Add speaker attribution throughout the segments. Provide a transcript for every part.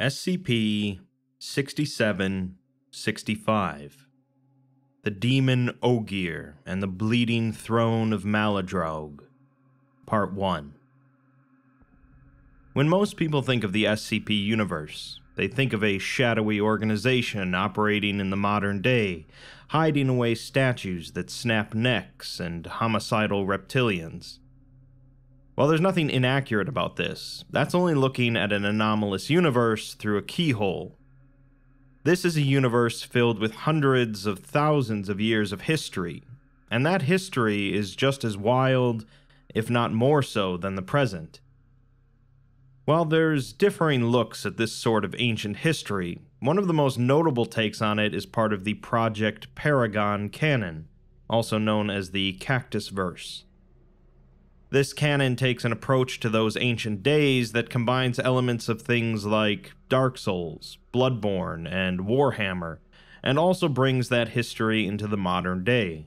Speaker 1: SCP 6765 The Demon Ogier and the Bleeding Throne of Maladrog, Part 1. When most people think of the SCP universe, they think of a shadowy organization operating in the modern day, hiding away statues that snap necks and homicidal reptilians. While there's nothing inaccurate about this, that's only looking at an anomalous universe through a keyhole. This is a universe filled with hundreds of thousands of years of history, and that history is just as wild, if not more so, than the present. While there's differing looks at this sort of ancient history, one of the most notable takes on it is part of the Project Paragon canon, also known as the Cactus Verse. This canon takes an approach to those ancient days that combines elements of things like Dark Souls, Bloodborne, and Warhammer, and also brings that history into the modern day.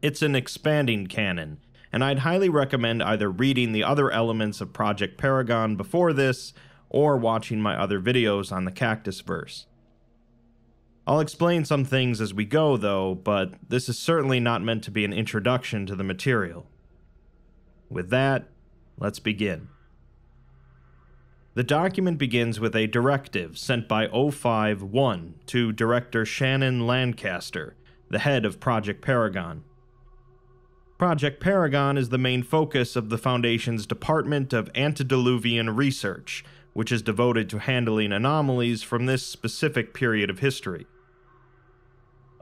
Speaker 1: It's an expanding canon, and I'd highly recommend either reading the other elements of Project Paragon before this or watching my other videos on the Cactus Verse. I'll explain some things as we go, though, but this is certainly not meant to be an introduction to the material. With that, let's begin. The document begins with a directive sent by 051 to Director Shannon Lancaster, the head of Project Paragon. Project Paragon is the main focus of the Foundation's Department of Antediluvian Research, which is devoted to handling anomalies from this specific period of history.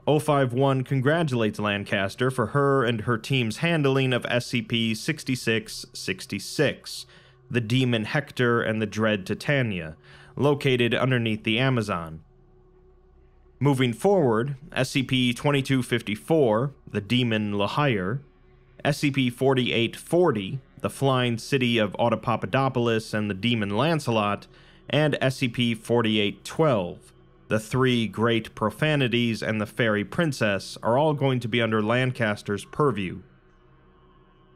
Speaker 1: 051 congratulates Lancaster for her and her team's handling of SCP 6666, the demon Hector and the dread Titania, located underneath the Amazon. Moving forward, SCP 2254, the demon Lahire, SCP 4840, the flying city of Autopapadopoulos and the demon Lancelot, and SCP 4812, the three great profanities, and the fairy princess are all going to be under Lancaster's purview.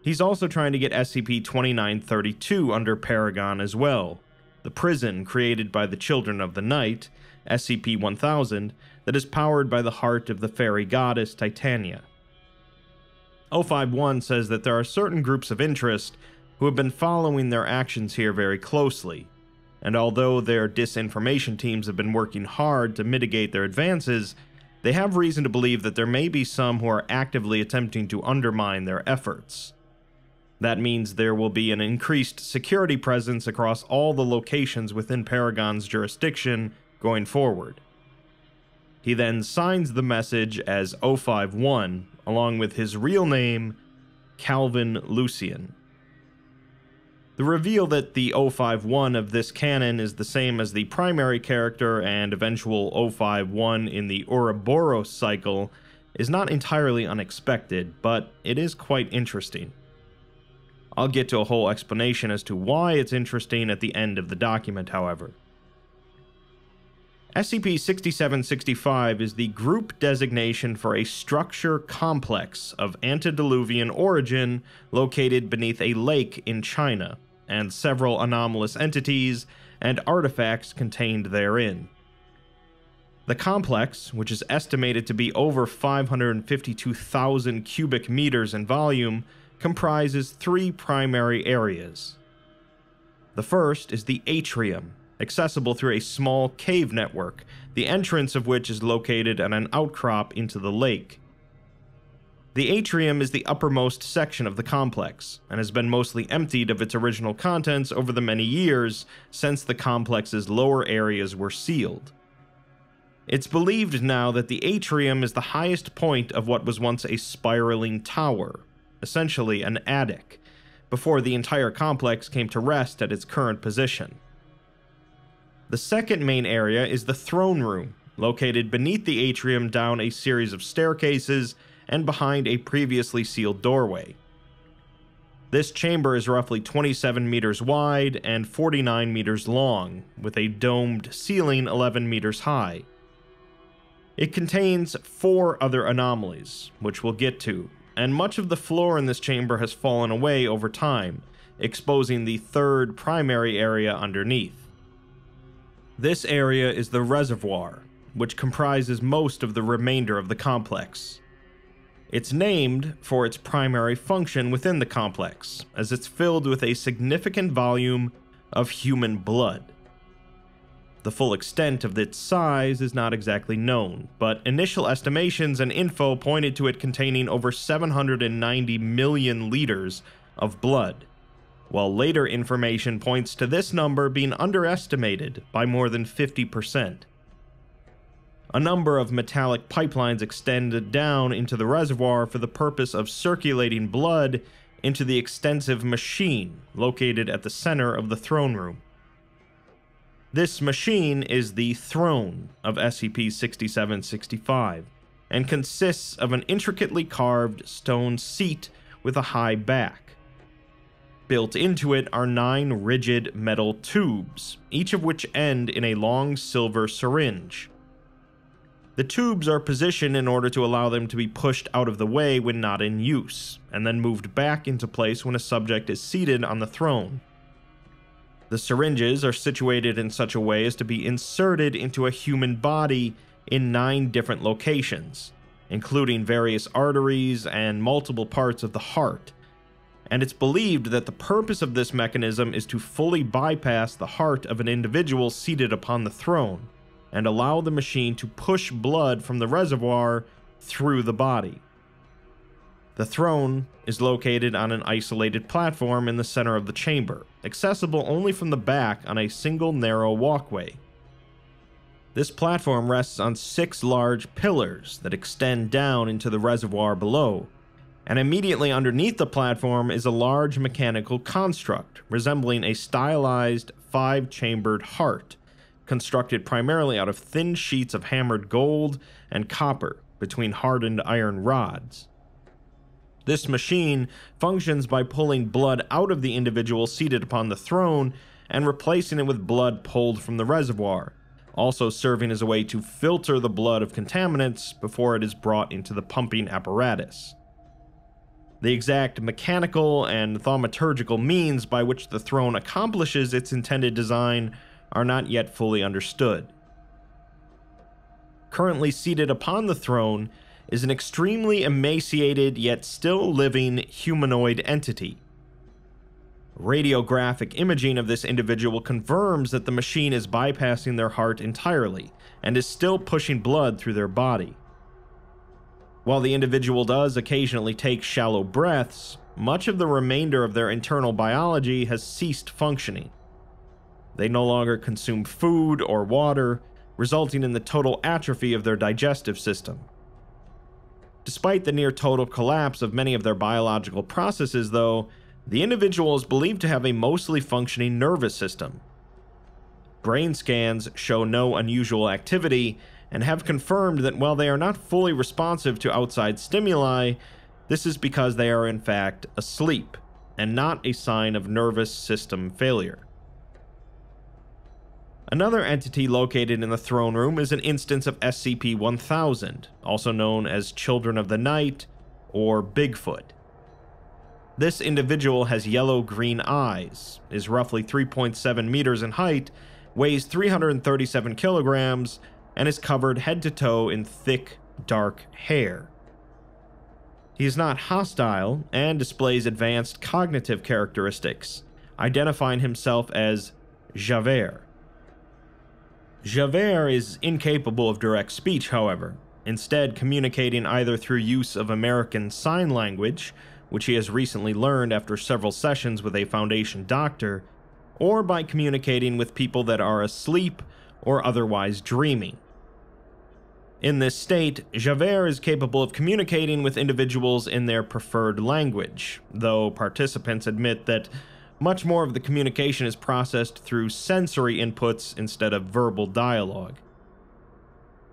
Speaker 1: He's also trying to get SCP 2932 under Paragon as well, the prison created by the Children of the Night, SCP 1000, that is powered by the heart of the fairy goddess Titania. 051 says that there are certain groups of interest who have been following their actions here very closely and although their disinformation teams have been working hard to mitigate their advances, they have reason to believe that there may be some who are actively attempting to undermine their efforts. That means there will be an increased security presence across all the locations within Paragon's jurisdiction going forward. He then signs the message as 051, along with his real name, Calvin Lucian. The reveal that the 051 of this canon is the same as the primary character and eventual 051 in the Ouroboros cycle is not entirely unexpected, but it is quite interesting. I'll get to a whole explanation as to why it's interesting at the end of the document, however. SCP 6765 is the group designation for a structure complex of antediluvian origin located beneath a lake in China and several anomalous entities and artifacts contained therein. The complex, which is estimated to be over 552,000 cubic meters in volume, comprises three primary areas. The first is the atrium, accessible through a small cave network, the entrance of which is located at an outcrop into the lake. The atrium is the uppermost section of the complex, and has been mostly emptied of its original contents over the many years since the complex's lower areas were sealed. It's believed now that the atrium is the highest point of what was once a spiraling tower, essentially an attic, before the entire complex came to rest at its current position. The second main area is the throne room, located beneath the atrium down a series of staircases and behind a previously sealed doorway. This chamber is roughly 27 meters wide and 49 meters long, with a domed ceiling 11 meters high. It contains four other anomalies, which we'll get to, and much of the floor in this chamber has fallen away over time, exposing the third primary area underneath. This area is the reservoir, which comprises most of the remainder of the complex. It's named for its primary function within the complex, as it's filled with a significant volume of human blood. The full extent of its size is not exactly known, but initial estimations and info pointed to it containing over 790 million liters of blood, while later information points to this number being underestimated by more than 50%. A number of metallic pipelines extended down into the reservoir for the purpose of circulating blood into the extensive machine located at the center of the throne room. This machine is the throne of SCP 6765 and consists of an intricately carved stone seat with a high back. Built into it are nine rigid metal tubes, each of which end in a long silver syringe. The tubes are positioned in order to allow them to be pushed out of the way when not in use, and then moved back into place when a subject is seated on the throne. The syringes are situated in such a way as to be inserted into a human body in nine different locations, including various arteries and multiple parts of the heart. And it's believed that the purpose of this mechanism is to fully bypass the heart of an individual seated upon the throne and allow the machine to push blood from the reservoir through the body. The throne is located on an isolated platform in the center of the chamber, accessible only from the back on a single narrow walkway. This platform rests on six large pillars that extend down into the reservoir below, and immediately underneath the platform is a large mechanical construct resembling a stylized five chambered heart constructed primarily out of thin sheets of hammered gold and copper between hardened iron rods. This machine functions by pulling blood out of the individual seated upon the throne and replacing it with blood pulled from the reservoir, also serving as a way to filter the blood of contaminants before it is brought into the pumping apparatus. The exact mechanical and thaumaturgical means by which the throne accomplishes its intended design are not yet fully understood. Currently seated upon the throne is an extremely emaciated yet still living humanoid entity. Radiographic imaging of this individual confirms that the machine is bypassing their heart entirely and is still pushing blood through their body. While the individual does occasionally take shallow breaths, much of the remainder of their internal biology has ceased functioning. They no longer consume food or water, resulting in the total atrophy of their digestive system. Despite the near total collapse of many of their biological processes, though, the individual is believed to have a mostly functioning nervous system. Brain scans show no unusual activity and have confirmed that while they are not fully responsive to outside stimuli, this is because they are in fact asleep and not a sign of nervous system failure. Another entity located in the throne room is an instance of SCP-1000, also known as Children of the Night or Bigfoot. This individual has yellow-green eyes, is roughly 3.7 meters in height, weighs 337 kilograms, and is covered head to toe in thick, dark hair. He is not hostile and displays advanced cognitive characteristics, identifying himself as Javert. Javert is incapable of direct speech, however, instead communicating either through use of American Sign Language, which he has recently learned after several sessions with a Foundation doctor, or by communicating with people that are asleep or otherwise dreaming. In this state, Javert is capable of communicating with individuals in their preferred language, though participants admit that much more of the communication is processed through sensory inputs instead of verbal dialogue.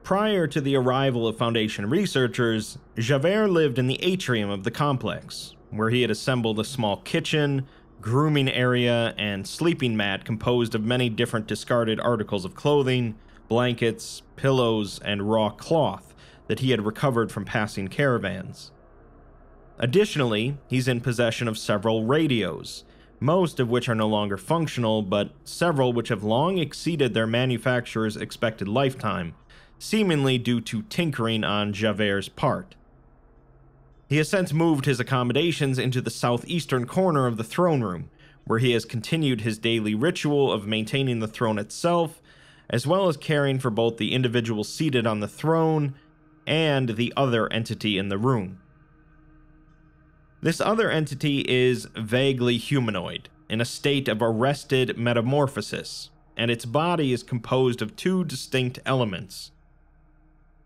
Speaker 1: Prior to the arrival of Foundation researchers, Javert lived in the atrium of the complex, where he had assembled a small kitchen, grooming area, and sleeping mat composed of many different discarded articles of clothing, blankets, pillows, and raw cloth that he had recovered from passing caravans. Additionally, he's in possession of several radios, most of which are no longer functional, but several which have long exceeded their manufacturer's expected lifetime, seemingly due to tinkering on Javert's part. He has since moved his accommodations into the southeastern corner of the throne room, where he has continued his daily ritual of maintaining the throne itself, as well as caring for both the individual seated on the throne and the other entity in the room. This other entity is vaguely humanoid, in a state of arrested metamorphosis, and its body is composed of two distinct elements.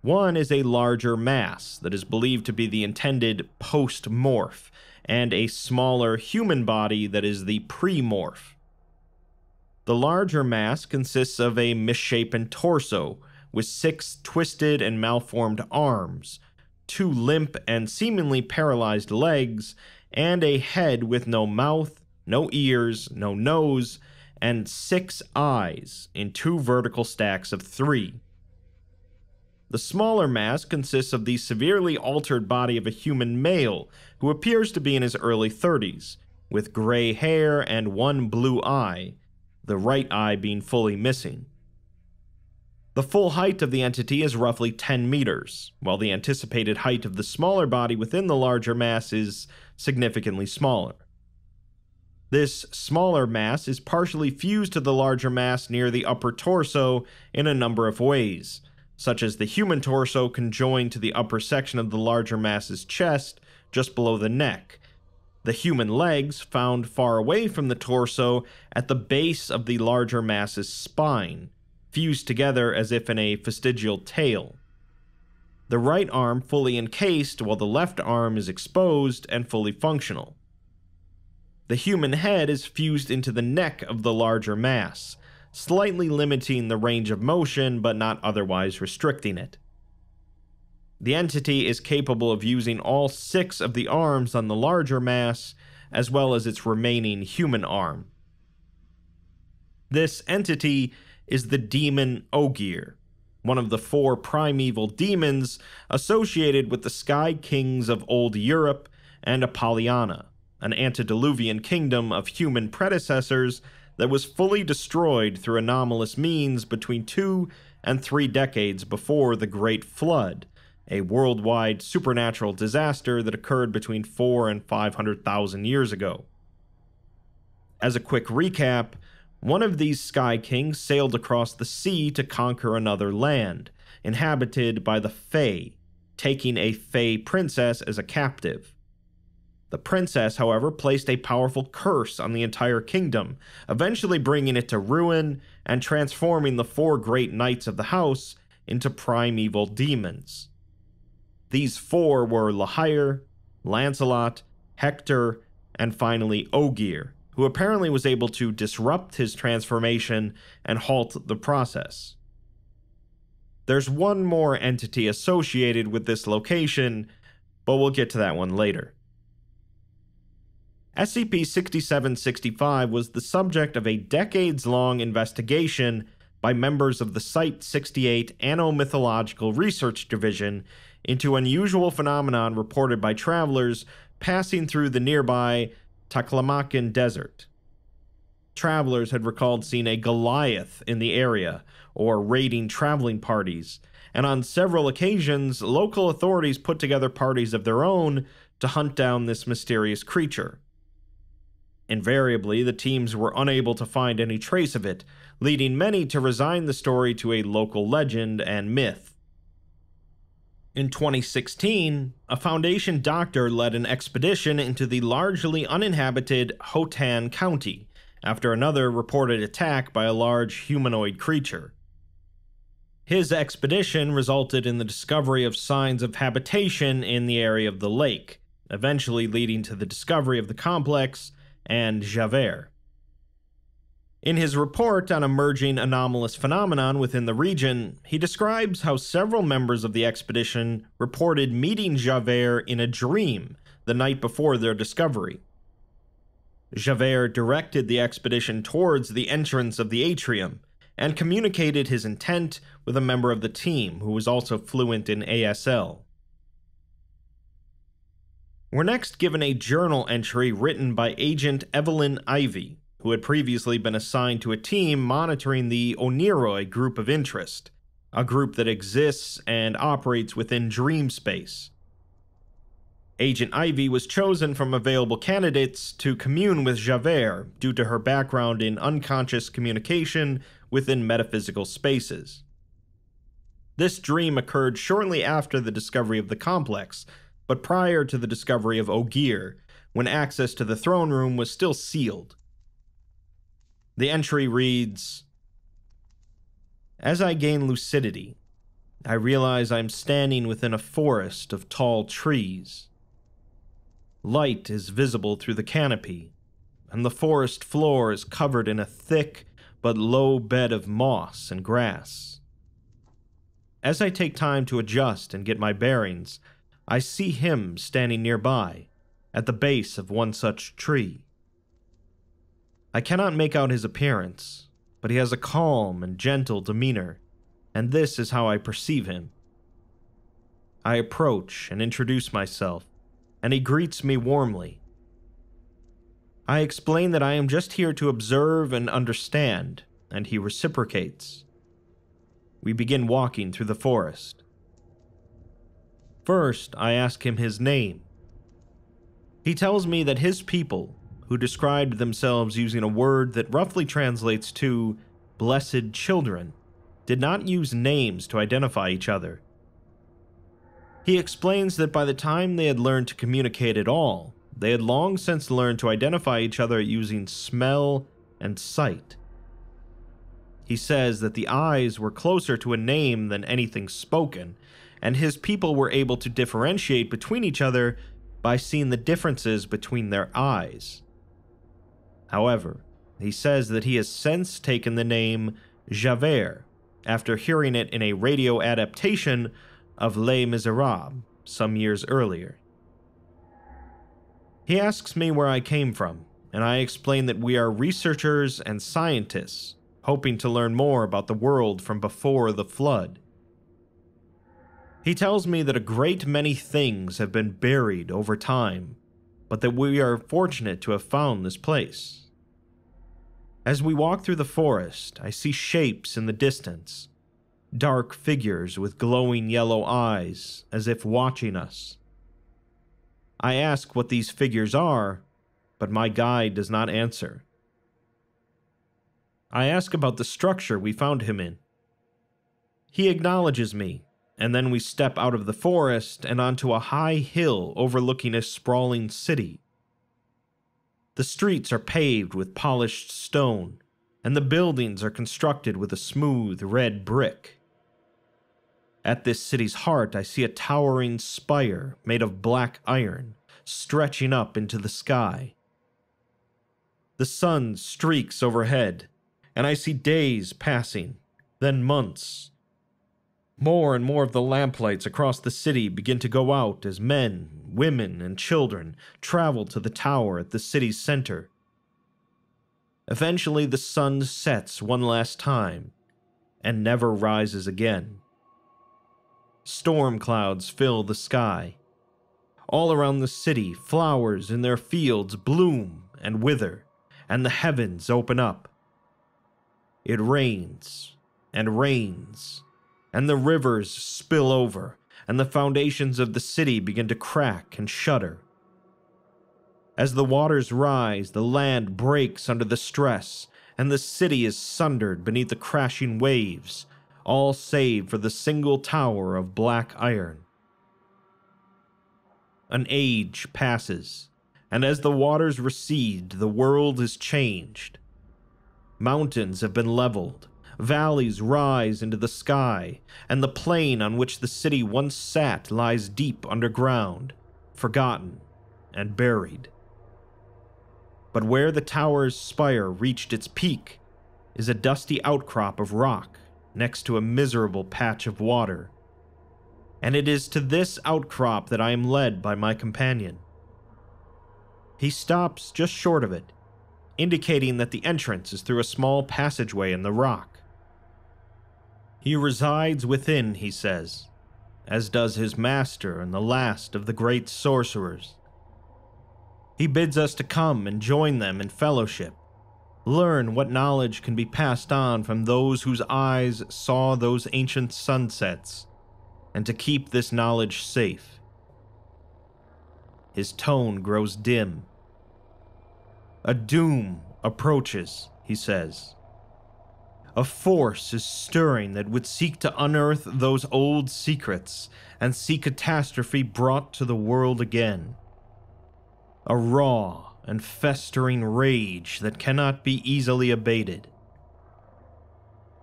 Speaker 1: One is a larger mass that is believed to be the intended post morph, and a smaller human body that is the pre morph. The larger mass consists of a misshapen torso with six twisted and malformed arms two limp and seemingly paralyzed legs, and a head with no mouth, no ears, no nose, and six eyes in two vertical stacks of three. The smaller mass consists of the severely altered body of a human male who appears to be in his early 30s, with gray hair and one blue eye, the right eye being fully missing. The full height of the entity is roughly 10 meters, while the anticipated height of the smaller body within the larger mass is significantly smaller. This smaller mass is partially fused to the larger mass near the upper torso in a number of ways, such as the human torso conjoined to the upper section of the larger mass's chest just below the neck, the human legs found far away from the torso at the base of the larger mass's spine fused together as if in a vestigial tail. The right arm fully encased while the left arm is exposed and fully functional. The human head is fused into the neck of the larger mass, slightly limiting the range of motion but not otherwise restricting it. The entity is capable of using all six of the arms on the larger mass, as well as its remaining human arm. This entity is the demon Ogier, one of the four primeval demons associated with the Sky Kings of Old Europe and Apollyanna, an antediluvian kingdom of human predecessors that was fully destroyed through anomalous means between two and three decades before the Great Flood, a worldwide supernatural disaster that occurred between four and 500,000 years ago. As a quick recap, one of these Sky Kings sailed across the sea to conquer another land, inhabited by the Fae, taking a Fae princess as a captive. The princess, however, placed a powerful curse on the entire kingdom, eventually bringing it to ruin and transforming the four great knights of the house into primeval demons. These four were Lahire, Lancelot, Hector, and finally Ogier, who apparently was able to disrupt his transformation and halt the process. There's one more entity associated with this location, but we'll get to that one later. SCP 6765 was the subject of a decades long investigation by members of the Site 68 Anomythological Research Division into unusual phenomenon reported by travelers passing through the nearby Taklamakan Desert. Travelers had recalled seeing a Goliath in the area or raiding traveling parties, and on several occasions, local authorities put together parties of their own to hunt down this mysterious creature. Invariably, the teams were unable to find any trace of it, leading many to resign the story to a local legend and myth. In 2016, a Foundation doctor led an expedition into the largely uninhabited Hotan County after another reported attack by a large humanoid creature. His expedition resulted in the discovery of signs of habitation in the area of the lake, eventually leading to the discovery of the complex and Javert. In his report on emerging anomalous phenomenon within the region, he describes how several members of the expedition reported meeting Javert in a dream the night before their discovery. Javert directed the expedition towards the entrance of the atrium and communicated his intent with a member of the team who was also fluent in ASL. We're next given a journal entry written by Agent Evelyn Ivy, who had previously been assigned to a team monitoring the Oniroi Group of Interest, a group that exists and operates within Dream Space. Agent Ivy was chosen from available candidates to commune with Javert due to her background in unconscious communication within metaphysical spaces. This dream occurred shortly after the discovery of the complex, but prior to the discovery of Ogier, when access to the throne room was still sealed. The entry reads As I gain lucidity, I realize I'm standing within a forest of tall trees. Light is visible through the canopy, and the forest floor is covered in a thick but low bed of moss and grass. As I take time to adjust and get my bearings, I see him standing nearby, at the base of one such tree. I cannot make out his appearance, but he has a calm and gentle demeanor, and this is how I perceive him. I approach and introduce myself, and he greets me warmly. I explain that I am just here to observe and understand, and he reciprocates. We begin walking through the forest. First, I ask him his name. He tells me that his people, who described themselves using a word that roughly translates to blessed children, did not use names to identify each other. He explains that by the time they had learned to communicate at all, they had long since learned to identify each other using smell and sight. He says that the eyes were closer to a name than anything spoken, and his people were able to differentiate between each other by seeing the differences between their eyes. However, he says that he has since taken the name Javert after hearing it in a radio adaptation of Les Miserables some years earlier. He asks me where I came from, and I explain that we are researchers and scientists hoping to learn more about the world from before the flood. He tells me that a great many things have been buried over time but that we are fortunate to have found this place. As we walk through the forest, I see shapes in the distance, dark figures with glowing yellow eyes, as if watching us. I ask what these figures are, but my guide does not answer. I ask about the structure we found him in. He acknowledges me and then we step out of the forest and onto a high hill overlooking a sprawling city. The streets are paved with polished stone, and the buildings are constructed with a smooth red brick. At this city's heart, I see a towering spire made of black iron stretching up into the sky. The sun streaks overhead, and I see days passing, then months, more and more of the lamplights across the city begin to go out as men, women, and children travel to the tower at the city's center. Eventually, the sun sets one last time and never rises again. Storm clouds fill the sky. All around the city, flowers in their fields bloom and wither, and the heavens open up. It rains and rains and the rivers spill over, and the foundations of the city begin to crack and shudder. As the waters rise, the land breaks under the stress, and the city is sundered beneath the crashing waves, all save for the single tower of black iron. An age passes, and as the waters recede, the world is changed. Mountains have been leveled, Valleys rise into the sky, and the plain on which the city once sat lies deep underground, forgotten and buried. But where the tower's spire reached its peak is a dusty outcrop of rock next to a miserable patch of water. And it is to this outcrop that I am led by my companion. He stops just short of it, indicating that the entrance is through a small passageway in the rock. He resides within, he says, as does his master and the last of the great sorcerers. He bids us to come and join them in fellowship, learn what knowledge can be passed on from those whose eyes saw those ancient sunsets, and to keep this knowledge safe. His tone grows dim. A doom approaches, he says. A force is stirring that would seek to unearth those old secrets and see catastrophe brought to the world again. A raw and festering rage that cannot be easily abated.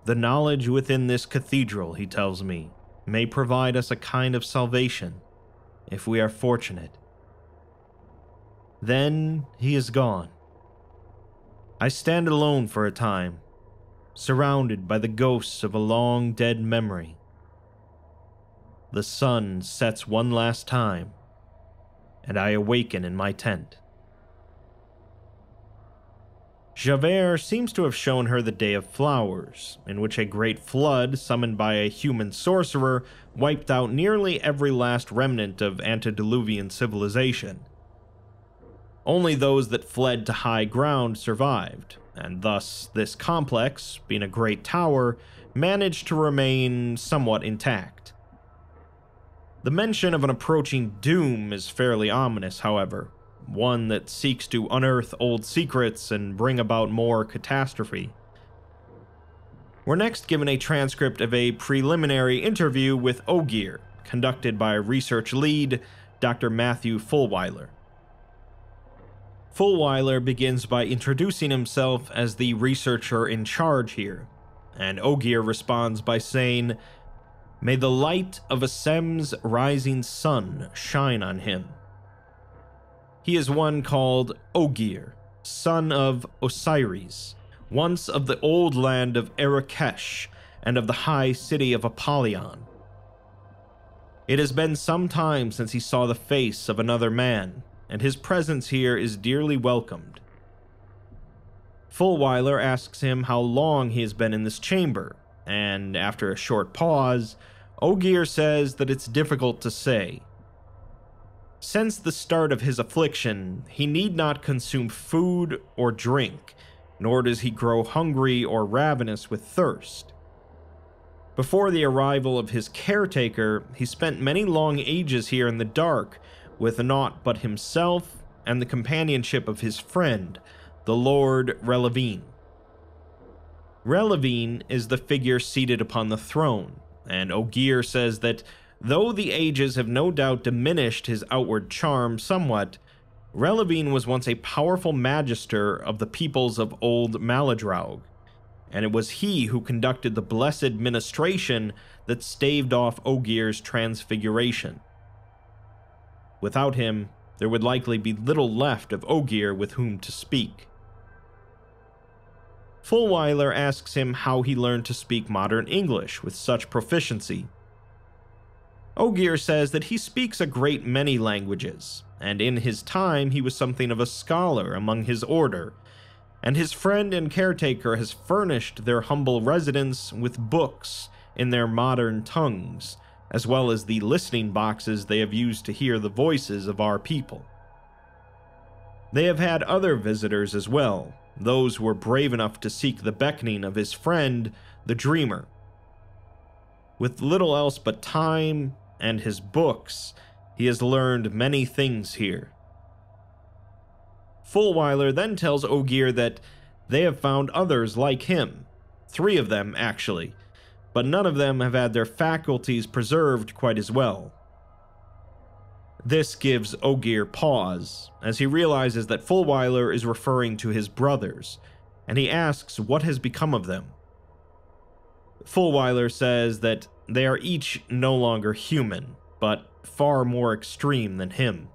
Speaker 1: The knowledge within this cathedral, he tells me, may provide us a kind of salvation, if we are fortunate. Then he is gone. I stand alone for a time, surrounded by the ghosts of a long dead memory. The sun sets one last time, and I awaken in my tent. Javert seems to have shown her the Day of Flowers, in which a great flood, summoned by a human sorcerer, wiped out nearly every last remnant of antediluvian civilization. Only those that fled to high ground survived, and thus this complex, being a great tower, managed to remain somewhat intact. The mention of an approaching doom is fairly ominous, however, one that seeks to unearth old secrets and bring about more catastrophe. We're next given a transcript of a preliminary interview with Ogier, conducted by research lead Dr. Matthew Fulweiler. Fulweiler begins by introducing himself as the researcher in charge here, and Ogier responds by saying, May the light of Assem's rising sun shine on him. He is one called Ogier, son of Osiris, once of the old land of Erakesh and of the high city of Apollyon. It has been some time since he saw the face of another man, and his presence here is dearly welcomed. Fulweiler asks him how long he has been in this chamber, and after a short pause, Ogier says that it's difficult to say. Since the start of his affliction, he need not consume food or drink, nor does he grow hungry or ravenous with thirst. Before the arrival of his caretaker, he spent many long ages here in the dark, with naught but himself and the companionship of his friend, the Lord Relevine. Relevine is the figure seated upon the throne, and Ogier says that though the ages have no doubt diminished his outward charm somewhat, Relevine was once a powerful magister of the peoples of old Maladraug, and it was he who conducted the blessed ministration that staved off Ogier's transfiguration. Without him, there would likely be little left of Ogier with whom to speak. Fulweiler asks him how he learned to speak modern English with such proficiency. Ogier says that he speaks a great many languages, and in his time he was something of a scholar among his order, and his friend and caretaker has furnished their humble residence with books in their modern tongues, as well as the listening boxes they have used to hear the voices of our people. They have had other visitors as well, those who were brave enough to seek the beckoning of his friend, the dreamer. With little else but time and his books, he has learned many things here. Fulweiler then tells Ogier that they have found others like him, three of them actually, but none of them have had their faculties preserved quite as well. This gives Ogier pause, as he realizes that Fulweiler is referring to his brothers, and he asks what has become of them. Fulweiler says that they are each no longer human, but far more extreme than him.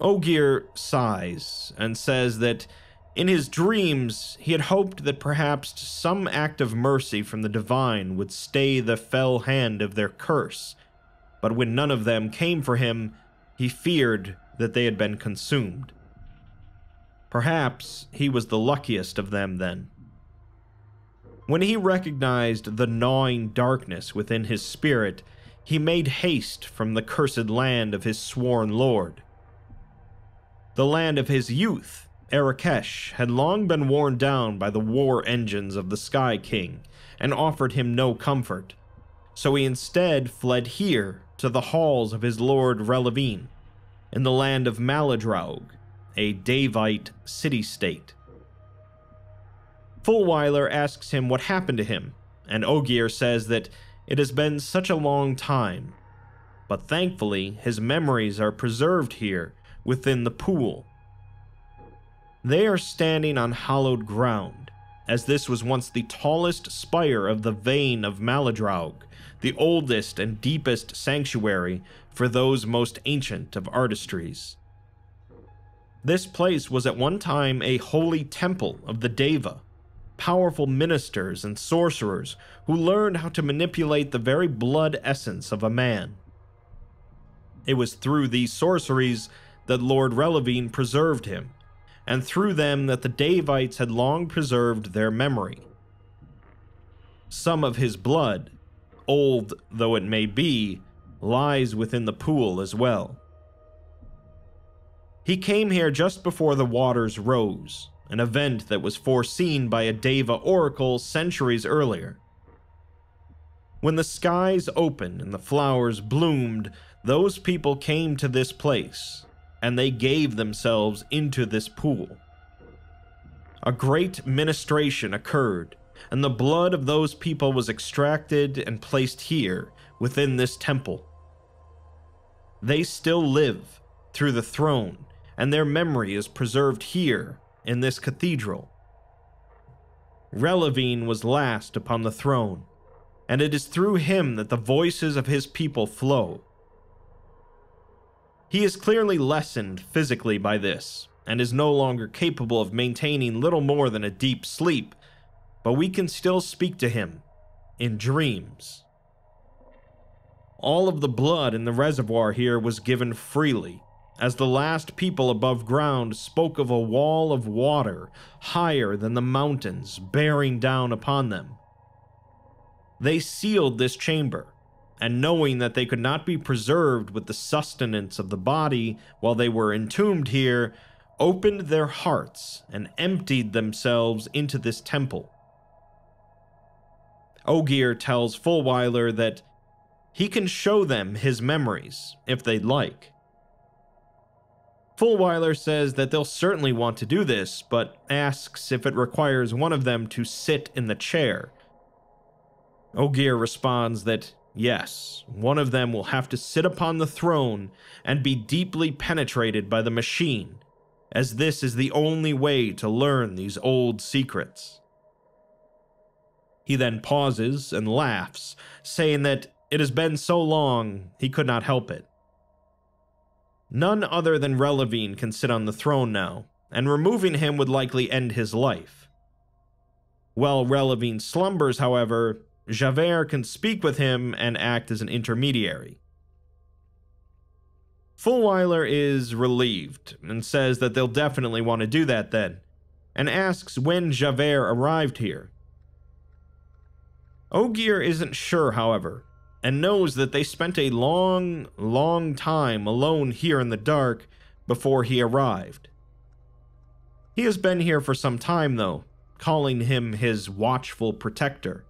Speaker 1: Ogier sighs and says that in his dreams, he had hoped that perhaps some act of mercy from the divine would stay the fell hand of their curse, but when none of them came for him, he feared that they had been consumed. Perhaps he was the luckiest of them then. When he recognized the gnawing darkness within his spirit, he made haste from the cursed land of his sworn lord. The land of his youth Arakesh had long been worn down by the war engines of the Sky King and offered him no comfort, so he instead fled here to the halls of his lord Relevine, in the land of Maladraug, a Davite city-state. Fulweiler asks him what happened to him, and Ogier says that it has been such a long time, but thankfully his memories are preserved here within the pool they are standing on hallowed ground, as this was once the tallest spire of the Vane of Maladraug, the oldest and deepest sanctuary for those most ancient of artistries. This place was at one time a holy temple of the Deva, powerful ministers and sorcerers who learned how to manipulate the very blood essence of a man. It was through these sorceries that Lord Relevine preserved him, and through them that the Davites had long preserved their memory. Some of his blood, old though it may be, lies within the pool as well. He came here just before the waters rose, an event that was foreseen by a Deva oracle centuries earlier. When the skies opened and the flowers bloomed, those people came to this place, and they gave themselves into this pool. A great ministration occurred, and the blood of those people was extracted and placed here within this temple. They still live through the throne, and their memory is preserved here in this cathedral. Relevine was last upon the throne, and it is through him that the voices of his people flow. He is clearly lessened physically by this, and is no longer capable of maintaining little more than a deep sleep, but we can still speak to him in dreams. All of the blood in the reservoir here was given freely, as the last people above ground spoke of a wall of water higher than the mountains bearing down upon them. They sealed this chamber and knowing that they could not be preserved with the sustenance of the body while they were entombed here, opened their hearts and emptied themselves into this temple. Ogier tells Fullweiler that he can show them his memories if they'd like. Fullweiler says that they'll certainly want to do this, but asks if it requires one of them to sit in the chair. Ogier responds that Yes, one of them will have to sit upon the throne and be deeply penetrated by the machine, as this is the only way to learn these old secrets. He then pauses and laughs, saying that it has been so long he could not help it. None other than Relevine can sit on the throne now, and removing him would likely end his life. While Relevine slumbers, however, Javert can speak with him and act as an intermediary. Fulweiler is relieved and says that they'll definitely want to do that then, and asks when Javert arrived here. Ogier isn't sure, however, and knows that they spent a long, long time alone here in the dark before he arrived. He has been here for some time, though, calling him his watchful protector.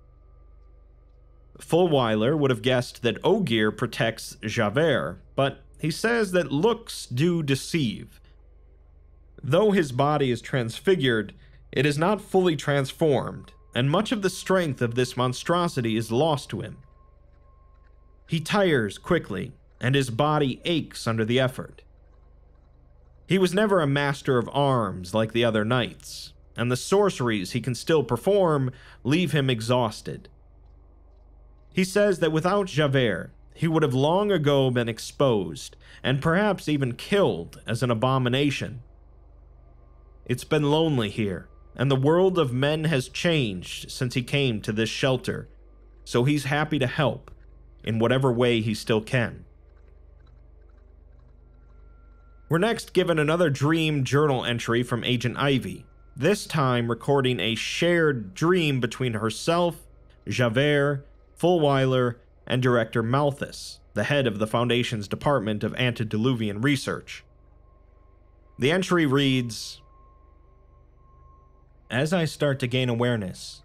Speaker 1: Fulweiler would have guessed that Ogier protects Javert, but he says that looks do deceive. Though his body is transfigured, it is not fully transformed, and much of the strength of this monstrosity is lost to him. He tires quickly, and his body aches under the effort. He was never a master of arms like the other knights, and the sorceries he can still perform leave him exhausted. He says that without Javert, he would have long ago been exposed and perhaps even killed as an abomination. It's been lonely here, and the world of men has changed since he came to this shelter, so he's happy to help in whatever way he still can. We're next given another dream journal entry from Agent Ivy, this time recording a shared dream between herself, Javert, Fulweiler, and director Malthus, the head of the Foundation's Department of Antediluvian Research. The entry reads As I start to gain awareness,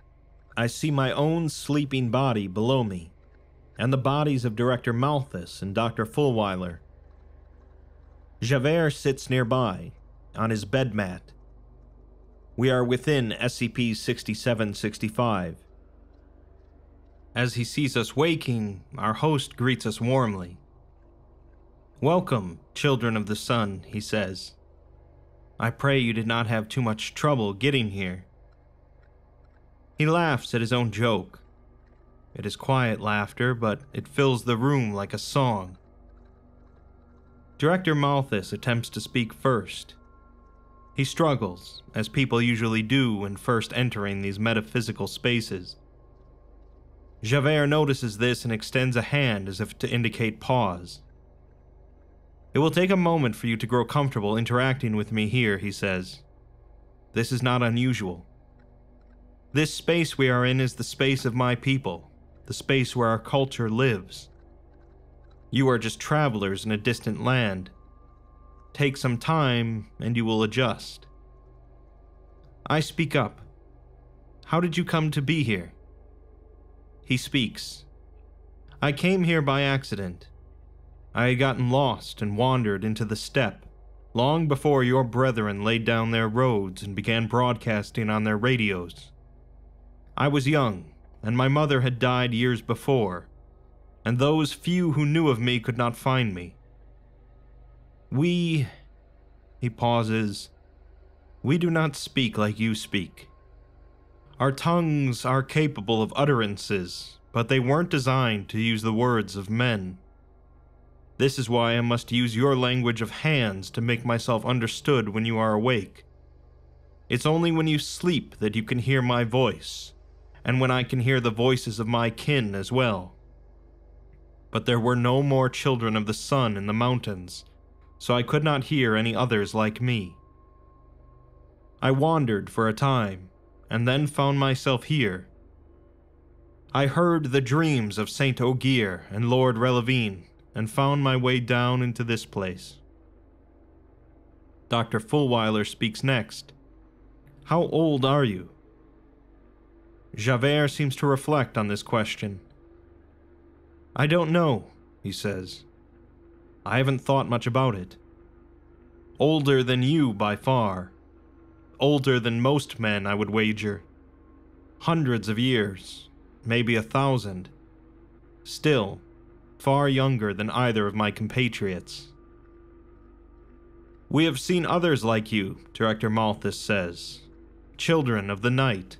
Speaker 1: I see my own sleeping body below me, and the bodies of Director Malthus and Dr. Fulweiler. Javert sits nearby, on his bed mat. We are within SCP 6765. As he sees us waking, our host greets us warmly. Welcome, children of the sun, he says. I pray you did not have too much trouble getting here. He laughs at his own joke. It is quiet laughter, but it fills the room like a song. Director Malthus attempts to speak first. He struggles, as people usually do when first entering these metaphysical spaces. Javert notices this and extends a hand as if to indicate pause. It will take a moment for you to grow comfortable interacting with me here, he says. This is not unusual. This space we are in is the space of my people, the space where our culture lives. You are just travelers in a distant land. Take some time and you will adjust. I speak up. How did you come to be here? He speaks. I came here by accident. I had gotten lost and wandered into the steppe long before your brethren laid down their roads and began broadcasting on their radios. I was young, and my mother had died years before, and those few who knew of me could not find me. We. He pauses. We do not speak like you speak. Our tongues are capable of utterances, but they weren't designed to use the words of men. This is why I must use your language of hands to make myself understood when you are awake. It's only when you sleep that you can hear my voice, and when I can hear the voices of my kin as well. But there were no more children of the sun in the mountains, so I could not hear any others like me. I wandered for a time, and then found myself here. I heard the dreams of Saint Ogier and Lord Relevine, and found my way down into this place. Dr. Fulweiler speaks next. How old are you? Javert seems to reflect on this question. I don't know, he says. I haven't thought much about it. Older than you by far older than most men, I would wager. Hundreds of years, maybe a thousand. Still, far younger than either of my compatriots. We have seen others like you, Director Malthus says. Children of the night.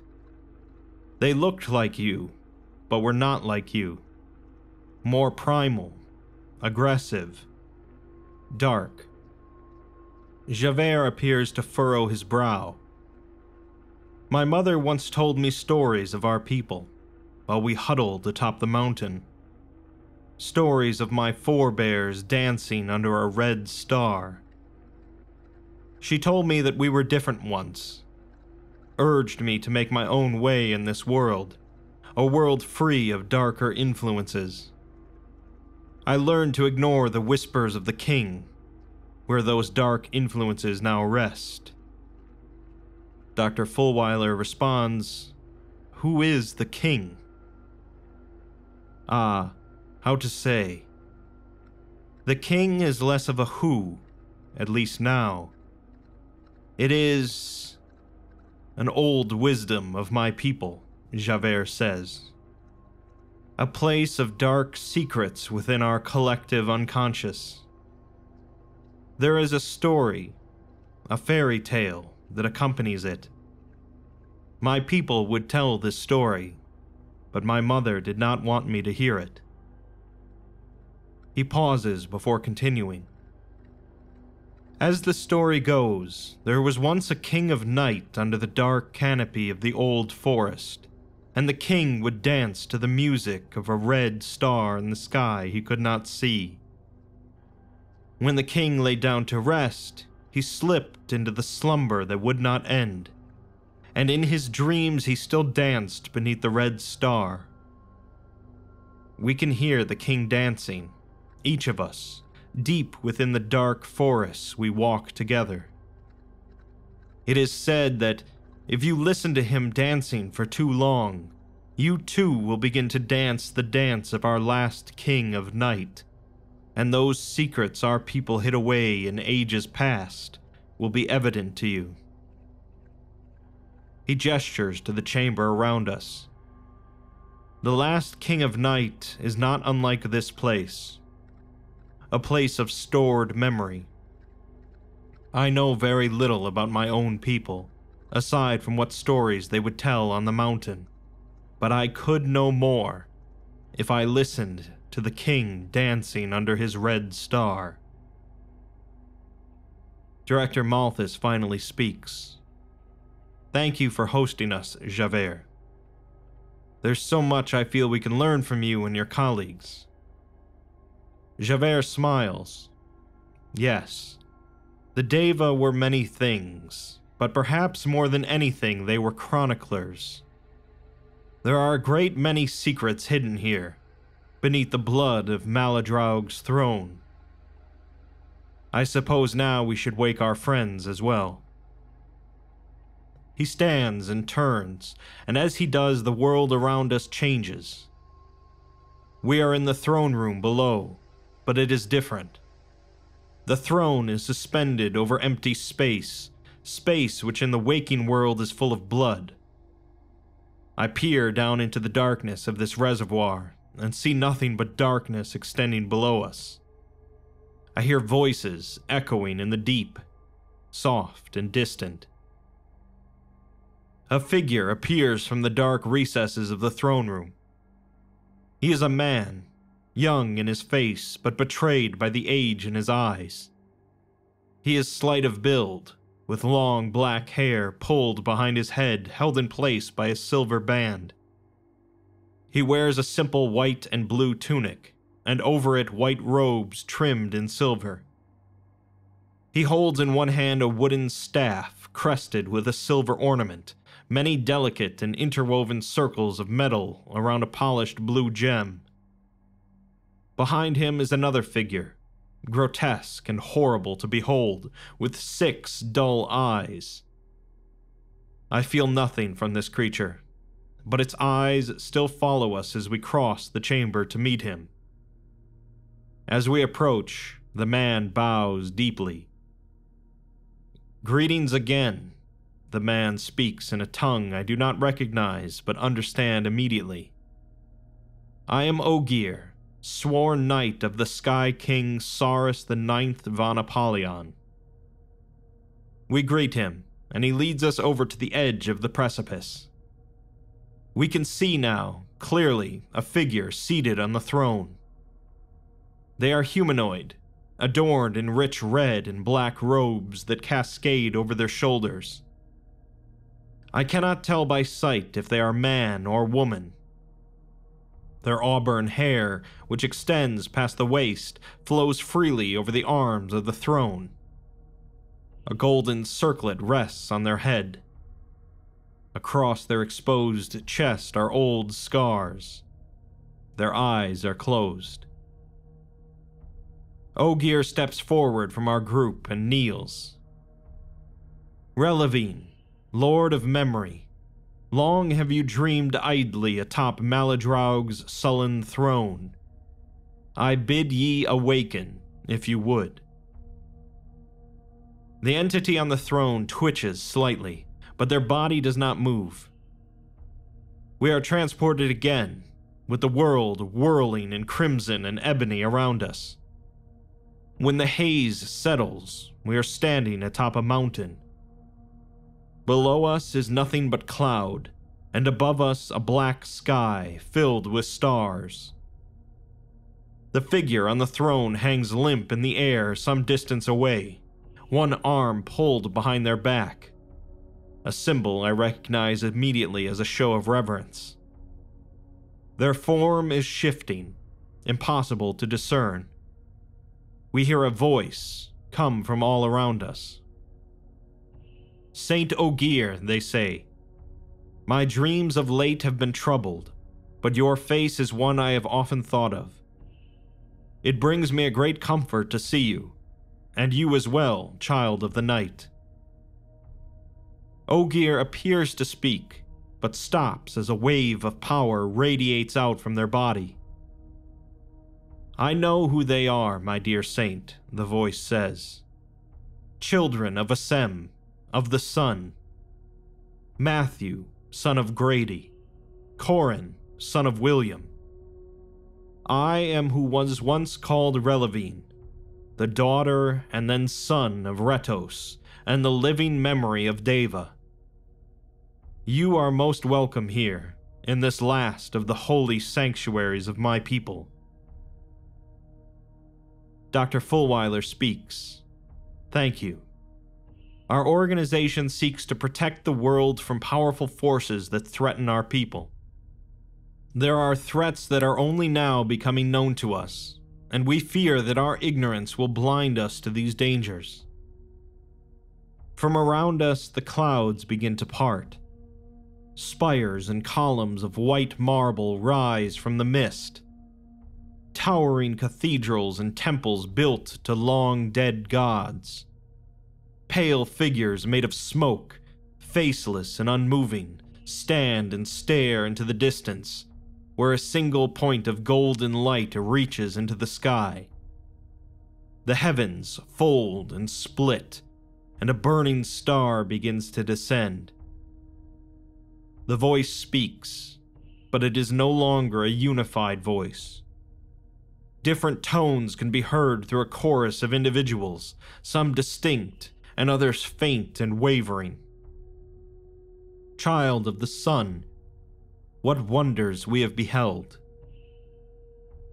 Speaker 1: They looked like you, but were not like you. More primal, aggressive, dark. Javert appears to furrow his brow. My mother once told me stories of our people while we huddled atop the mountain. Stories of my forebears dancing under a red star. She told me that we were different once, urged me to make my own way in this world, a world free of darker influences. I learned to ignore the whispers of the king where those dark influences now rest. Dr. Fulweiler responds, Who is the king? Ah, how to say. The king is less of a who, at least now. It is an old wisdom of my people, Javert says. A place of dark secrets within our collective unconscious. There is a story, a fairy tale, that accompanies it. My people would tell this story, but my mother did not want me to hear it. He pauses before continuing. As the story goes, there was once a king of night under the dark canopy of the old forest, and the king would dance to the music of a red star in the sky he could not see. When the king lay down to rest, he slipped into the slumber that would not end. And in his dreams, he still danced beneath the red star. We can hear the king dancing, each of us, deep within the dark forests we walk together. It is said that if you listen to him dancing for too long, you too will begin to dance the dance of our last king of night and those secrets our people hid away in ages past will be evident to you. He gestures to the chamber around us. The last king of night is not unlike this place, a place of stored memory. I know very little about my own people, aside from what stories they would tell on the mountain, but I could know more if I listened to the king dancing under his red star. Director Malthus finally speaks. Thank you for hosting us, Javert. There's so much I feel we can learn from you and your colleagues. Javert smiles. Yes, the Deva were many things, but perhaps more than anything, they were chroniclers. There are a great many secrets hidden here, beneath the blood of Maladraug's throne. I suppose now we should wake our friends as well. He stands and turns, and as he does, the world around us changes. We are in the throne room below, but it is different. The throne is suspended over empty space, space which in the waking world is full of blood. I peer down into the darkness of this reservoir and see nothing but darkness extending below us. I hear voices echoing in the deep, soft and distant. A figure appears from the dark recesses of the throne room. He is a man, young in his face but betrayed by the age in his eyes. He is slight of build, with long black hair pulled behind his head, held in place by a silver band. He wears a simple white and blue tunic, and over it white robes trimmed in silver. He holds in one hand a wooden staff crested with a silver ornament, many delicate and interwoven circles of metal around a polished blue gem. Behind him is another figure, grotesque and horrible to behold, with six dull eyes. I feel nothing from this creature, but its eyes still follow us as we cross the chamber to meet him. As we approach, the man bows deeply. Greetings again. The man speaks in a tongue I do not recognize but understand immediately. I am Ogier, sworn knight of the Sky King Saurus the Ninth Apollyon. We greet him, and he leads us over to the edge of the precipice. We can see now, clearly, a figure seated on the throne. They are humanoid, adorned in rich red and black robes that cascade over their shoulders. I cannot tell by sight if they are man or woman. Their auburn hair, which extends past the waist, flows freely over the arms of the throne. A golden circlet rests on their head. Across their exposed chest are old scars. Their eyes are closed. Ogier steps forward from our group and kneels. Relevine, Lord of Memory, long have you dreamed idly atop Maladraug's sullen throne. I bid ye awaken, if you would. The entity on the throne twitches slightly, but their body does not move. We are transported again, with the world whirling in crimson and ebony around us. When the haze settles, we are standing atop a mountain. Below us is nothing but cloud, and above us a black sky filled with stars. The figure on the throne hangs limp in the air some distance away, one arm pulled behind their back a symbol I recognize immediately as a show of reverence. Their form is shifting, impossible to discern. We hear a voice come from all around us. Saint Ogier, they say. My dreams of late have been troubled, but your face is one I have often thought of. It brings me a great comfort to see you, and you as well, child of the night. Ogier appears to speak, but stops as a wave of power radiates out from their body. I know who they are, my dear saint, the voice says. Children of Asem, of the sun. Matthew, son of Grady. Corin, son of William. I am who was once called Relevine, the daughter and then son of Retos, and the living memory of Deva. You are most welcome here, in this last of the holy sanctuaries of my people. Dr. Fulweiler speaks. Thank you. Our organization seeks to protect the world from powerful forces that threaten our people. There are threats that are only now becoming known to us, and we fear that our ignorance will blind us to these dangers. From around us, the clouds begin to part Spires and columns of white marble rise from the mist. Towering cathedrals and temples built to long dead gods. Pale figures made of smoke, faceless and unmoving, stand and stare into the distance, where a single point of golden light reaches into the sky. The heavens fold and split, and a burning star begins to descend. The voice speaks, but it is no longer a unified voice. Different tones can be heard through a chorus of individuals, some distinct and others faint and wavering. Child of the sun, what wonders we have beheld.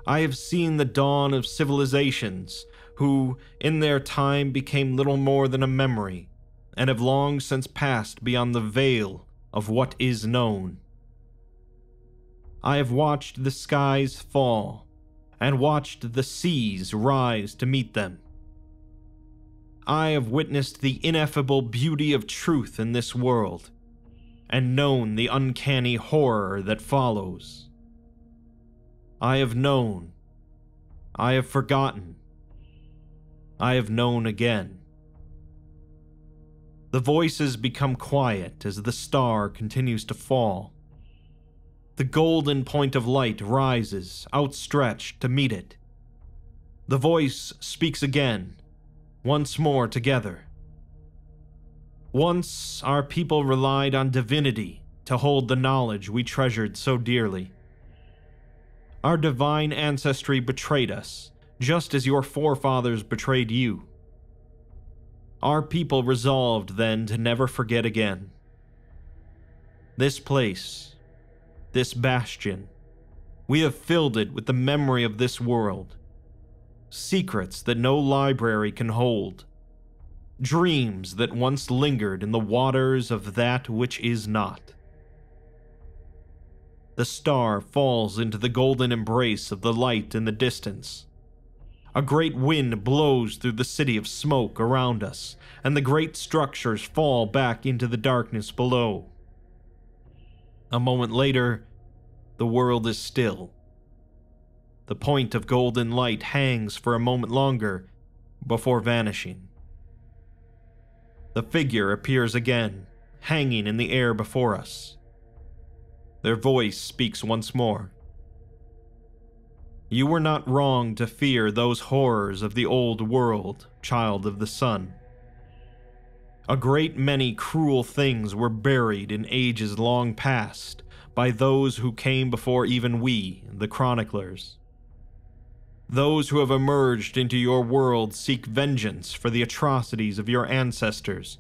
Speaker 1: I have seen the dawn of civilizations who, in their time, became little more than a memory, and have long since passed beyond the veil of what is known. I have watched the skies fall and watched the seas rise to meet them. I have witnessed the ineffable beauty of truth in this world and known the uncanny horror that follows. I have known. I have forgotten. I have known again. The voices become quiet as the star continues to fall. The golden point of light rises, outstretched to meet it. The voice speaks again, once more together. Once our people relied on divinity to hold the knowledge we treasured so dearly. Our divine ancestry betrayed us, just as your forefathers betrayed you. Our people resolved then to never forget again. This place, this bastion, we have filled it with the memory of this world. Secrets that no library can hold. Dreams that once lingered in the waters of that which is not. The star falls into the golden embrace of the light in the distance a great wind blows through the city of smoke around us, and the great structures fall back into the darkness below. A moment later, the world is still. The point of golden light hangs for a moment longer before vanishing. The figure appears again, hanging in the air before us. Their voice speaks once more. You were not wrong to fear those horrors of the old world, child of the sun. A great many cruel things were buried in ages long past by those who came before even we, the chroniclers. Those who have emerged into your world seek vengeance for the atrocities of your ancestors.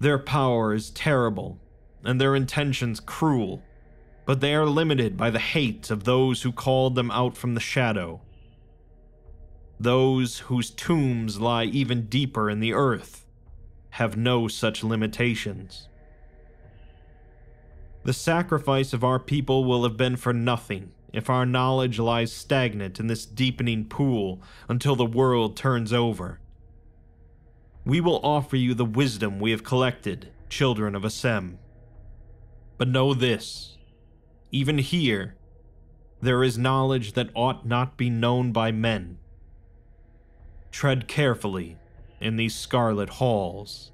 Speaker 1: Their power is terrible, and their intentions cruel but they are limited by the hate of those who called them out from the shadow. Those whose tombs lie even deeper in the earth have no such limitations. The sacrifice of our people will have been for nothing if our knowledge lies stagnant in this deepening pool until the world turns over. We will offer you the wisdom we have collected, children of Asem. But know this even here, there is knowledge that ought not be known by men. Tread carefully in these scarlet halls.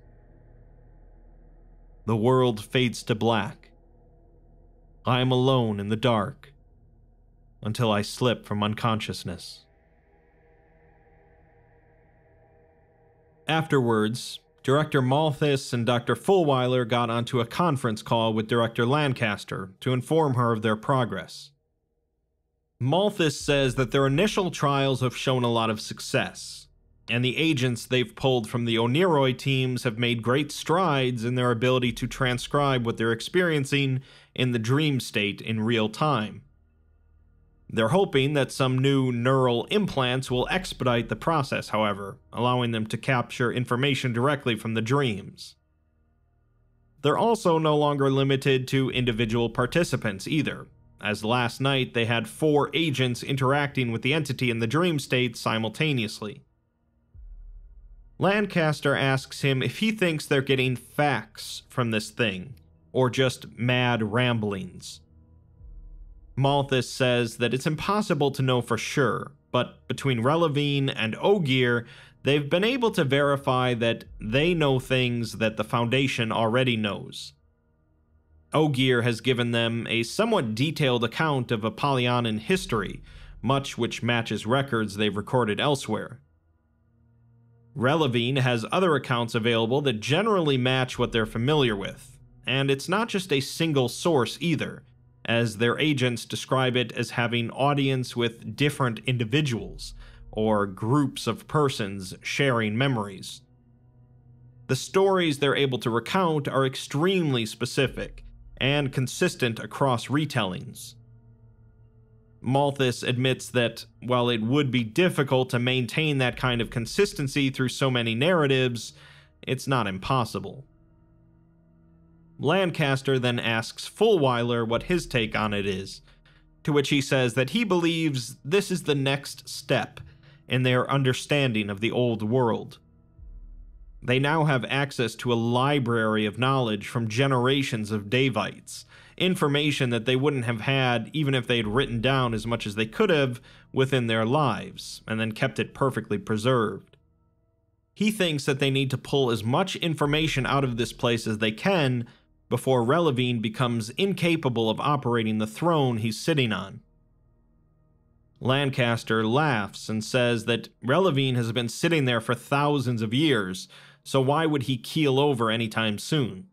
Speaker 1: The world fades to black. I am alone in the dark until I slip from unconsciousness. Afterwards, Director Malthus and Dr. Fulweiler got onto a conference call with Director Lancaster to inform her of their progress. Malthus says that their initial trials have shown a lot of success, and the agents they've pulled from the Oneroi teams have made great strides in their ability to transcribe what they're experiencing in the dream state in real time. They're hoping that some new neural implants will expedite the process, however, allowing them to capture information directly from the dreams. They're also no longer limited to individual participants either, as last night they had four agents interacting with the entity in the dream state simultaneously. Lancaster asks him if he thinks they're getting facts from this thing, or just mad ramblings. Malthus says that it's impossible to know for sure, but between Relevine and Ogier, they've been able to verify that they know things that the Foundation already knows. Ogier has given them a somewhat detailed account of Apollonian history, much which matches records they've recorded elsewhere. Relevine has other accounts available that generally match what they're familiar with, and it's not just a single source either as their agents describe it as having audience with different individuals, or groups of persons sharing memories. The stories they're able to recount are extremely specific and consistent across retellings. Malthus admits that while it would be difficult to maintain that kind of consistency through so many narratives, it's not impossible. Lancaster then asks Fulweiler what his take on it is, to which he says that he believes this is the next step in their understanding of the old world. They now have access to a library of knowledge from generations of Davites, information that they wouldn't have had even if they would written down as much as they could have within their lives, and then kept it perfectly preserved. He thinks that they need to pull as much information out of this place as they can before Relevine becomes incapable of operating the throne he's sitting on. Lancaster laughs and says that Relevine has been sitting there for thousands of years, so why would he keel over anytime soon?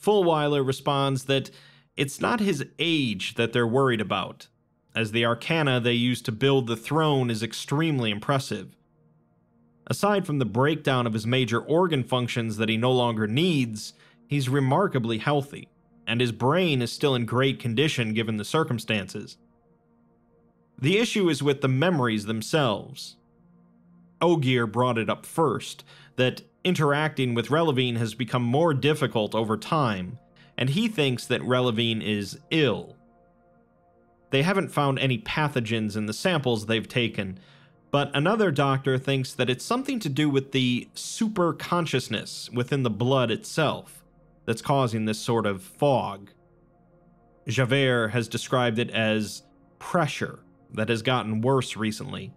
Speaker 1: Fulweiler responds that it's not his age that they're worried about, as the arcana they use to build the throne is extremely impressive. Aside from the breakdown of his major organ functions that he no longer needs, he's remarkably healthy, and his brain is still in great condition given the circumstances. The issue is with the memories themselves. Ogier brought it up first that interacting with Relevine has become more difficult over time, and he thinks that Relevine is ill. They haven't found any pathogens in the samples they've taken, but another doctor thinks that it's something to do with the super consciousness within the blood itself that's causing this sort of fog. Javert has described it as pressure that has gotten worse recently.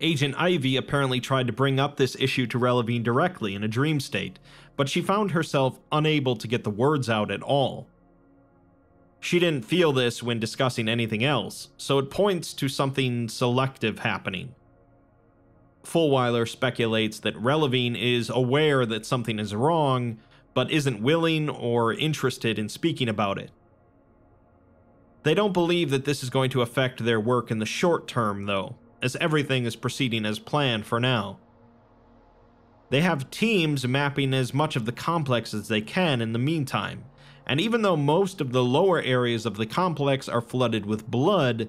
Speaker 1: Agent Ivy apparently tried to bring up this issue to Relevine directly in a dream state, but she found herself unable to get the words out at all. She didn't feel this when discussing anything else, so it points to something selective happening. Fullweiler speculates that Relevine is aware that something is wrong, but isn't willing or interested in speaking about it. They don't believe that this is going to affect their work in the short term, though, as everything is proceeding as planned for now. They have teams mapping as much of the complex as they can in the meantime, and even though most of the lower areas of the complex are flooded with blood,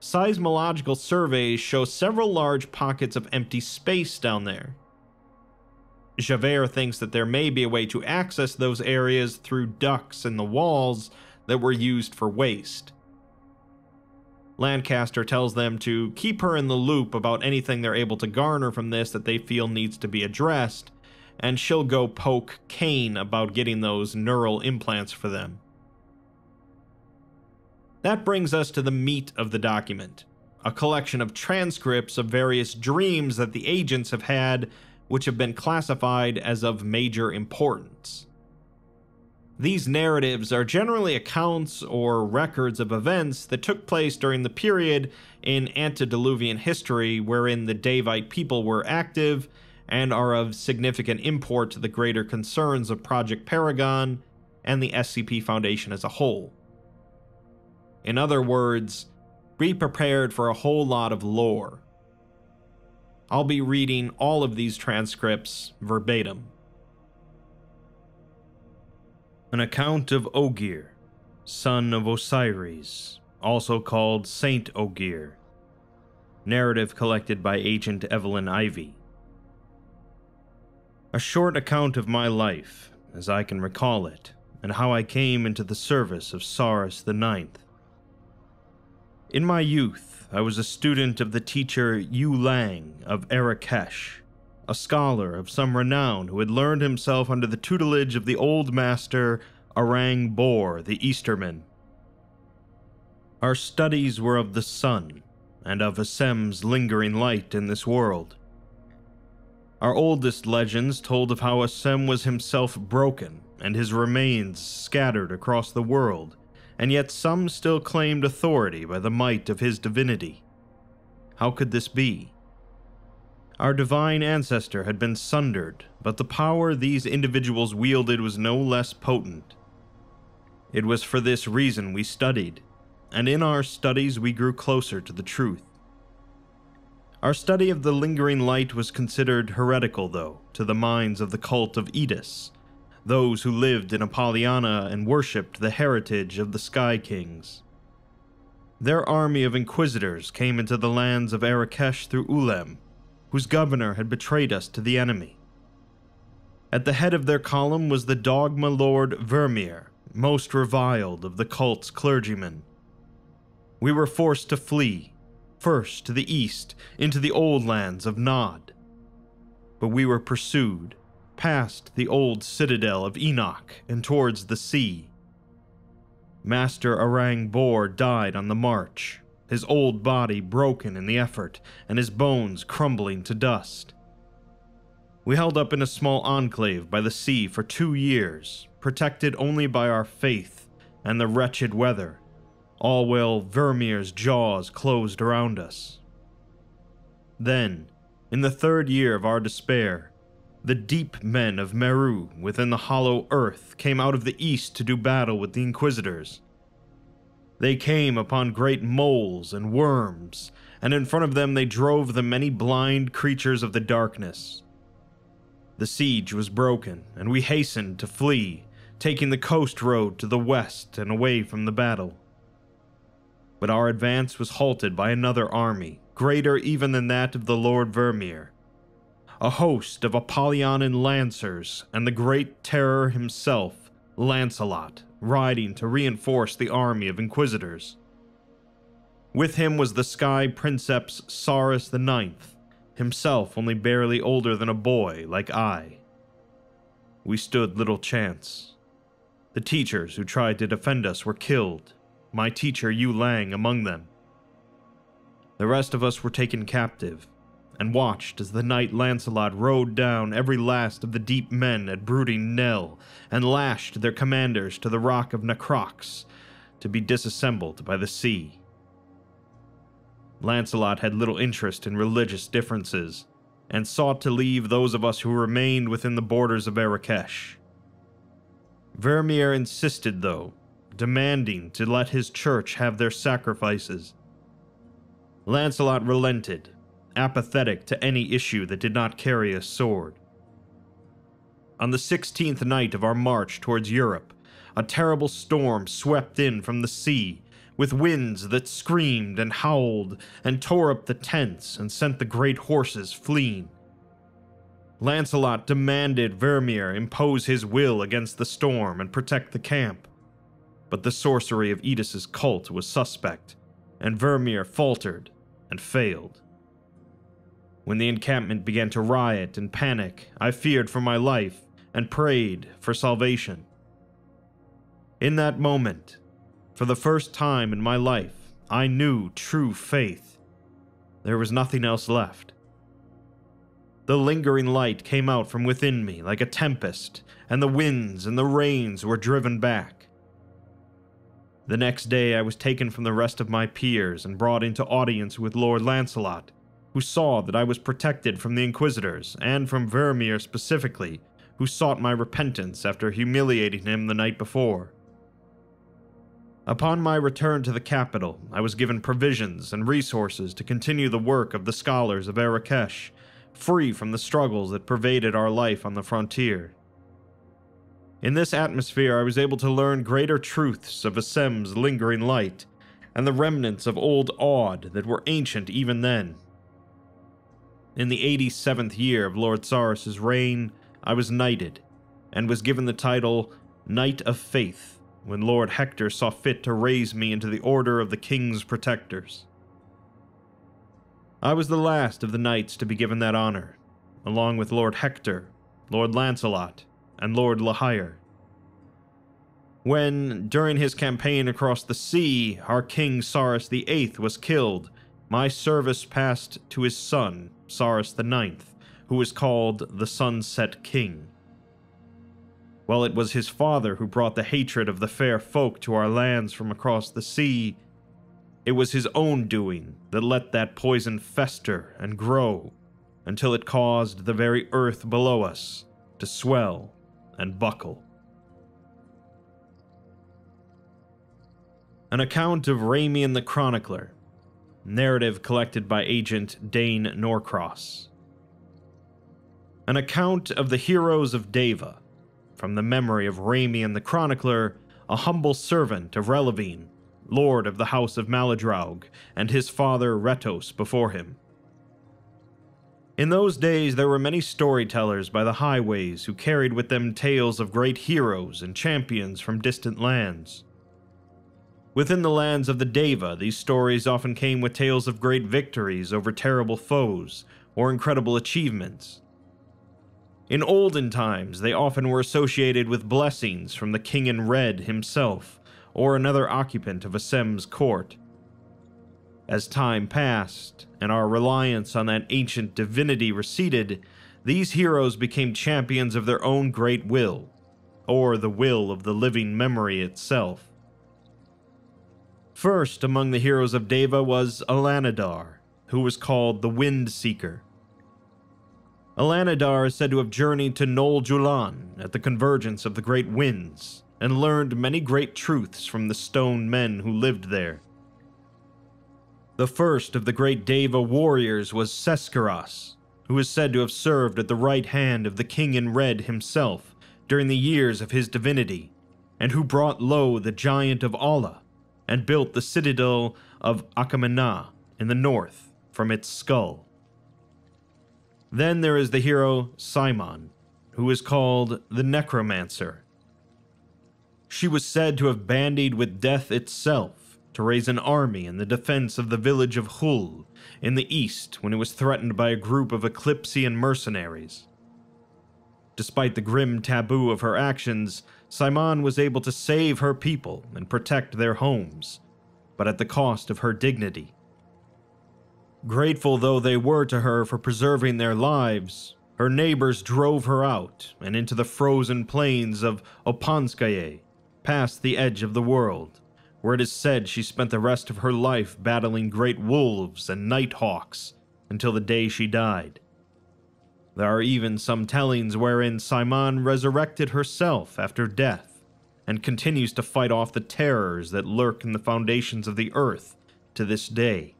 Speaker 1: Seismological surveys show several large pockets of empty space down there. Javert thinks that there may be a way to access those areas through ducts in the walls that were used for waste. Lancaster tells them to keep her in the loop about anything they're able to garner from this that they feel needs to be addressed, and she'll go poke Kane about getting those neural implants for them. That brings us to the meat of the document a collection of transcripts of various dreams that the agents have had, which have been classified as of major importance. These narratives are generally accounts or records of events that took place during the period in antediluvian history wherein the Davite people were active and are of significant import to the greater concerns of Project Paragon and the SCP Foundation as a whole. In other words, be prepared for a whole lot of lore. I'll be reading all of these transcripts verbatim. An account of Ogier, son of Osiris, also called Saint Ogier. Narrative collected by Agent Evelyn Ivy. A short account of my life, as I can recall it, and how I came into the service of Saurus the Ninth. In my youth, I was a student of the teacher Yu Lang of Arakesh, a scholar of some renown who had learned himself under the tutelage of the old master Arang Bor the Easterman. Our studies were of the sun and of Asem's lingering light in this world. Our oldest legends told of how Asem was himself broken and his remains scattered across the world, and yet some still claimed authority by the might of his divinity. How could this be? Our divine ancestor had been sundered, but the power these individuals wielded was no less potent. It was for this reason we studied, and in our studies we grew closer to the truth. Our study of the lingering light was considered heretical, though, to the minds of the cult of Edis, those who lived in Apollyana and worshipped the heritage of the Sky Kings. Their army of inquisitors came into the lands of Arakesh through Ulem, whose governor had betrayed us to the enemy. At the head of their column was the dogma lord Vermeer, most reviled of the cult's clergymen. We were forced to flee, first to the east, into the old lands of Nod. But we were pursued past the old citadel of Enoch and towards the sea. Master Orang Bor died on the march, his old body broken in the effort and his bones crumbling to dust. We held up in a small enclave by the sea for two years, protected only by our faith and the wretched weather, all while Vermeer's jaws closed around us. Then, in the third year of our despair, the deep men of Meru within the hollow earth came out of the east to do battle with the Inquisitors. They came upon great moles and worms, and in front of them they drove the many blind creatures of the darkness. The siege was broken, and we hastened to flee, taking the coast road to the west and away from the battle. But our advance was halted by another army, greater even than that of the Lord Vermeer a host of Apollyon lancers, and the Great Terror himself, Lancelot, riding to reinforce the army of Inquisitors. With him was the Sky Princeps Sarus IX, himself only barely older than a boy like I. We stood little chance. The teachers who tried to defend us were killed, my teacher Yu Lang among them. The rest of us were taken captive, and watched as the knight Lancelot rode down every last of the deep men at brooding Nell, and lashed their commanders to the rock of Nacrox, to be disassembled by the sea. Lancelot had little interest in religious differences, and sought to leave those of us who remained within the borders of Arakesh. Vermeer insisted, though, demanding to let his church have their sacrifices. Lancelot relented apathetic to any issue that did not carry a sword. On the 16th night of our march towards Europe, a terrible storm swept in from the sea, with winds that screamed and howled and tore up the tents and sent the great horses fleeing. Lancelot demanded Vermeer impose his will against the storm and protect the camp. But the sorcery of Edis's cult was suspect, and Vermeer faltered and failed. When the encampment began to riot and panic, I feared for my life and prayed for salvation. In that moment, for the first time in my life, I knew true faith. There was nothing else left. The lingering light came out from within me like a tempest, and the winds and the rains were driven back. The next day, I was taken from the rest of my peers and brought into audience with Lord Lancelot who saw that I was protected from the Inquisitors and from Vermeer specifically, who sought my repentance after humiliating him the night before. Upon my return to the capital, I was given provisions and resources to continue the work of the scholars of Arakesh, free from the struggles that pervaded our life on the frontier. In this atmosphere, I was able to learn greater truths of Asem's lingering light and the remnants of old Aud that were ancient even then. In the 87th year of Lord Saurus's reign, I was knighted, and was given the title Knight of Faith when Lord Hector saw fit to raise me into the Order of the King's Protectors. I was the last of the knights to be given that honor, along with Lord Hector, Lord Lancelot, and Lord Lahire. When, during his campaign across the sea, our King the VIII was killed, my service passed to his son, Cyrus IX, who was called the Sunset King. Well, it was his father who brought the hatred of the fair folk to our lands from across the sea. It was his own doing that let that poison fester and grow until it caused the very earth below us to swell and buckle. An account of Ramian the Chronicler Narrative collected by Agent Dane Norcross. An account of the heroes of Deva, from the memory of Ramian the Chronicler, a humble servant of Relevine, lord of the house of Maladraug, and his father Retos before him. In those days, there were many storytellers by the highways who carried with them tales of great heroes and champions from distant lands. Within the lands of the Deva, these stories often came with tales of great victories over terrible foes or incredible achievements. In olden times, they often were associated with blessings from the King in Red himself or another occupant of Asem's court. As time passed and our reliance on that ancient divinity receded, these heroes became champions of their own great will, or the will of the living memory itself. First among the heroes of Deva was Alanadar, who was called the Wind Seeker. Alanadar is said to have journeyed to Nol Julan at the convergence of the great winds and learned many great truths from the stone men who lived there. The first of the great Deva warriors was Seskaros, who is said to have served at the right hand of the King in Red himself during the years of his divinity, and who brought low the giant of Allah, and built the citadel of Akamena in the north from its skull. Then there is the hero Simon, who is called the Necromancer. She was said to have bandied with death itself to raise an army in the defense of the village of Hul in the east when it was threatened by a group of Eclipsian mercenaries. Despite the grim taboo of her actions, Simon was able to save her people and protect their homes, but at the cost of her dignity. Grateful though they were to her for preserving their lives, her neighbors drove her out and into the frozen plains of Opanskaye, past the edge of the world, where it is said she spent the rest of her life battling great wolves and night hawks until the day she died. There are even some tellings wherein Simon resurrected herself after death and continues to fight off the terrors that lurk in the foundations of the earth to this day.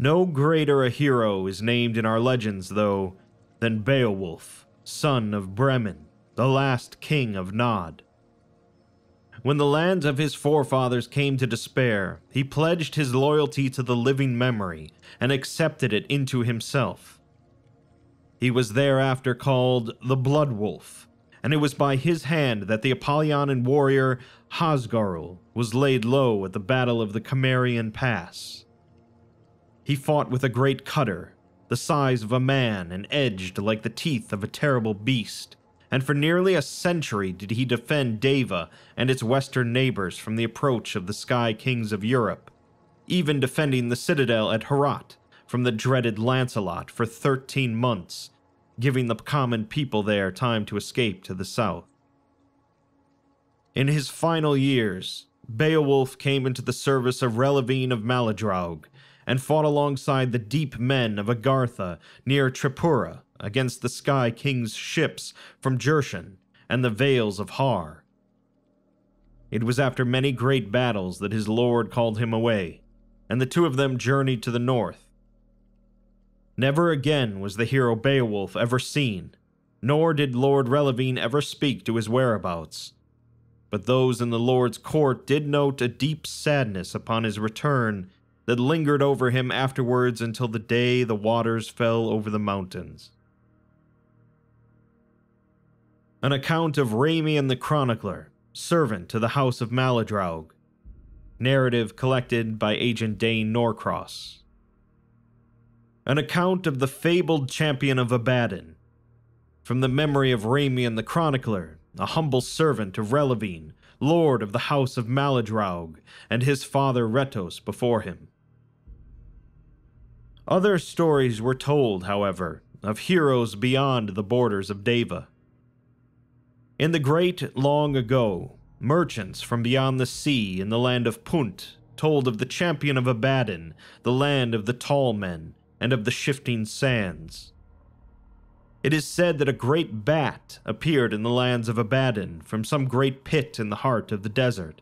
Speaker 1: No greater a hero is named in our legends, though, than Beowulf, son of Bremen, the last king of Nod. When the lands of his forefathers came to despair, he pledged his loyalty to the living memory and accepted it into himself. He was thereafter called the Blood Wolf, and it was by his hand that the Apollonian warrior Hasgarul was laid low at the Battle of the Cimmerian Pass. He fought with a great cutter, the size of a man and edged like the teeth of a terrible beast, and for nearly a century did he defend Deva and its western neighbors from the approach of the Sky Kings of Europe, even defending the citadel at Herat from the dreaded Lancelot for 13 months, giving the common people there time to escape to the south. In his final years, Beowulf came into the service of Relevine of Maladraug and fought alongside the deep men of Agartha near Tripura against the Sky King's ships from Jershon and the Vales of Har. It was after many great battles that his lord called him away, and the two of them journeyed to the north, Never again was the hero Beowulf ever seen, nor did Lord Relevine ever speak to his whereabouts. But those in the Lord's court did note a deep sadness upon his return that lingered over him afterwards until the day the waters fell over the mountains. An account of Raimi and the Chronicler, servant to the House of Maladraug. Narrative collected by Agent Dane Norcross an account of the fabled champion of Abaddon. From the memory of Ramian the Chronicler, a humble servant of Relevine, lord of the house of Maladraug, and his father Retos before him. Other stories were told, however, of heroes beyond the borders of Deva. In the great long ago, merchants from beyond the sea in the land of Punt told of the champion of Abaddon, the land of the tall men, and of the shifting sands. It is said that a great bat appeared in the lands of Abaddon from some great pit in the heart of the desert.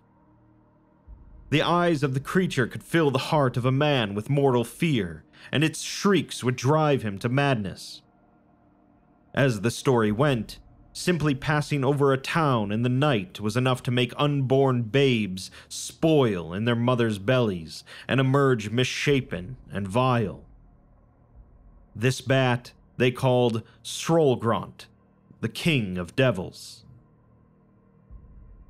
Speaker 1: The eyes of the creature could fill the heart of a man with mortal fear, and its shrieks would drive him to madness. As the story went, simply passing over a town in the night was enough to make unborn babes spoil in their mothers' bellies and emerge misshapen and vile. This bat they called Strollgrant, the king of devils.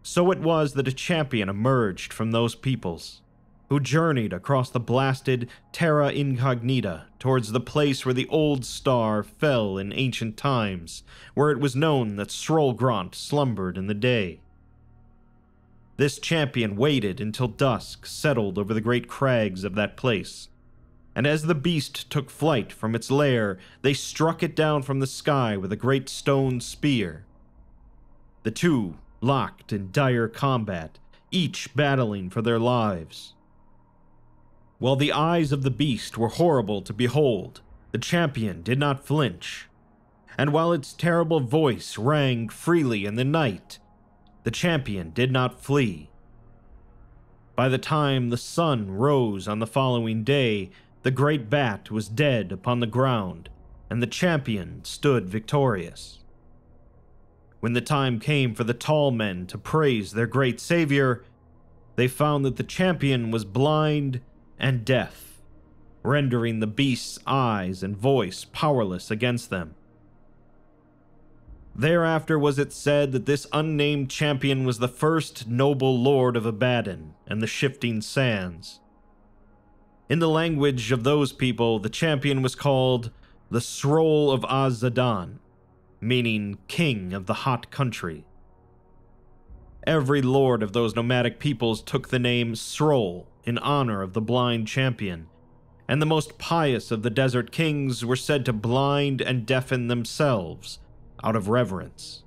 Speaker 1: So it was that a champion emerged from those peoples, who journeyed across the blasted Terra Incognita towards the place where the old star fell in ancient times, where it was known that Strollgrant slumbered in the day. This champion waited until dusk settled over the great crags of that place, and as the beast took flight from its lair, they struck it down from the sky with a great stone spear. The two locked in dire combat, each battling for their lives. While the eyes of the beast were horrible to behold, the champion did not flinch. And while its terrible voice rang freely in the night, the champion did not flee. By the time the sun rose on the following day, the great bat was dead upon the ground, and the champion stood victorious. When the time came for the tall men to praise their great savior, they found that the champion was blind and deaf, rendering the beast's eyes and voice powerless against them. Thereafter was it said that this unnamed champion was the first noble lord of Abaddon and the shifting sands, in the language of those people, the champion was called the Sroll of Azadan, meaning King of the Hot Country. Every lord of those nomadic peoples took the name Sroll in honor of the blind champion, and the most pious of the desert kings were said to blind and deafen themselves out of reverence.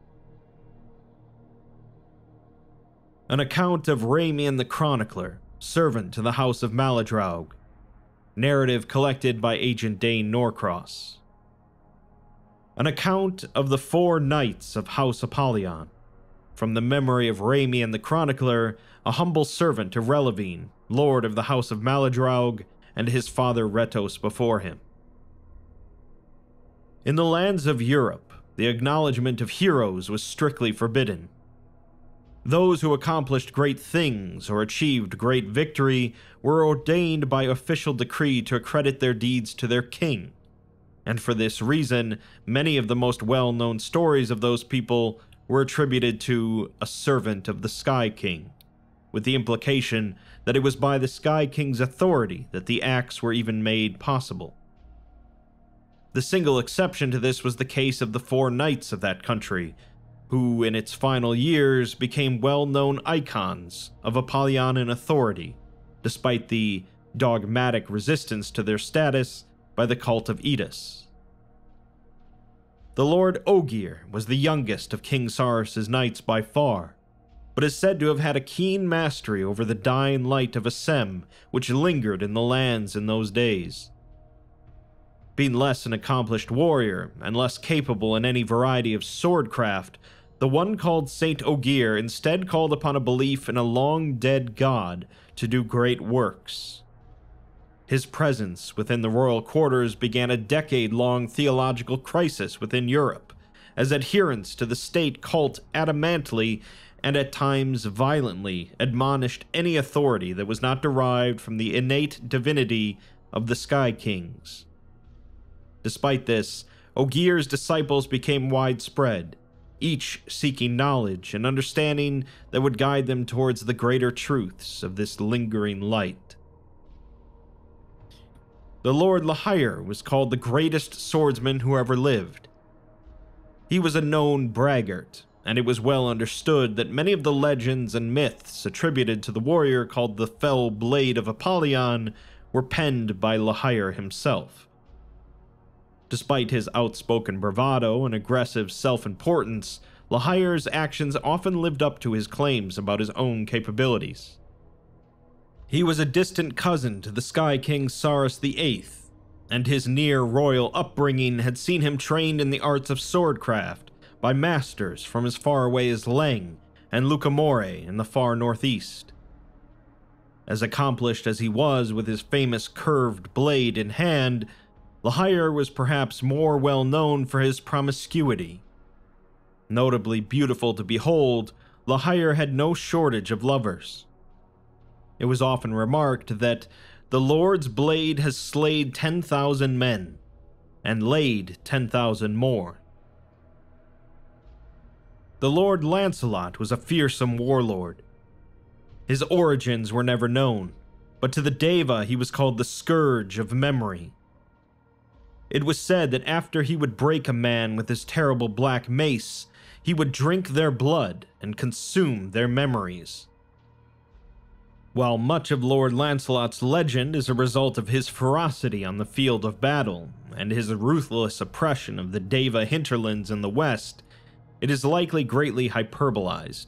Speaker 1: An account of Ramian the Chronicler, servant to the house of Maladraug, narrative collected by Agent Dane Norcross. An account of the four knights of House Apollyon, from the memory of Raimi and the chronicler, a humble servant of Relevine, lord of the House of Maladraug, and his father Retos before him. In the lands of Europe, the acknowledgement of heroes was strictly forbidden, those who accomplished great things or achieved great victory were ordained by official decree to credit their deeds to their king. And for this reason, many of the most well known stories of those people were attributed to a servant of the Sky King, with the implication that it was by the Sky King's authority that the acts were even made possible. The single exception to this was the case of the four knights of that country, who in its final years became well known icons of Apollonian authority, despite the dogmatic resistance to their status by the cult of Edis. The Lord Ogier was the youngest of King Sarus's knights by far, but is said to have had a keen mastery over the dying light of Asem, which lingered in the lands in those days. Being less an accomplished warrior and less capable in any variety of swordcraft, the one called Saint Ogier instead called upon a belief in a long dead god to do great works. His presence within the royal quarters began a decade long theological crisis within Europe, as adherents to the state cult adamantly and at times violently admonished any authority that was not derived from the innate divinity of the Sky Kings. Despite this, Ogier's disciples became widespread, each seeking knowledge and understanding that would guide them towards the greater truths of this lingering light. The Lord Lahire was called the greatest swordsman who ever lived. He was a known braggart, and it was well understood that many of the legends and myths attributed to the warrior called the Fell Blade of Apollyon were penned by Lahire himself. Despite his outspoken bravado and aggressive self importance, Lahire's actions often lived up to his claims about his own capabilities. He was a distant cousin to the Sky King Saurus VIII, and his near royal upbringing had seen him trained in the arts of swordcraft by masters from as far away as Leng and Lucamore in the far northeast. As accomplished as he was with his famous curved blade in hand, Lahire was perhaps more well known for his promiscuity. Notably beautiful to behold, Lahire had no shortage of lovers. It was often remarked that the Lord's blade has slayed 10,000 men and laid 10,000 more. The Lord Lancelot was a fearsome warlord. His origins were never known, but to the Deva he was called the Scourge of Memory. It was said that after he would break a man with his terrible black mace, he would drink their blood and consume their memories. While much of Lord Lancelot's legend is a result of his ferocity on the field of battle and his ruthless oppression of the Deva hinterlands in the west, it is likely greatly hyperbolized.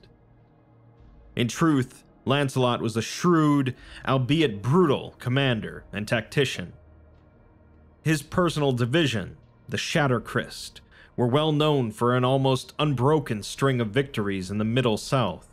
Speaker 1: In truth, Lancelot was a shrewd, albeit brutal, commander and tactician. His personal division, the Shattercrest, were well known for an almost unbroken string of victories in the Middle South.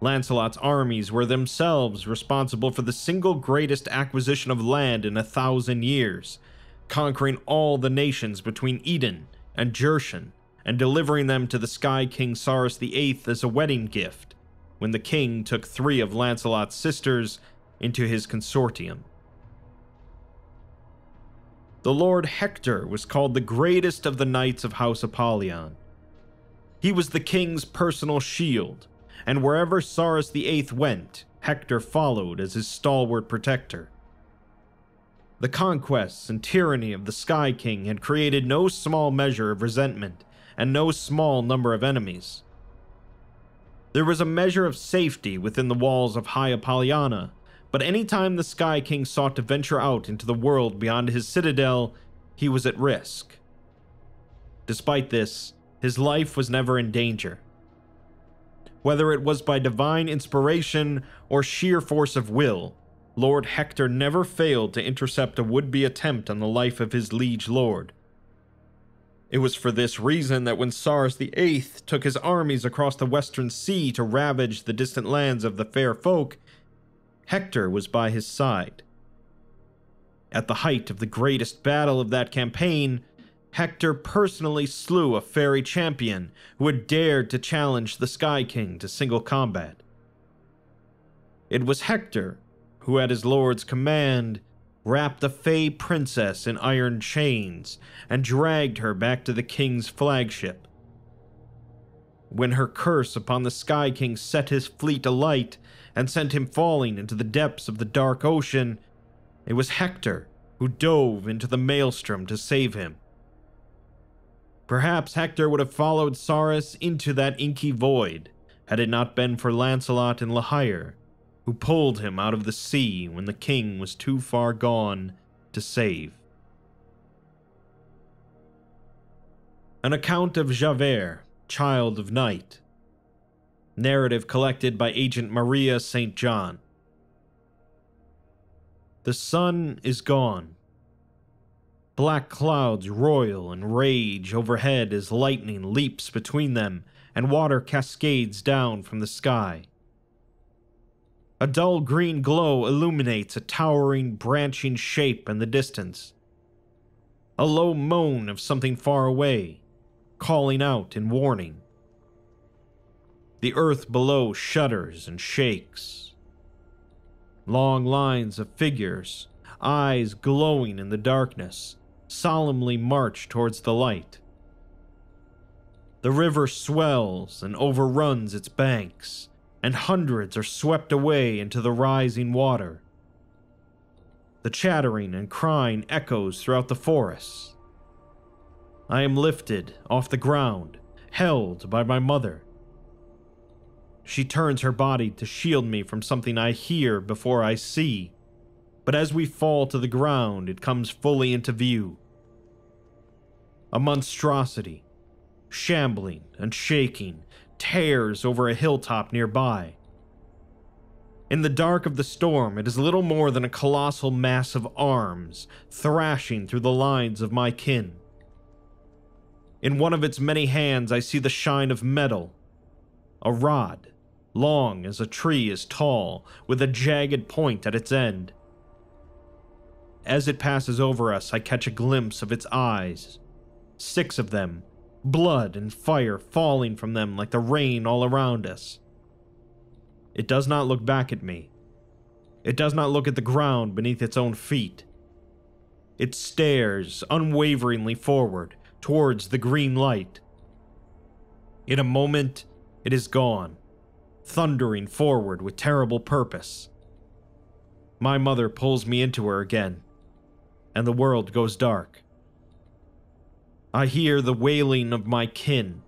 Speaker 1: Lancelot's armies were themselves responsible for the single greatest acquisition of land in a thousand years, conquering all the nations between Eden and Jershon, and delivering them to the Sky King the VIII as a wedding gift, when the king took three of Lancelot's sisters into his consortium the Lord Hector was called the greatest of the knights of House Apollyon. He was the king's personal shield, and wherever Cyrus VIII went, Hector followed as his stalwart protector. The conquests and tyranny of the Sky King had created no small measure of resentment and no small number of enemies. There was a measure of safety within the walls of High Apollyana but any time the Sky King sought to venture out into the world beyond his citadel, he was at risk. Despite this, his life was never in danger. Whether it was by divine inspiration or sheer force of will, Lord Hector never failed to intercept a would be attempt on the life of his liege lord. It was for this reason that when Sars the Eighth took his armies across the western sea to ravage the distant lands of the fair folk, Hector was by his side. At the height of the greatest battle of that campaign, Hector personally slew a fairy champion who had dared to challenge the Sky King to single combat. It was Hector who, at his lord's command, wrapped a fey princess in iron chains and dragged her back to the king's flagship. When her curse upon the Sky King set his fleet alight, and sent him falling into the depths of the dark ocean, it was Hector who dove into the maelstrom to save him. Perhaps Hector would have followed Saurus into that inky void had it not been for Lancelot and Lahire, who pulled him out of the sea when the king was too far gone to save. An account of Javert, Child of Night, narrative collected by Agent Maria St. John. The sun is gone. Black clouds roil and rage overhead as lightning leaps between them and water cascades down from the sky. A dull green glow illuminates a towering, branching shape in the distance. A low moan of something far away, calling out in warning. The earth below shudders and shakes. Long lines of figures, eyes glowing in the darkness, solemnly march towards the light. The river swells and overruns its banks, and hundreds are swept away into the rising water. The chattering and crying echoes throughout the forest. I am lifted off the ground, held by my mother, she turns her body to shield me from something I hear before I see. But as we fall to the ground, it comes fully into view. A monstrosity, shambling and shaking, tears over a hilltop nearby. In the dark of the storm, it is little more than a colossal mass of arms thrashing through the lines of my kin. In one of its many hands, I see the shine of metal, a rod long as a tree is tall, with a jagged point at its end. As it passes over us, I catch a glimpse of its eyes. Six of them, blood and fire falling from them like the rain all around us. It does not look back at me. It does not look at the ground beneath its own feet. It stares unwaveringly forward towards the green light. In a moment, it is gone thundering forward with terrible purpose. My mother pulls me into her again, and the world goes dark. I hear the wailing of my kin,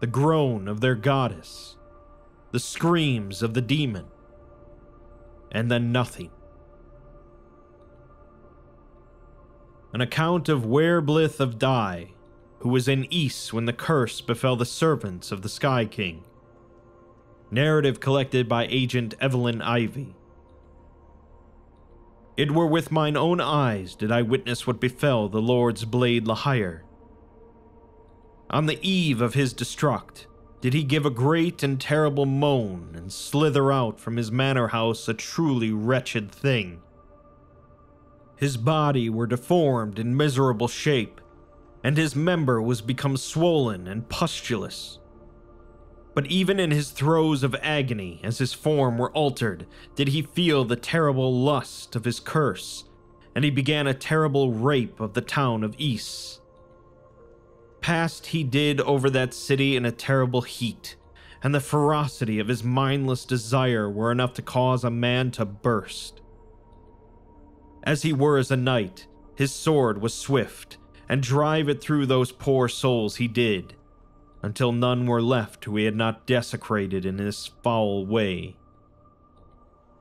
Speaker 1: the groan of their goddess, the screams of the demon, and then nothing. An account of Werblith of Dai, who was in East when the curse befell the servants of the Sky King. Narrative collected by Agent Evelyn Ivy. It were with mine own eyes did I witness what befell the Lord's Blade Lahire. On the eve of his destruct, did he give a great and terrible moan and slither out from his manor house a truly wretched thing. His body were deformed in miserable shape, and his member was become swollen and pustulous. But even in his throes of agony, as his form were altered, did he feel the terrible lust of his curse, and he began a terrible rape of the town of Is. Past he did over that city in a terrible heat, and the ferocity of his mindless desire were enough to cause a man to burst. As he were as a knight, his sword was swift, and drive it through those poor souls he did, until none were left he had not desecrated in this foul way.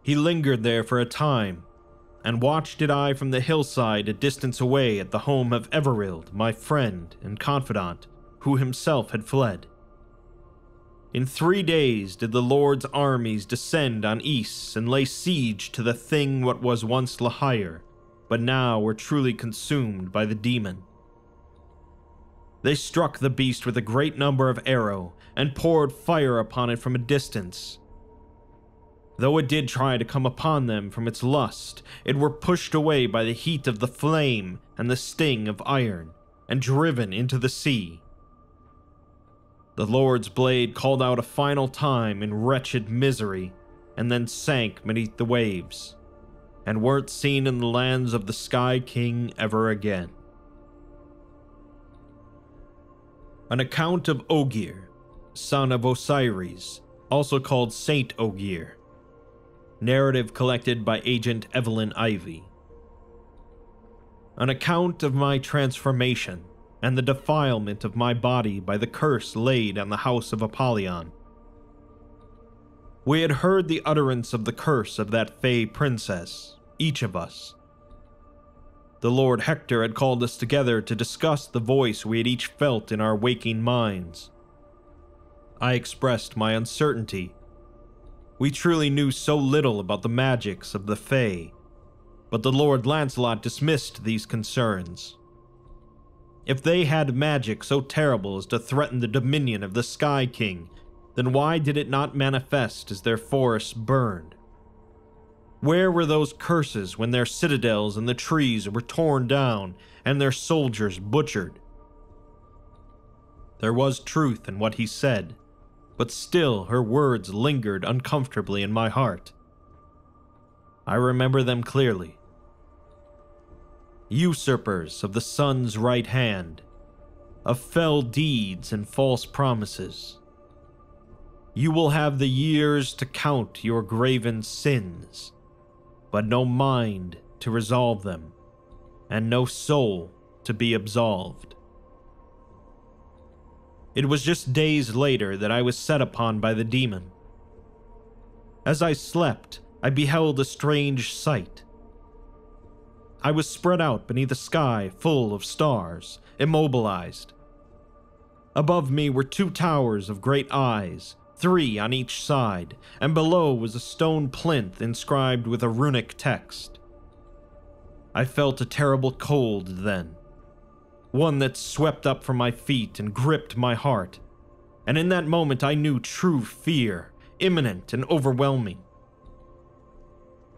Speaker 1: He lingered there for a time, and watched it I from the hillside a distance away at the home of Everild, my friend and confidant, who himself had fled. In three days did the Lord's armies descend on East and lay siege to the thing what was once Lahire, but now were truly consumed by the demon. They struck the beast with a great number of arrow and poured fire upon it from a distance. Though it did try to come upon them from its lust, it were pushed away by the heat of the flame and the sting of iron, and driven into the sea. The Lord's blade called out a final time in wretched misery, and then sank beneath the waves, and weren't seen in the lands of the Sky King ever again. An account of Ogier, son of Osiris, also called Saint Ogier. Narrative collected by Agent Evelyn Ivy. An account of my transformation and the defilement of my body by the curse laid on the house of Apollyon. We had heard the utterance of the curse of that Fey princess, each of us, the Lord Hector had called us together to discuss the voice we had each felt in our waking minds. I expressed my uncertainty. We truly knew so little about the magics of the Fae, but the Lord Lancelot dismissed these concerns. If they had magic so terrible as to threaten the dominion of the Sky King, then why did it not manifest as their forests burned? Where were those curses when their citadels and the trees were torn down and their soldiers butchered? There was truth in what he said, but still her words lingered uncomfortably in my heart. I remember them clearly. Usurpers of the sun's right hand, of fell deeds and false promises. You will have the years to count your graven sins but no mind to resolve them, and no soul to be absolved. It was just days later that I was set upon by the demon. As I slept, I beheld a strange sight. I was spread out beneath a sky full of stars, immobilized. Above me were two towers of great eyes, three on each side, and below was a stone plinth inscribed with a runic text. I felt a terrible cold then, one that swept up from my feet and gripped my heart, and in that moment I knew true fear, imminent and overwhelming.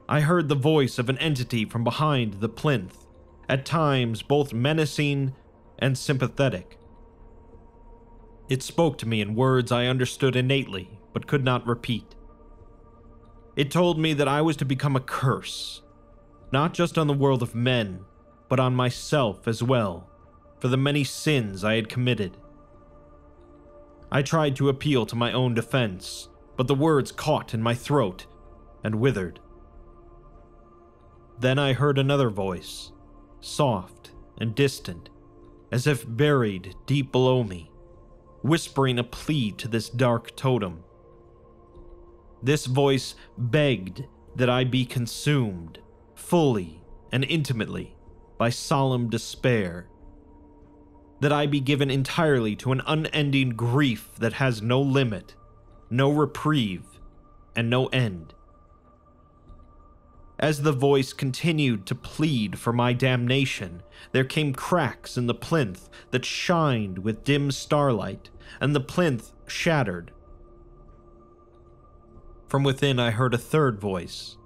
Speaker 1: I heard the voice of an entity from behind the plinth, at times both menacing and sympathetic. It spoke to me in words I understood innately, but could not repeat. It told me that I was to become a curse, not just on the world of men, but on myself as well, for the many sins I had committed. I tried to appeal to my own defense, but the words caught in my throat and withered. Then I heard another voice, soft and distant, as if buried deep below me whispering a plea to this dark totem. This voice begged that I be consumed, fully and intimately, by solemn despair. That I be given entirely to an unending grief that has no limit, no reprieve, and no end. As the voice continued to plead for my damnation, there came cracks in the plinth that shined with dim starlight, and the plinth shattered. From within, I heard a third voice.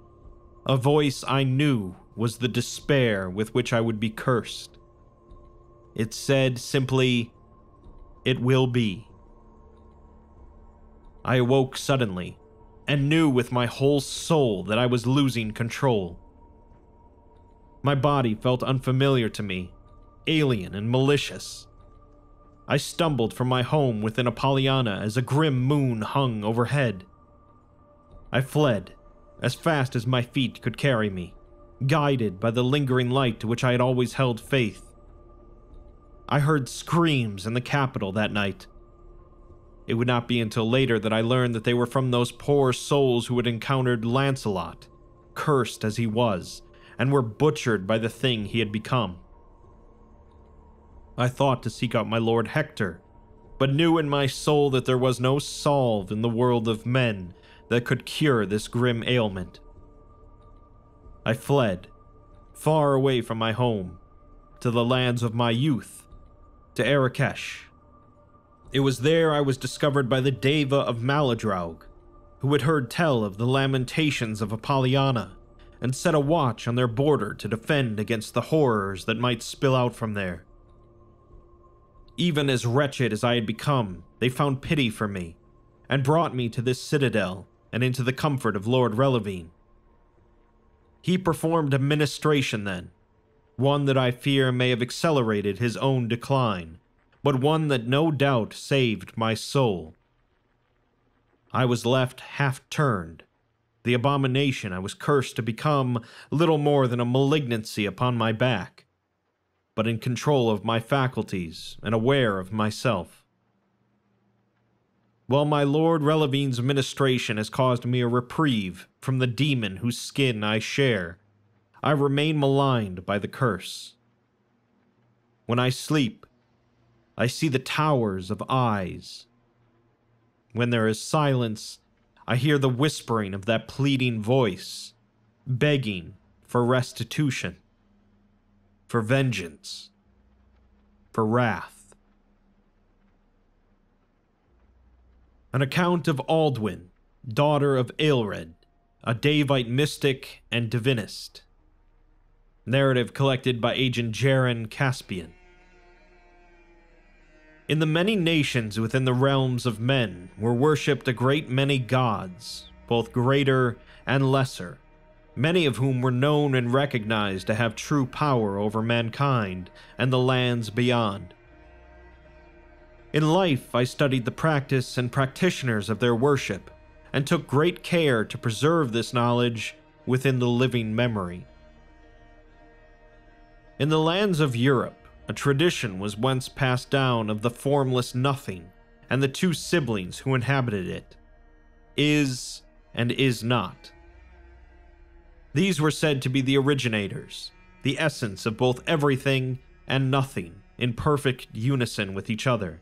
Speaker 1: A voice I knew was the despair with which I would be cursed. It said simply, It will be. I awoke suddenly and knew with my whole soul that I was losing control. My body felt unfamiliar to me, alien and malicious. I stumbled from my home within Apollyanna as a grim moon hung overhead. I fled, as fast as my feet could carry me, guided by the lingering light to which I had always held faith. I heard screams in the capital that night. It would not be until later that I learned that they were from those poor souls who had encountered Lancelot, cursed as he was, and were butchered by the thing he had become. I thought to seek out my lord Hector, but knew in my soul that there was no salve in the world of men that could cure this grim ailment. I fled, far away from my home, to the lands of my youth, to Arakesh. It was there I was discovered by the Deva of Maladraug, who had heard tell of the lamentations of Apollyanna, and set a watch on their border to defend against the horrors that might spill out from there. Even as wretched as I had become, they found pity for me, and brought me to this citadel and into the comfort of Lord Relevine. He performed a ministration then, one that I fear may have accelerated his own decline, but one that no doubt saved my soul. I was left half turned, the abomination I was cursed to become little more than a malignancy upon my back but in control of my faculties and aware of myself. while my Lord Relevine's ministration has caused me a reprieve from the demon whose skin I share. I remain maligned by the curse. When I sleep, I see the towers of eyes. When there is silence, I hear the whispering of that pleading voice, begging for restitution for vengeance, for wrath. An account of Aldwyn, daughter of Aelred, a Davite mystic and divinist. Narrative collected by Agent Jaren Caspian. In the many nations within the realms of men were worshipped a great many gods, both greater and lesser many of whom were known and recognized to have true power over mankind and the lands beyond. In life, I studied the practice and practitioners of their worship, and took great care to preserve this knowledge within the living memory. In the lands of Europe, a tradition was once passed down of the formless nothing and the two siblings who inhabited it is and is not. These were said to be the originators, the essence of both everything and nothing in perfect unison with each other.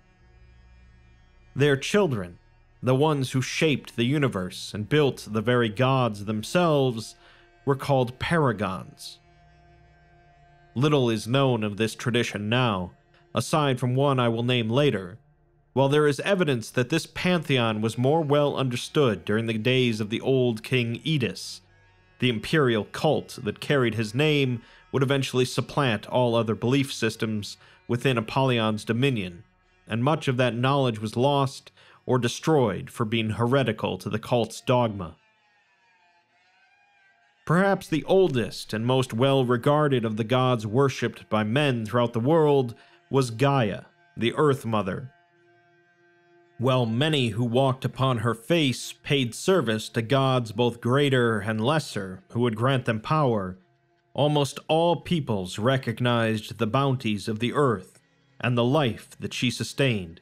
Speaker 1: Their children, the ones who shaped the universe and built the very gods themselves, were called paragons. Little is known of this tradition now, aside from one I will name later, while there is evidence that this pantheon was more well understood during the days of the old King Edis the imperial cult that carried his name would eventually supplant all other belief systems within Apollyon's dominion, and much of that knowledge was lost or destroyed for being heretical to the cult's dogma. Perhaps the oldest and most well regarded of the gods worshipped by men throughout the world was Gaia, the Earth Mother, while many who walked upon her face paid service to gods both greater and lesser, who would grant them power, almost all peoples recognized the bounties of the earth and the life that she sustained.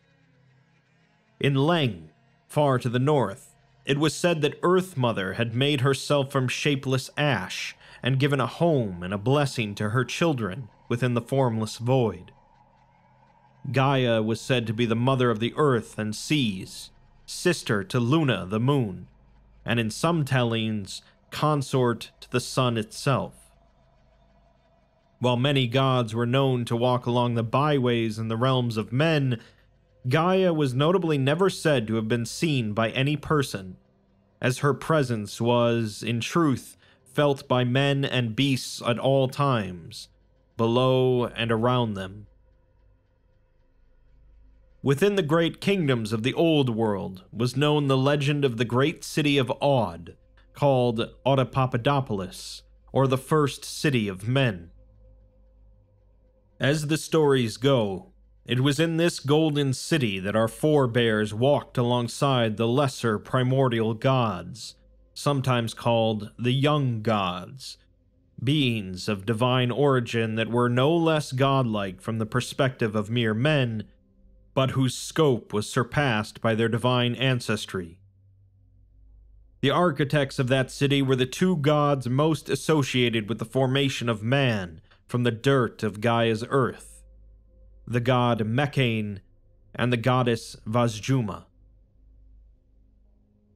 Speaker 1: In Leng, far to the north, it was said that Earth Mother had made herself from shapeless ash and given a home and a blessing to her children within the formless void. Gaia was said to be the mother of the earth and seas, sister to Luna, the moon, and in some tellings, consort to the sun itself. While many gods were known to walk along the byways in the realms of men, Gaia was notably never said to have been seen by any person, as her presence was, in truth, felt by men and beasts at all times, below and around them. Within the great kingdoms of the Old World was known the legend of the great city of Aud, called Autopapadopolis, or the first city of men. As the stories go, it was in this golden city that our forebears walked alongside the lesser primordial gods, sometimes called the young gods, beings of divine origin that were no less godlike from the perspective of mere men but whose scope was surpassed by their divine ancestry. The architects of that city were the two gods most associated with the formation of man from the dirt of Gaia's earth the god Mekane and the goddess Vazjuma.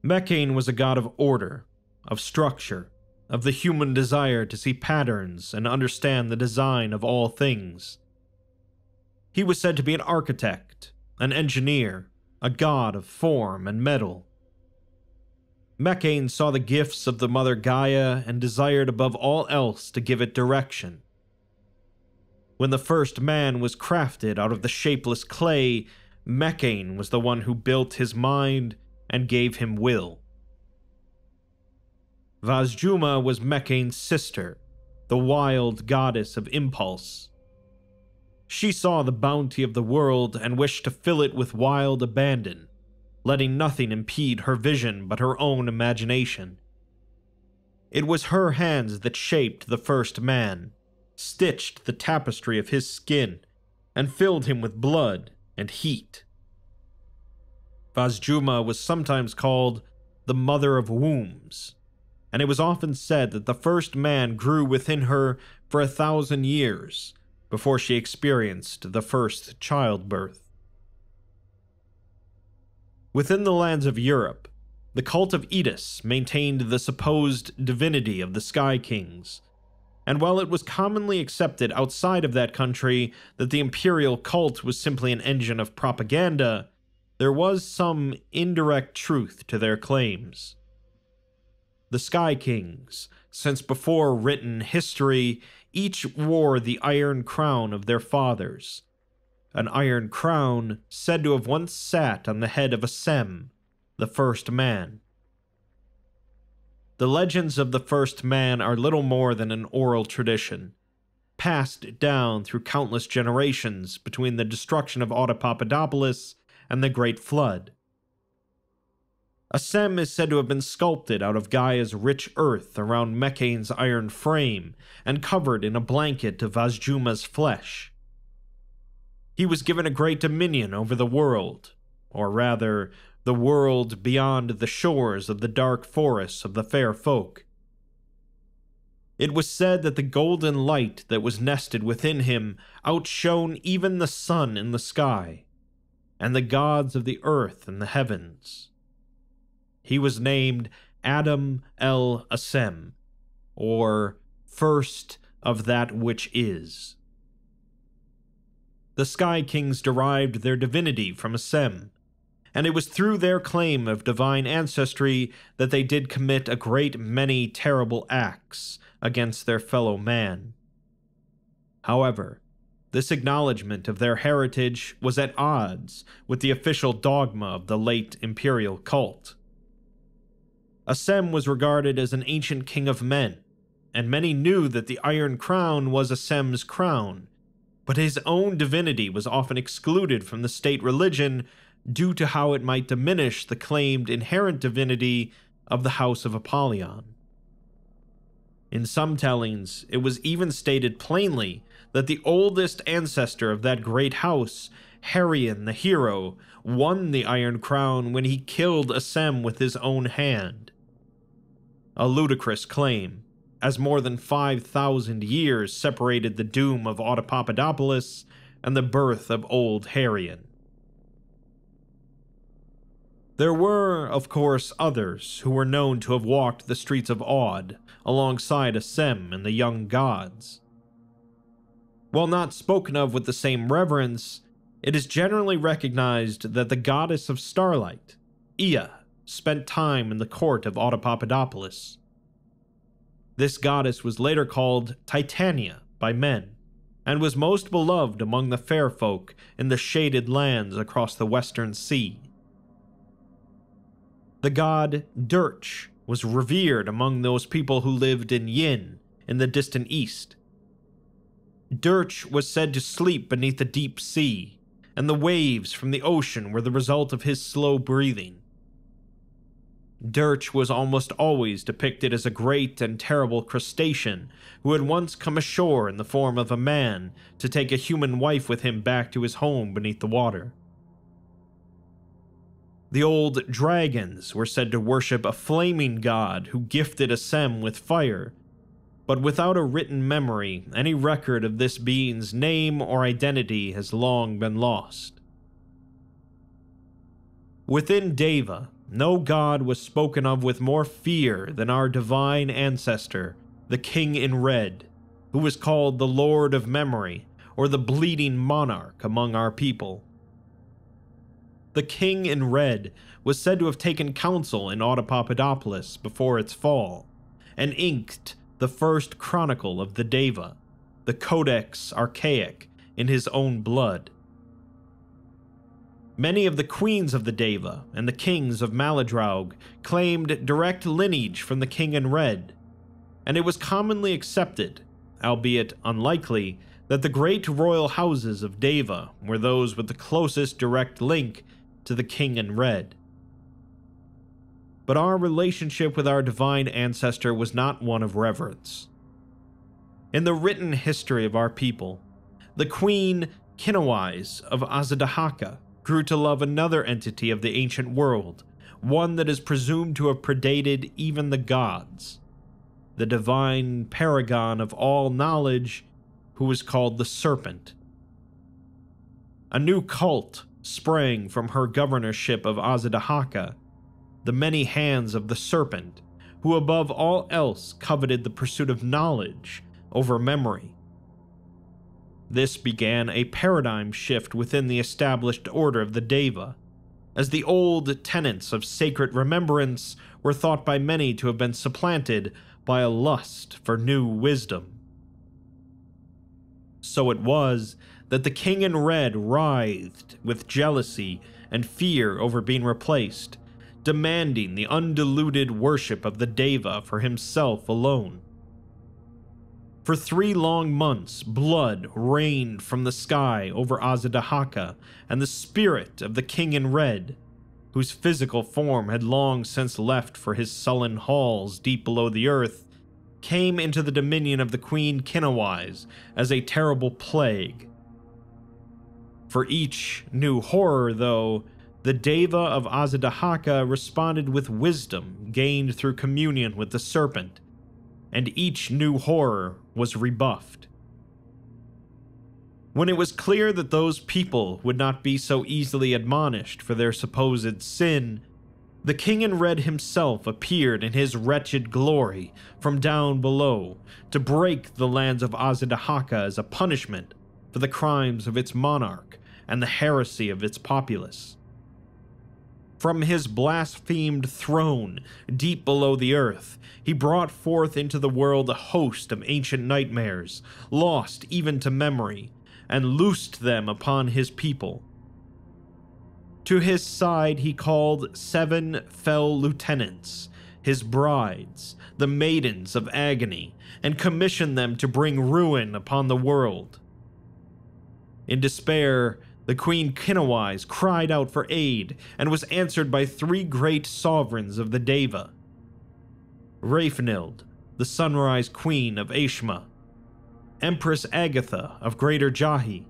Speaker 1: Mekane was a god of order, of structure, of the human desire to see patterns and understand the design of all things. He was said to be an architect an engineer, a god of form and metal. Mechane saw the gifts of the mother Gaia and desired above all else to give it direction. When the first man was crafted out of the shapeless clay, Mechane was the one who built his mind and gave him will. Vazjuma was Mechane's sister, the wild goddess of impulse. She saw the bounty of the world and wished to fill it with wild abandon, letting nothing impede her vision but her own imagination. It was her hands that shaped the first man, stitched the tapestry of his skin, and filled him with blood and heat. Vazjuma was sometimes called the mother of wombs, and it was often said that the first man grew within her for a thousand years before she experienced the first childbirth. Within the lands of Europe, the cult of Edis maintained the supposed divinity of the Sky Kings, and while it was commonly accepted outside of that country that the imperial cult was simply an engine of propaganda, there was some indirect truth to their claims. The Sky Kings, since before written history, each wore the iron crown of their fathers. An iron crown said to have once sat on the head of a Sem, the first man. The legends of the first man are little more than an oral tradition, passed down through countless generations between the destruction of Autopapadopoulos and the Great Flood. A sem is said to have been sculpted out of Gaia's rich earth around Mechane's iron frame and covered in a blanket of Vazjuma's flesh. He was given a great dominion over the world, or rather, the world beyond the shores of the dark forests of the fair folk. It was said that the golden light that was nested within him outshone even the sun in the sky, and the gods of the earth and the heavens. He was named Adam El Asem, or First of That Which Is. The Sky Kings derived their divinity from Asem, and it was through their claim of divine ancestry that they did commit a great many terrible acts against their fellow man. However, this acknowledgement of their heritage was at odds with the official dogma of the late imperial cult. Asem was regarded as an ancient king of men, and many knew that the Iron Crown was Asem's crown, but his own divinity was often excluded from the state religion due to how it might diminish the claimed inherent divinity of the House of Apollyon. In some tellings, it was even stated plainly that the oldest ancestor of that great house, Harion the hero, won the Iron Crown when he killed Asem with his own hand a ludicrous claim, as more than 5,000 years separated the doom of Autopapadopoulos and the birth of Old Harrion. There were, of course, others who were known to have walked the streets of Odd alongside Asem and the young gods. While not spoken of with the same reverence, it is generally recognized that the goddess of starlight, Ea, spent time in the court of Autopapadopoulos. This goddess was later called Titania by men, and was most beloved among the fair folk in the shaded lands across the western sea. The god Dirch was revered among those people who lived in Yin in the distant east. Dirch was said to sleep beneath the deep sea, and the waves from the ocean were the result of his slow breathing. Dirch was almost always depicted as a great and terrible crustacean who had once come ashore in the form of a man to take a human wife with him back to his home beneath the water. The old dragons were said to worship a flaming god who gifted Asem with fire, but without a written memory, any record of this being's name or identity has long been lost. Within Deva, no god was spoken of with more fear than our divine ancestor, the King in Red, who was called the Lord of Memory, or the Bleeding Monarch among our people. The King in Red was said to have taken counsel in Autopapadopoulos before its fall, and inked the first chronicle of the Deva, the Codex Archaic, in his own blood. Many of the queens of the Deva and the kings of Maladraug claimed direct lineage from the King in Red, and it was commonly accepted, albeit unlikely, that the great royal houses of Deva were those with the closest direct link to the King in Red. But our relationship with our divine ancestor was not one of reverence. In the written history of our people, the Queen Kinawise of Azadahaka grew to love another entity of the ancient world, one that is presumed to have predated even the gods. The divine paragon of all knowledge, who was called the Serpent. A new cult sprang from her governorship of Azadahaka, the many hands of the Serpent, who above all else coveted the pursuit of knowledge over memory. This began a paradigm shift within the established order of the Deva, as the old tenets of sacred remembrance were thought by many to have been supplanted by a lust for new wisdom. So it was that the king in red writhed with jealousy and fear over being replaced, demanding the undiluted worship of the Deva for himself alone. For three long months, blood rained from the sky over Azadahaka and the spirit of the King in Red, whose physical form had long since left for his sullen halls deep below the earth, came into the dominion of the Queen Kinnawise as a terrible plague. For each new horror, though, the Deva of Azadahaka responded with wisdom gained through communion with the serpent, and each new horror was rebuffed. When it was clear that those people would not be so easily admonished for their supposed sin, the king in red himself appeared in his wretched glory from down below to break the lands of Azadahaka as a punishment for the crimes of its monarch and the heresy of its populace. From his blasphemed throne, deep below the earth, he brought forth into the world a host of ancient nightmares, lost even to memory, and loosed them upon his people. To his side he called seven fell lieutenants, his brides, the maidens of agony, and commissioned them to bring ruin upon the world. In despair, the queen Kinawise cried out for aid and was answered by three great sovereigns of the Deva. raifnild the Sunrise Queen of Aishma, Empress Agatha of Greater Jahi,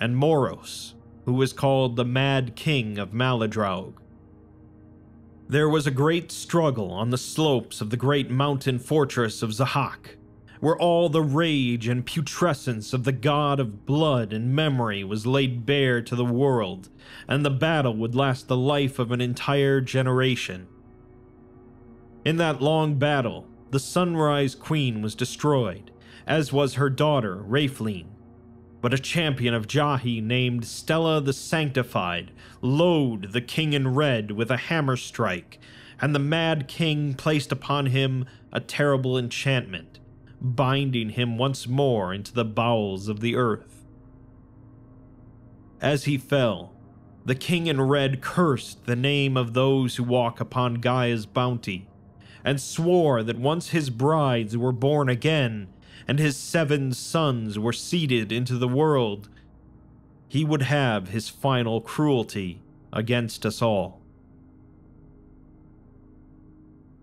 Speaker 1: and Moros, who was called the Mad King of Maladraug. There was a great struggle on the slopes of the great mountain fortress of Zahak, where all the rage and putrescence of the god of blood and memory was laid bare to the world, and the battle would last the life of an entire generation. In that long battle, the Sunrise Queen was destroyed, as was her daughter, Raifleen. But a champion of Jahi named Stella the Sanctified load the King in Red with a hammer strike, and the Mad King placed upon him a terrible enchantment binding him once more into the bowels of the earth. As he fell, the king in red cursed the name of those who walk upon Gaia's bounty, and swore that once his brides were born again, and his seven sons were seated into the world, he would have his final cruelty against us all.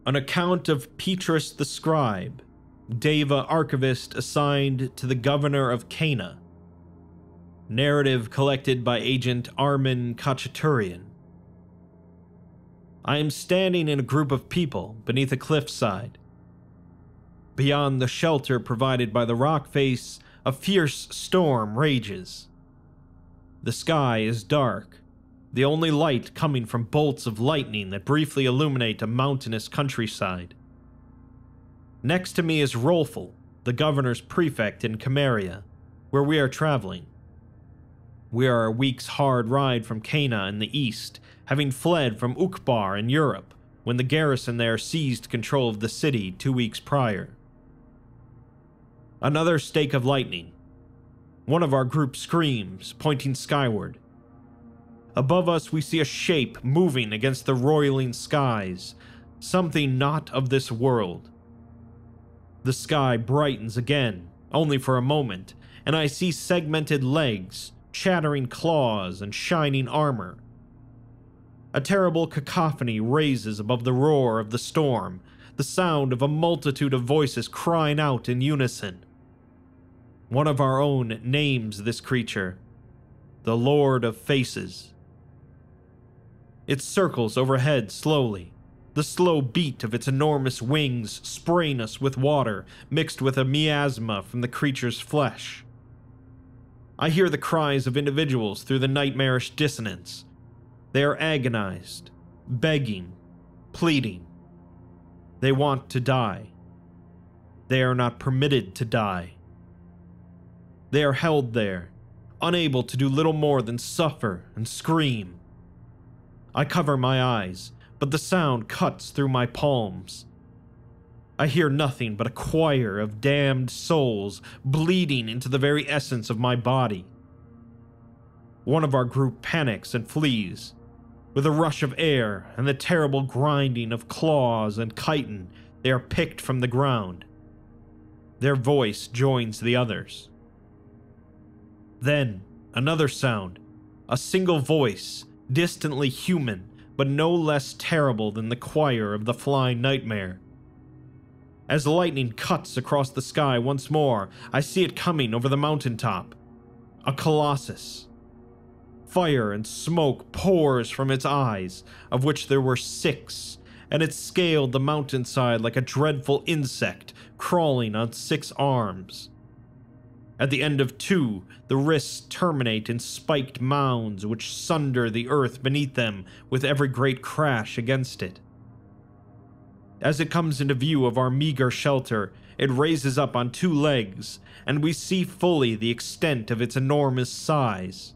Speaker 1: An account of Petrus the scribe Deva archivist assigned to the governor of Cana. Narrative collected by Agent Armin Kachaturian. I am standing in a group of people beneath a cliffside. Beyond the shelter provided by the rock face, a fierce storm rages. The sky is dark, the only light coming from bolts of lightning that briefly illuminate a mountainous countryside. Next to me is Rolfel, the governor's prefect in Cameria, where we are traveling. We are a week's hard ride from Cana in the east, having fled from Ukbar in Europe when the garrison there seized control of the city two weeks prior. Another stake of lightning. One of our group screams, pointing skyward. Above us, we see a shape moving against the roiling skies, something not of this world. The sky brightens again, only for a moment, and I see segmented legs, chattering claws, and shining armor. A terrible cacophony raises above the roar of the storm, the sound of a multitude of voices crying out in unison. One of our own names this creature the Lord of Faces. It circles overhead slowly, the slow beat of its enormous wings spraying us with water, mixed with a miasma from the creature's flesh. I hear the cries of individuals through the nightmarish dissonance. They are agonized, begging, pleading. They want to die. They are not permitted to die. They are held there, unable to do little more than suffer and scream. I cover my eyes, but the sound cuts through my palms. I hear nothing but a choir of damned souls bleeding into the very essence of my body. One of our group panics and flees, with a rush of air and the terrible grinding of claws and chitin, they are picked from the ground. Their voice joins the others. Then, another sound, a single voice, distantly human, but no less terrible than the choir of the flying nightmare. As lightning cuts across the sky once more, I see it coming over the mountain top. A colossus. Fire and smoke pours from its eyes, of which there were six, and it scaled the mountainside like a dreadful insect crawling on six arms. At the end of two, the wrists terminate in spiked mounds which sunder the earth beneath them with every great crash against it. As it comes into view of our meager shelter, it raises up on two legs, and we see fully the extent of its enormous size.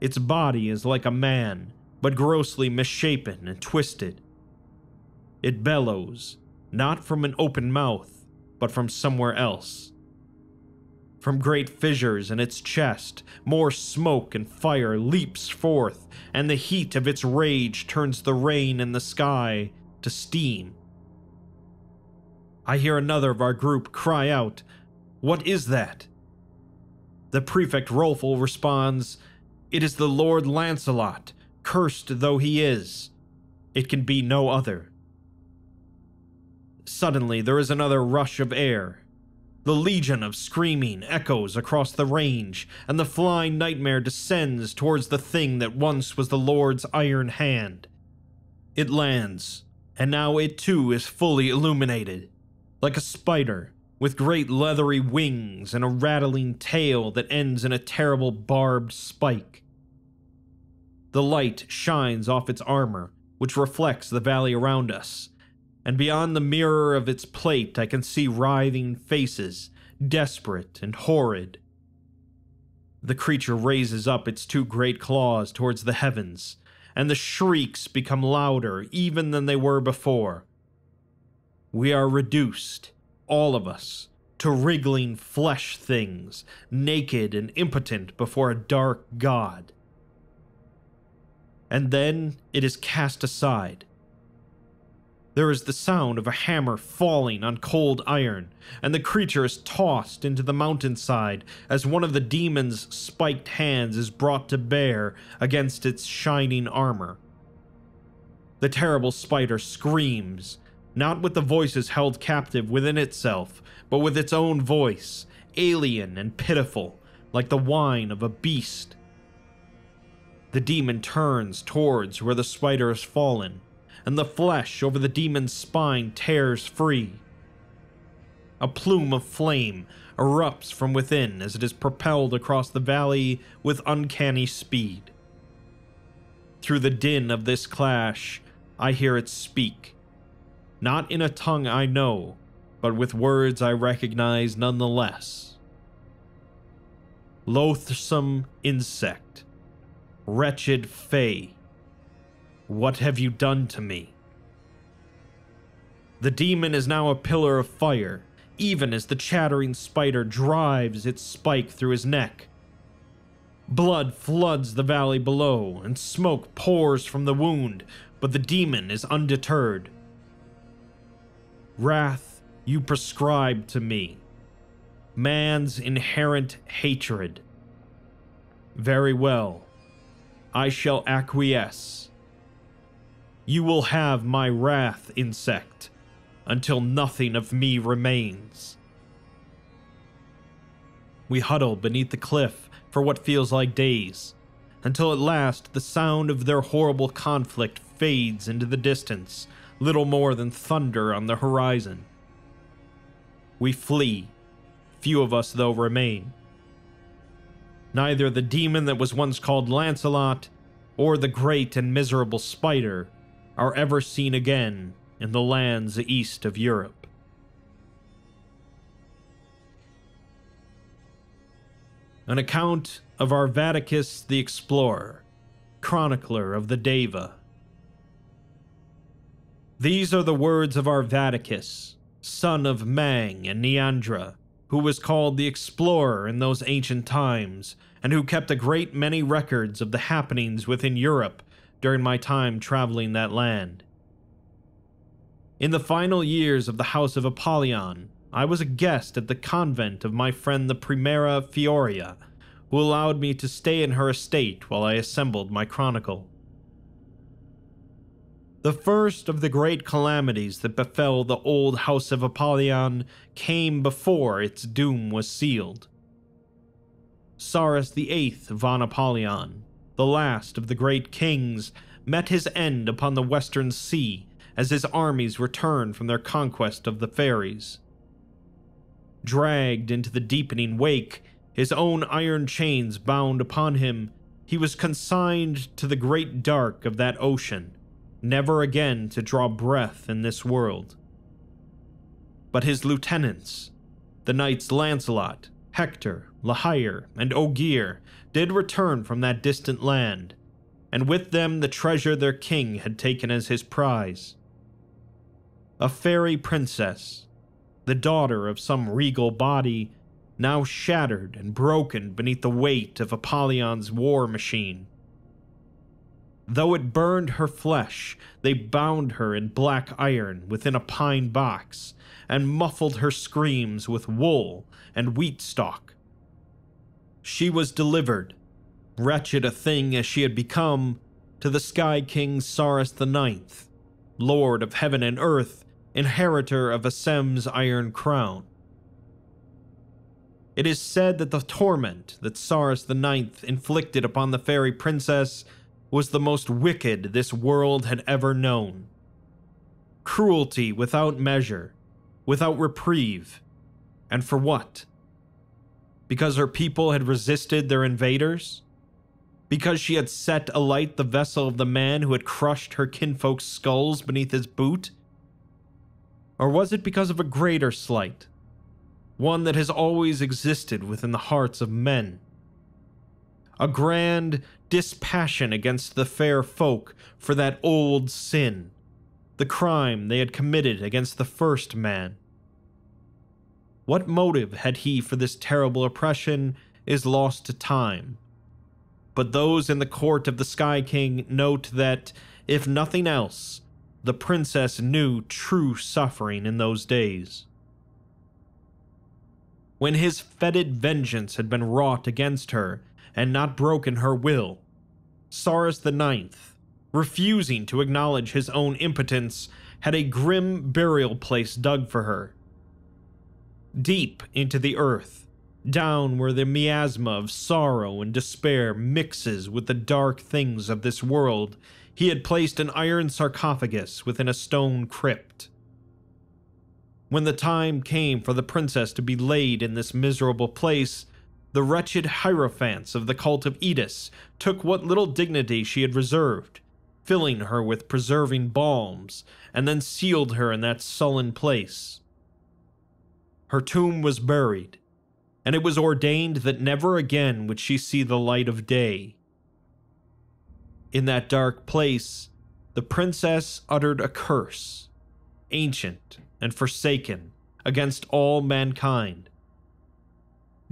Speaker 1: Its body is like a man, but grossly misshapen and twisted. It bellows, not from an open mouth, but from somewhere else. From great fissures in its chest, more smoke and fire leaps forth, and the heat of its rage turns the rain in the sky to steam. I hear another of our group cry out, What is that? The prefect Rolfel responds, It is the Lord Lancelot, cursed though he is. It can be no other. Suddenly, there is another rush of air, the legion of screaming echoes across the range, and the flying nightmare descends towards the thing that once was the Lord's iron hand. It lands, and now it too is fully illuminated. Like a spider, with great leathery wings and a rattling tail that ends in a terrible barbed spike. The light shines off its armor, which reflects the valley around us, and beyond the mirror of its plate I can see writhing faces, desperate and horrid. The creature raises up its two great claws towards the heavens, and the shrieks become louder even than they were before. We are reduced, all of us, to wriggling flesh things, naked and impotent before a dark god. And then it is cast aside, there is the sound of a hammer falling on cold iron, and the creature is tossed into the mountainside as one of the demon's spiked hands is brought to bear against its shining armor. The terrible spider screams, not with the voices held captive within itself, but with its own voice, alien and pitiful, like the whine of a beast. The demon turns towards where the spider has fallen and the flesh over the demon's spine tears free. A plume of flame erupts from within as it is propelled across the valley with uncanny speed. Through the din of this clash, I hear it speak. Not in a tongue I know, but with words I recognize nonetheless. Loathsome insect, wretched fae, what have you done to me? The demon is now a pillar of fire, even as the chattering spider drives its spike through his neck. Blood floods the valley below, and smoke pours from the wound, but the demon is undeterred. Wrath you prescribe to me, man's inherent hatred. Very well, I shall acquiesce you will have my wrath, insect, until nothing of me remains. We huddle beneath the cliff for what feels like days, until at last the sound of their horrible conflict fades into the distance, little more than thunder on the horizon. We flee. Few of us, though, remain. Neither the demon that was once called Lancelot, or the great and miserable spider, are ever seen again in the lands east of Europe. An account of Arvaticus the Explorer, chronicler of the Deva. These are the words of Arvaticus, son of Mang and Neandra, who was called the Explorer in those ancient times, and who kept a great many records of the happenings within Europe during my time traveling that land. In the final years of the House of Apollyon, I was a guest at the convent of my friend the Primera Fioria, who allowed me to stay in her estate while I assembled my chronicle. The first of the great calamities that befell the old House of Apollyon came before its doom was sealed. the VIII of Apollyon, the last of the great kings, met his end upon the western sea as his armies returned from their conquest of the fairies. Dragged into the deepening wake, his own iron chains bound upon him, he was consigned to the great dark of that ocean, never again to draw breath in this world. But his lieutenants, the knights Lancelot, Hector, Lahire, and Ogier, did return from that distant land, and with them the treasure their king had taken as his prize. A fairy princess, the daughter of some regal body, now shattered and broken beneath the weight of Apollyon's war machine. Though it burned her flesh, they bound her in black iron within a pine box and muffled her screams with wool and wheat stalks she was delivered, wretched a thing as she had become, to the Sky King Saurus IX, Lord of Heaven and Earth, inheritor of Asem's Iron Crown. It is said that the torment that Saurus IX inflicted upon the fairy princess was the most wicked this world had ever known. Cruelty without measure, without reprieve, and for what? because her people had resisted their invaders, because she had set alight the vessel of the man who had crushed her kinfolk's skulls beneath his boot? Or was it because of a greater slight, one that has always existed within the hearts of men? A grand dispassion against the fair folk for that old sin, the crime they had committed against the first man. What motive had he for this terrible oppression is lost to time. But those in the court of the Sky King note that, if nothing else, the princess knew true suffering in those days. When his fetid vengeance had been wrought against her, and not broken her will, Sarus the Ninth, refusing to acknowledge his own impotence, had a grim burial place dug for her deep into the earth, down where the miasma of sorrow and despair mixes with the dark things of this world, he had placed an iron sarcophagus within a stone crypt. When the time came for the princess to be laid in this miserable place, the wretched hierophants of the cult of Edis took what little dignity she had reserved, filling her with preserving balms, and then sealed her in that sullen place her tomb was buried, and it was ordained that never again would she see the light of day. In that dark place, the princess uttered a curse, ancient and forsaken, against all mankind.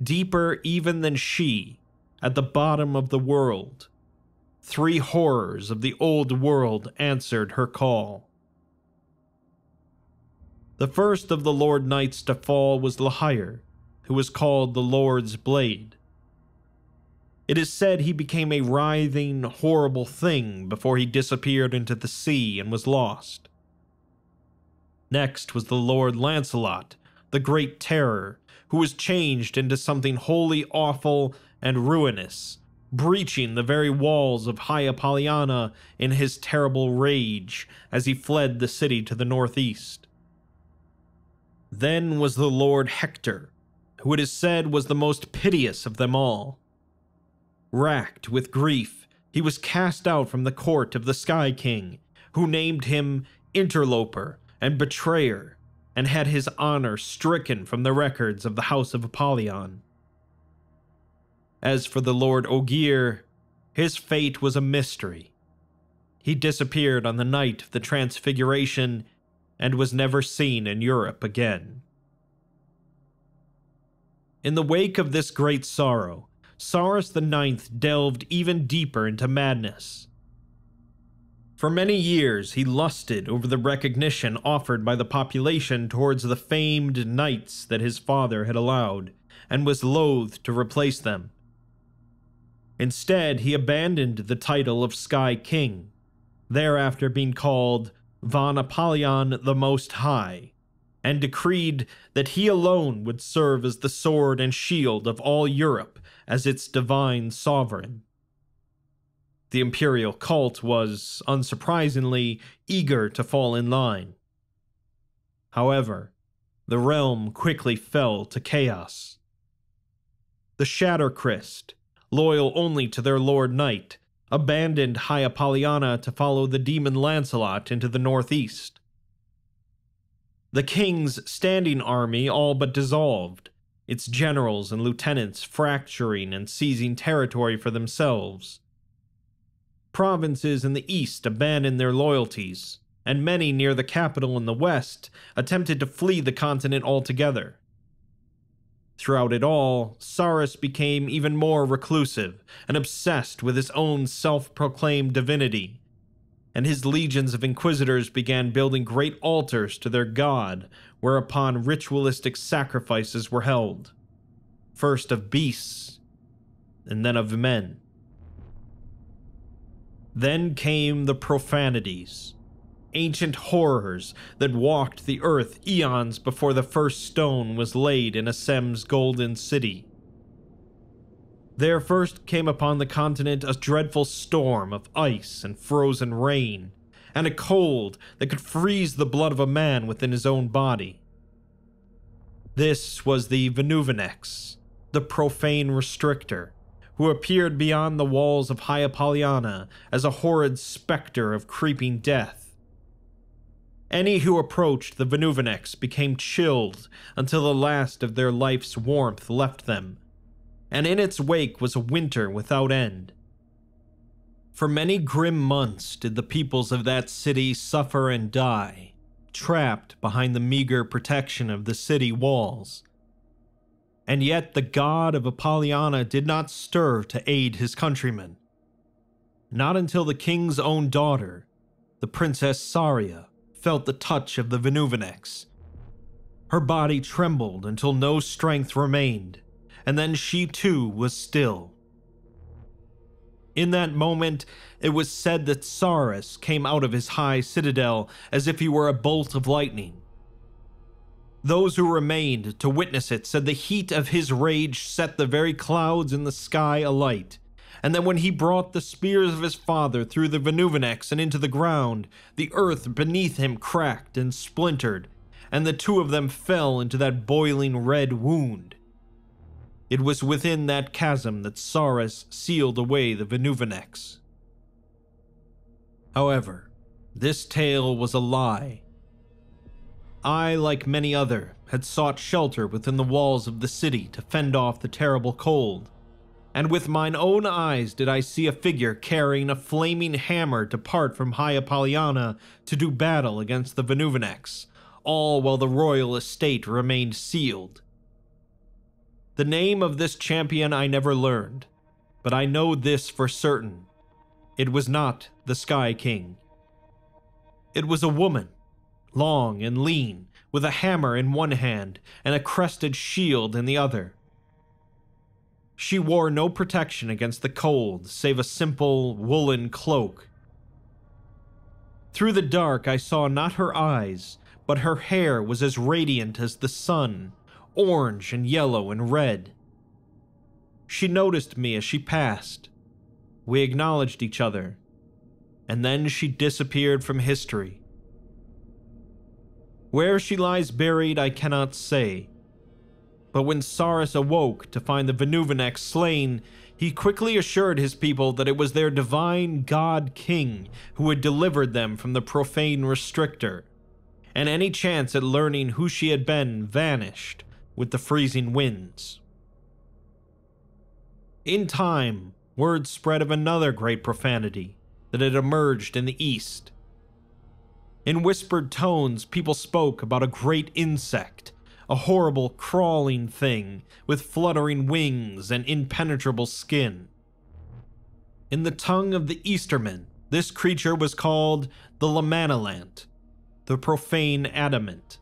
Speaker 1: Deeper even than she, at the bottom of the world, three horrors of the old world answered her call. The first of the Lord Knights to fall was Lahire, who was called the Lord's Blade. It is said he became a writhing, horrible thing before he disappeared into the sea and was lost. Next was the Lord Lancelot, the Great Terror, who was changed into something wholly awful and ruinous, breaching the very walls of High Apollyon in his terrible rage as he fled the city to the northeast. Then was the Lord Hector, who it is said was the most piteous of them all. Racked with grief, he was cast out from the court of the Sky King, who named him interloper and betrayer, and had his honor stricken from the records of the house of Apollyon. As for the Lord Ogier, his fate was a mystery. He disappeared on the night of the Transfiguration and was never seen in Europe again. In the wake of this great sorrow, Cyrus IX delved even deeper into madness. For many years, he lusted over the recognition offered by the population towards the famed knights that his father had allowed, and was loath to replace them. Instead, he abandoned the title of Sky King, thereafter being called Von Apollyon the Most High, and decreed that he alone would serve as the sword and shield of all Europe as its divine sovereign. The imperial cult was, unsurprisingly, eager to fall in line. However, the realm quickly fell to chaos. The Shattercryst, loyal only to their Lord Knight, abandoned High Apollyon to follow the demon Lancelot into the northeast. The king's standing army all but dissolved, its generals and lieutenants fracturing and seizing territory for themselves. Provinces in the east abandoned their loyalties, and many near the capital in the west attempted to flee the continent altogether. Throughout it all, Saurus became even more reclusive and obsessed with his own self proclaimed divinity. And his legions of inquisitors began building great altars to their god, whereupon ritualistic sacrifices were held. First of beasts, and then of men. Then came the profanities ancient horrors that walked the earth eons before the first stone was laid in Asem's golden city. There first came upon the continent a dreadful storm of ice and frozen rain, and a cold that could freeze the blood of a man within his own body. This was the Venuvenex, the profane restrictor, who appeared beyond the walls of High as a horrid specter of creeping death any who approached the Venuvenex became chilled until the last of their life's warmth left them, and in its wake was a winter without end. For many grim months did the peoples of that city suffer and die, trapped behind the meager protection of the city walls. And yet the god of Apollyon did not stir to aid his countrymen. Not until the king's own daughter, the princess Saria, felt the touch of the Venuvenex. Her body trembled until no strength remained, and then she too was still. In that moment, it was said that Saurus came out of his high citadel as if he were a bolt of lightning. Those who remained to witness it said the heat of his rage set the very clouds in the sky alight, and that when he brought the spears of his father through the Venuvenex and into the ground, the earth beneath him cracked and splintered, and the two of them fell into that boiling red wound. It was within that chasm that Saurus sealed away the Venuvenex. However, this tale was a lie. I, like many other, had sought shelter within the walls of the city to fend off the terrible cold, and with mine own eyes did I see a figure carrying a flaming hammer depart from High Apollonia to do battle against the Venuvenex, all while the royal estate remained sealed. The name of this champion I never learned, but I know this for certain. It was not the Sky King. It was a woman, long and lean, with a hammer in one hand and a crested shield in the other. She wore no protection against the cold, save a simple woolen cloak. Through the dark, I saw not her eyes, but her hair was as radiant as the sun, orange and yellow and red. She noticed me as she passed. We acknowledged each other. And then she disappeared from history. Where she lies buried, I cannot say but when Saurus awoke to find the Venuvenex slain, he quickly assured his people that it was their divine god king who had delivered them from the profane restrictor, and any chance at learning who she had been vanished with the freezing winds. In time, word spread of another great profanity that had emerged in the east. In whispered tones, people spoke about a great insect a horrible crawling thing with fluttering wings and impenetrable skin. In the tongue of the Eastermen, this creature was called the Lamanilant, the profane adamant.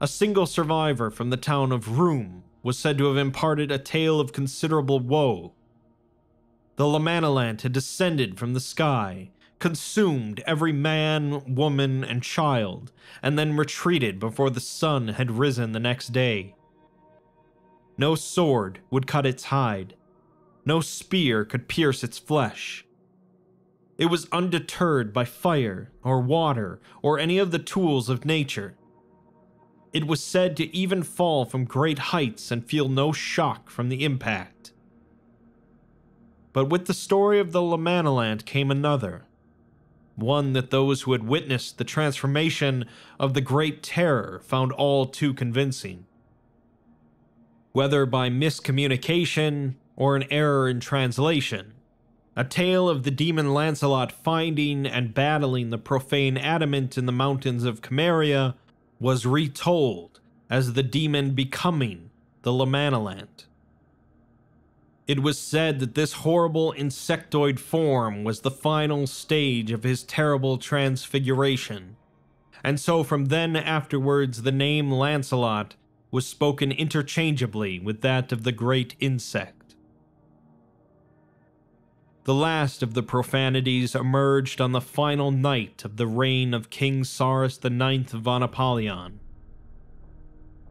Speaker 1: A single survivor from the town of Room was said to have imparted a tale of considerable woe. The Lamanilant had descended from the sky consumed every man, woman, and child, and then retreated before the sun had risen the next day. No sword would cut its hide, no spear could pierce its flesh. It was undeterred by fire or water or any of the tools of nature. It was said to even fall from great heights and feel no shock from the impact. But with the story of the Lamanalant came another one that those who had witnessed the transformation of the Great Terror found all too convincing. Whether by miscommunication or an error in translation, a tale of the demon Lancelot finding and battling the profane adamant in the mountains of Cameria was retold as the demon becoming the Lamanilant. It was said that this horrible insectoid form was the final stage of his terrible transfiguration. And so from then afterwards, the name Lancelot was spoken interchangeably with that of the great insect. The last of the profanities emerged on the final night of the reign of King Cyrus IX of Anapalion.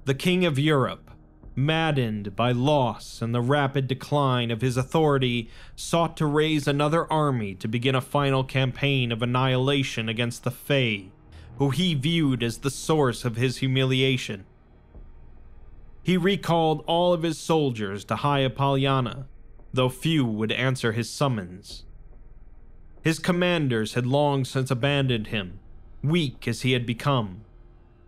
Speaker 1: The King of Europe, maddened by loss and the rapid decline of his authority, sought to raise another army to begin a final campaign of annihilation against the Fae, who he viewed as the source of his humiliation. He recalled all of his soldiers to High Apollyana, though few would answer his summons. His commanders had long since abandoned him, weak as he had become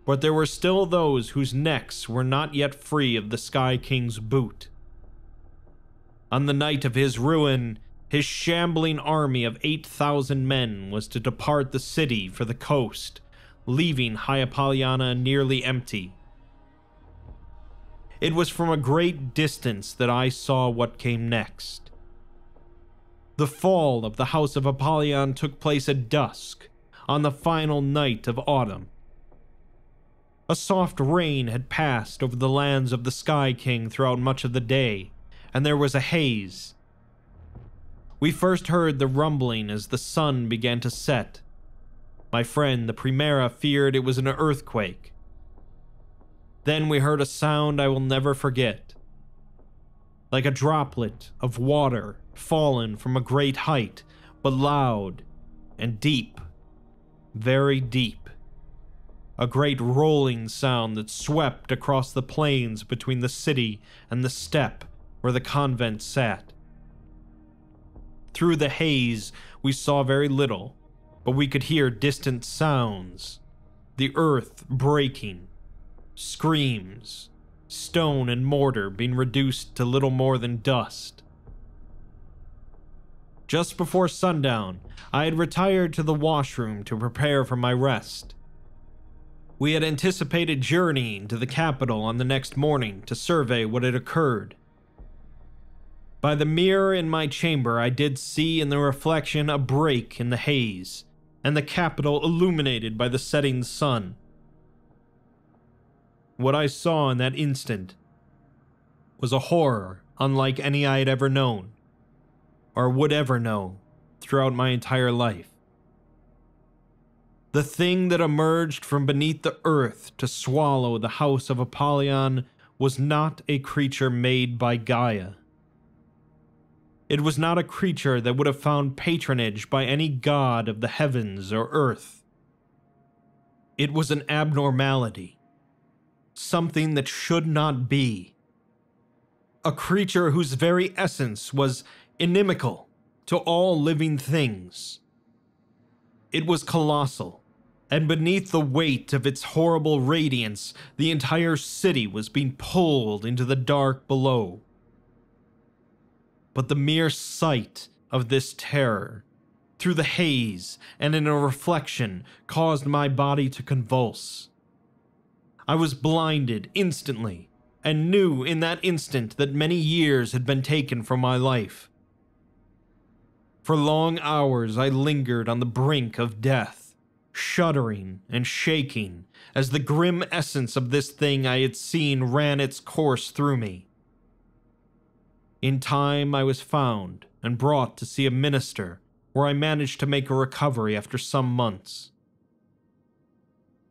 Speaker 1: but there were still those whose necks were not yet free of the Sky King's boot. On the night of his ruin, his shambling army of 8,000 men was to depart the city for the coast, leaving Hyapaliana nearly empty. It was from a great distance that I saw what came next. The fall of the House of Apollyon took place at dusk, on the final night of autumn. A soft rain had passed over the lands of the Sky King throughout much of the day, and there was a haze. We first heard the rumbling as the sun began to set. My friend, the Primera, feared it was an earthquake. Then we heard a sound I will never forget. Like a droplet of water fallen from a great height, but loud and deep, very deep a great rolling sound that swept across the plains between the city and the steppe where the convent sat. Through the haze, we saw very little, but we could hear distant sounds the earth breaking, screams, stone and mortar being reduced to little more than dust. Just before sundown, I had retired to the washroom to prepare for my rest. We had anticipated journeying to the capital on the next morning to survey what had occurred. By the mirror in my chamber, I did see in the reflection a break in the haze, and the capital illuminated by the setting sun. What I saw in that instant was a horror unlike any I had ever known, or would ever know, throughout my entire life the thing that emerged from beneath the earth to swallow the house of Apollyon was not a creature made by Gaia. It was not a creature that would have found patronage by any god of the heavens or earth. It was an abnormality, something that should not be. A creature whose very essence was inimical to all living things. It was colossal, and beneath the weight of its horrible radiance, the entire city was being pulled into the dark below. But the mere sight of this terror, through the haze and in a reflection, caused my body to convulse. I was blinded instantly and knew in that instant that many years had been taken from my life. For long hours, I lingered on the brink of death shuddering and shaking as the grim essence of this thing I had seen ran its course through me. In time, I was found and brought to see a minister, where I managed to make a recovery after some months.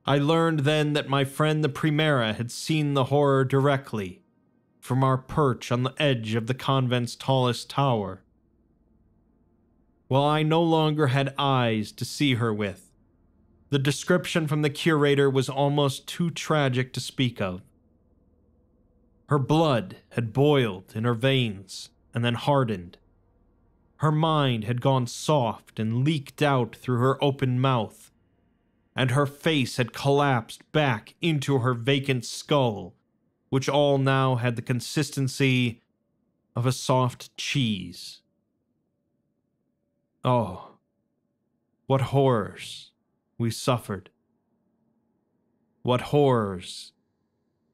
Speaker 1: I learned then that my friend the Primera had seen the horror directly, from our perch on the edge of the convent's tallest tower. while I no longer had eyes to see her with, the description from the curator was almost too tragic to speak of. Her blood had boiled in her veins and then hardened. Her mind had gone soft and leaked out through her open mouth, and her face had collapsed back into her vacant skull, which all now had the consistency of a soft cheese. Oh, what horrors! we suffered, what horrors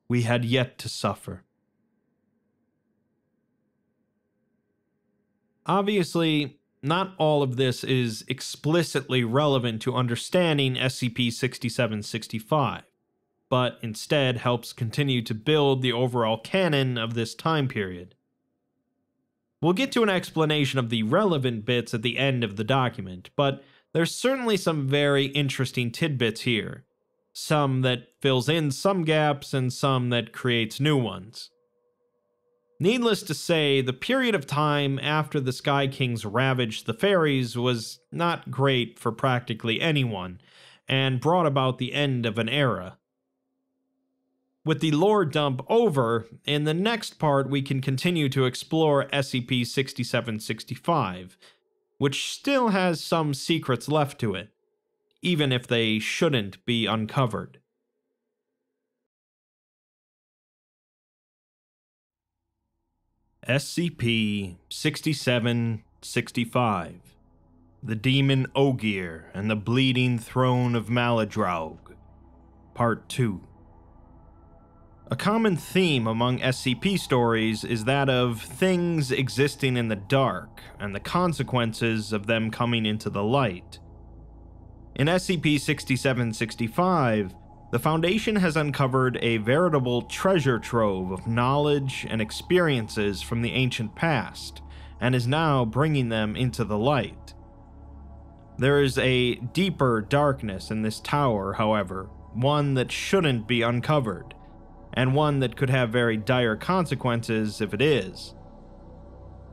Speaker 1: we had yet to suffer. Obviously, not all of this is explicitly relevant to understanding SCP 6765, but instead helps continue to build the overall canon of this time period. We'll get to an explanation of the relevant bits at the end of the document, but there's certainly some very interesting tidbits here. Some that fills in some gaps and some that creates new ones. Needless to say, the period of time after the Sky Kings ravaged the fairies was not great for practically anyone, and brought about the end of an era. With the lore dump over, in the next part we can continue to explore SCP 6765 which still has some secrets left to it, even if they shouldn't be uncovered. SCP 6765 The Demon Ogier and the Bleeding Throne of Maladraug, Part 2 a common theme among SCP stories is that of things existing in the dark and the consequences of them coming into the light. In SCP 6765, the Foundation has uncovered a veritable treasure trove of knowledge and experiences from the ancient past and is now bringing them into the light. There is a deeper darkness in this tower, however, one that shouldn't be uncovered and one that could have very dire consequences if it is.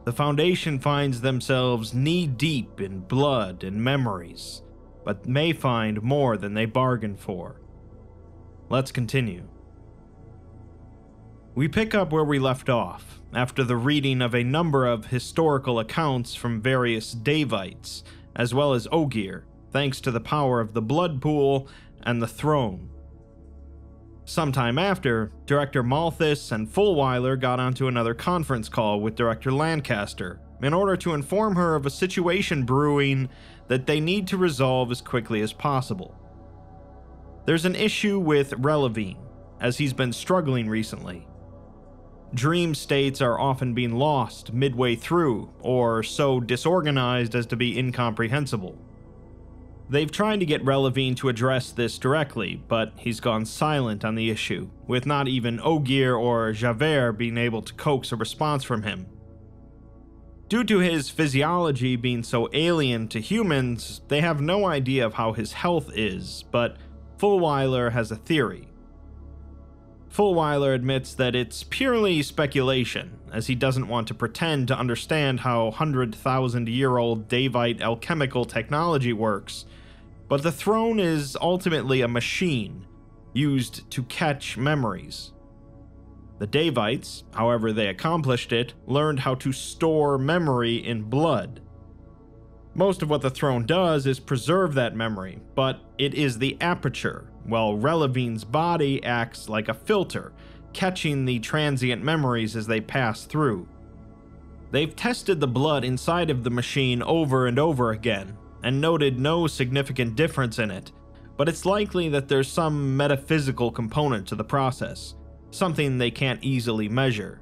Speaker 1: The Foundation finds themselves knee deep in blood and memories, but may find more than they bargained for. Let's continue. We pick up where we left off, after the reading of a number of historical accounts from various Davites, as well as Ogier, thanks to the power of the Blood Pool and the Throne. Sometime after, director Malthus and Fulweiler got onto another conference call with director Lancaster in order to inform her of a situation brewing that they need to resolve as quickly as possible. There's an issue with Relevine, as he's been struggling recently. Dream states are often being lost midway through, or so disorganized as to be incomprehensible. They've tried to get Relevine to address this directly, but he's gone silent on the issue, with not even Ogier or Javert being able to coax a response from him. Due to his physiology being so alien to humans, they have no idea of how his health is, but Fulweiler has a theory. Fulweiler admits that it's purely speculation, as he doesn't want to pretend to understand how 100,000 year old Davite alchemical technology works, but the throne is ultimately a machine used to catch memories. The Davites, however they accomplished it, learned how to store memory in blood. Most of what the throne does is preserve that memory, but it is the aperture, while Relevine's body acts like a filter, catching the transient memories as they pass through. They've tested the blood inside of the machine over and over again, and noted no significant difference in it, but it's likely that there's some metaphysical component to the process, something they can't easily measure.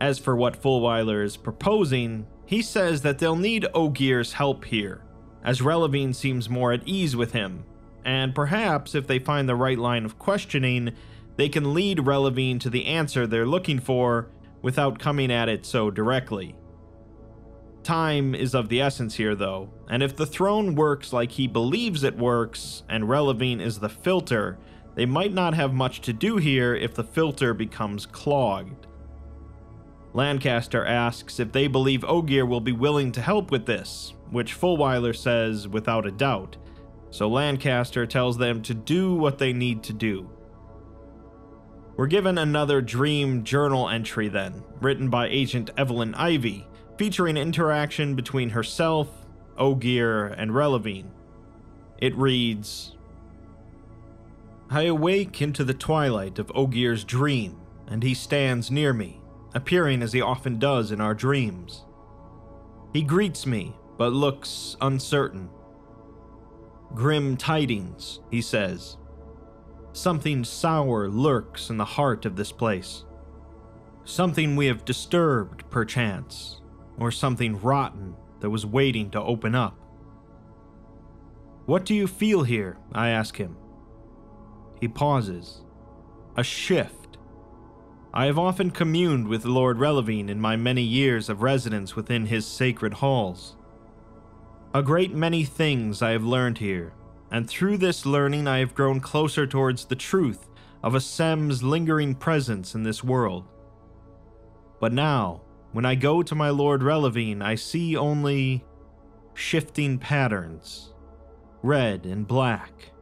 Speaker 1: As for what Fulweiler is proposing, he says that they'll need Ogiers' help here, as Relevine seems more at ease with him, and perhaps if they find the right line of questioning, they can lead Relevine to the answer they're looking for without coming at it so directly. Time is of the essence here, though, and if the throne works like he believes it works, and Relevine is the filter, they might not have much to do here if the filter becomes clogged. Lancaster asks if they believe Ogier will be willing to help with this, which Fulweiler says without a doubt, so Lancaster tells them to do what they need to do. We're given another dream journal entry then, written by Agent Evelyn Ivy, featuring interaction between herself, Ogier, and Relevine. It reads I awake into the twilight of Ogier's dream, and he stands near me, appearing as he often does in our dreams. He greets me, but looks uncertain. Grim tidings, he says. Something sour lurks in the heart of this place. Something we have disturbed, perchance, or something rotten that was waiting to open up. What do you feel here? I ask him. He pauses. A shift. I have often communed with Lord Relevine in my many years of residence within his sacred halls. A great many things I have learned here, and through this learning I have grown closer towards the truth of a Sem's lingering presence in this world. But now, when I go to my Lord Relevine, I see only shifting patterns red and black.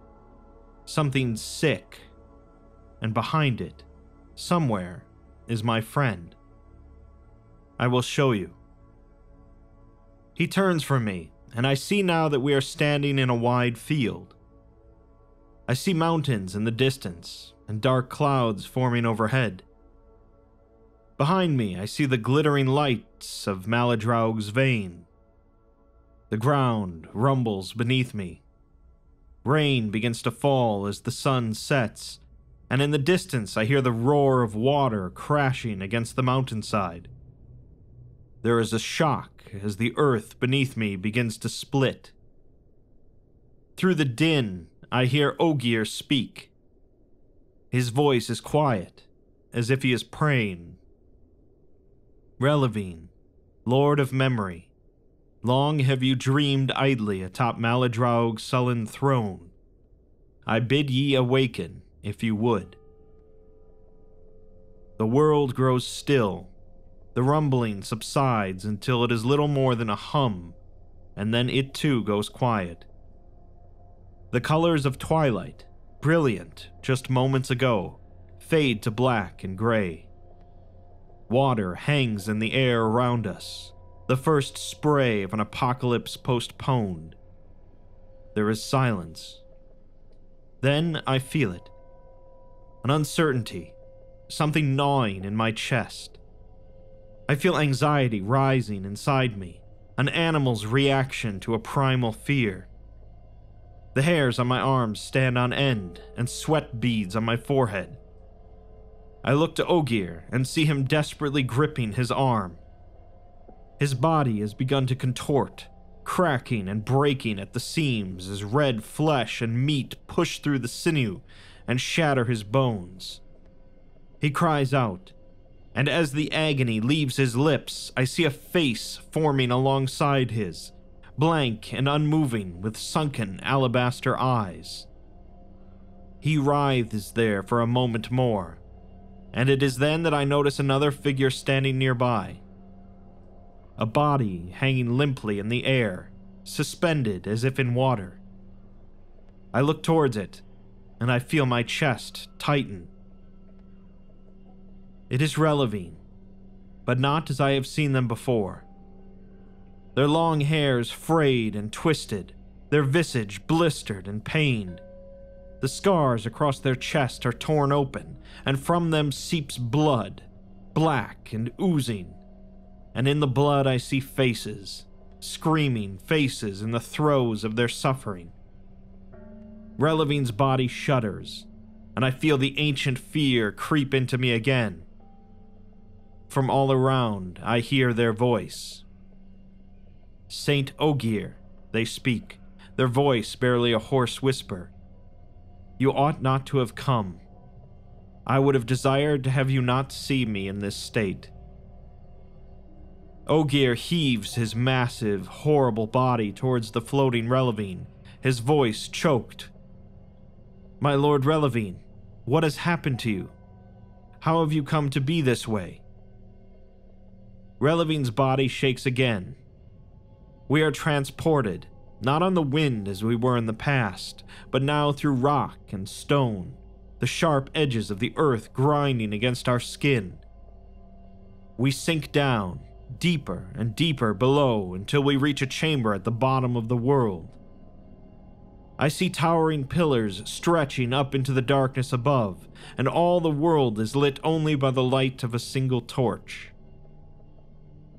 Speaker 1: Something sick. And behind it, somewhere, is my friend. I will show you. He turns from me, and I see now that we are standing in a wide field. I see mountains in the distance and dark clouds forming overhead. Behind me, I see the glittering lights of Maladraug's vein. The ground rumbles beneath me. Rain begins to fall as the sun sets, and in the distance I hear the roar of water crashing against the mountainside. There is a shock as the earth beneath me begins to split. Through the din, I hear Ogier speak. His voice is quiet, as if he is praying Relevine, Lord of Memory, long have you dreamed idly atop Maladraug's sullen throne. I bid ye awaken, if you would. The world grows still. The rumbling subsides until it is little more than a hum, and then it too goes quiet. The colors of twilight, brilliant just moments ago, fade to black and gray. Water hangs in the air around us, the first spray of an apocalypse postponed. There is silence. Then I feel it an uncertainty, something gnawing in my chest. I feel anxiety rising inside me, an animal's reaction to a primal fear. The hairs on my arms stand on end, and sweat beads on my forehead. I look to Ogier and see him desperately gripping his arm. His body has begun to contort, cracking and breaking at the seams as red flesh and meat push through the sinew and shatter his bones. He cries out, and as the agony leaves his lips, I see a face forming alongside his, blank and unmoving with sunken alabaster eyes. He writhes there for a moment more and it is then that I notice another figure standing nearby. A body hanging limply in the air, suspended as if in water. I look towards it, and I feel my chest tighten. It is Relevine, but not as I have seen them before. Their long hairs frayed and twisted, their visage blistered and pained. The scars across their chest are torn open, and from them seeps blood, black and oozing. And in the blood, I see faces, screaming faces in the throes of their suffering. Relevine's body shudders, and I feel the ancient fear creep into me again. From all around, I hear their voice. Saint Ogier, they speak, their voice barely a hoarse whisper. You ought not to have come. I would have desired to have you not see me in this state. Ogier heaves his massive, horrible body towards the floating Relevine, his voice choked. My lord Relevine, what has happened to you? How have you come to be this way? Relevine's body shakes again. We are transported, not on the wind as we were in the past, but now through rock and stone, the sharp edges of the earth grinding against our skin. We sink down, deeper and deeper below until we reach a chamber at the bottom of the world. I see towering pillars stretching up into the darkness above, and all the world is lit only by the light of a single torch.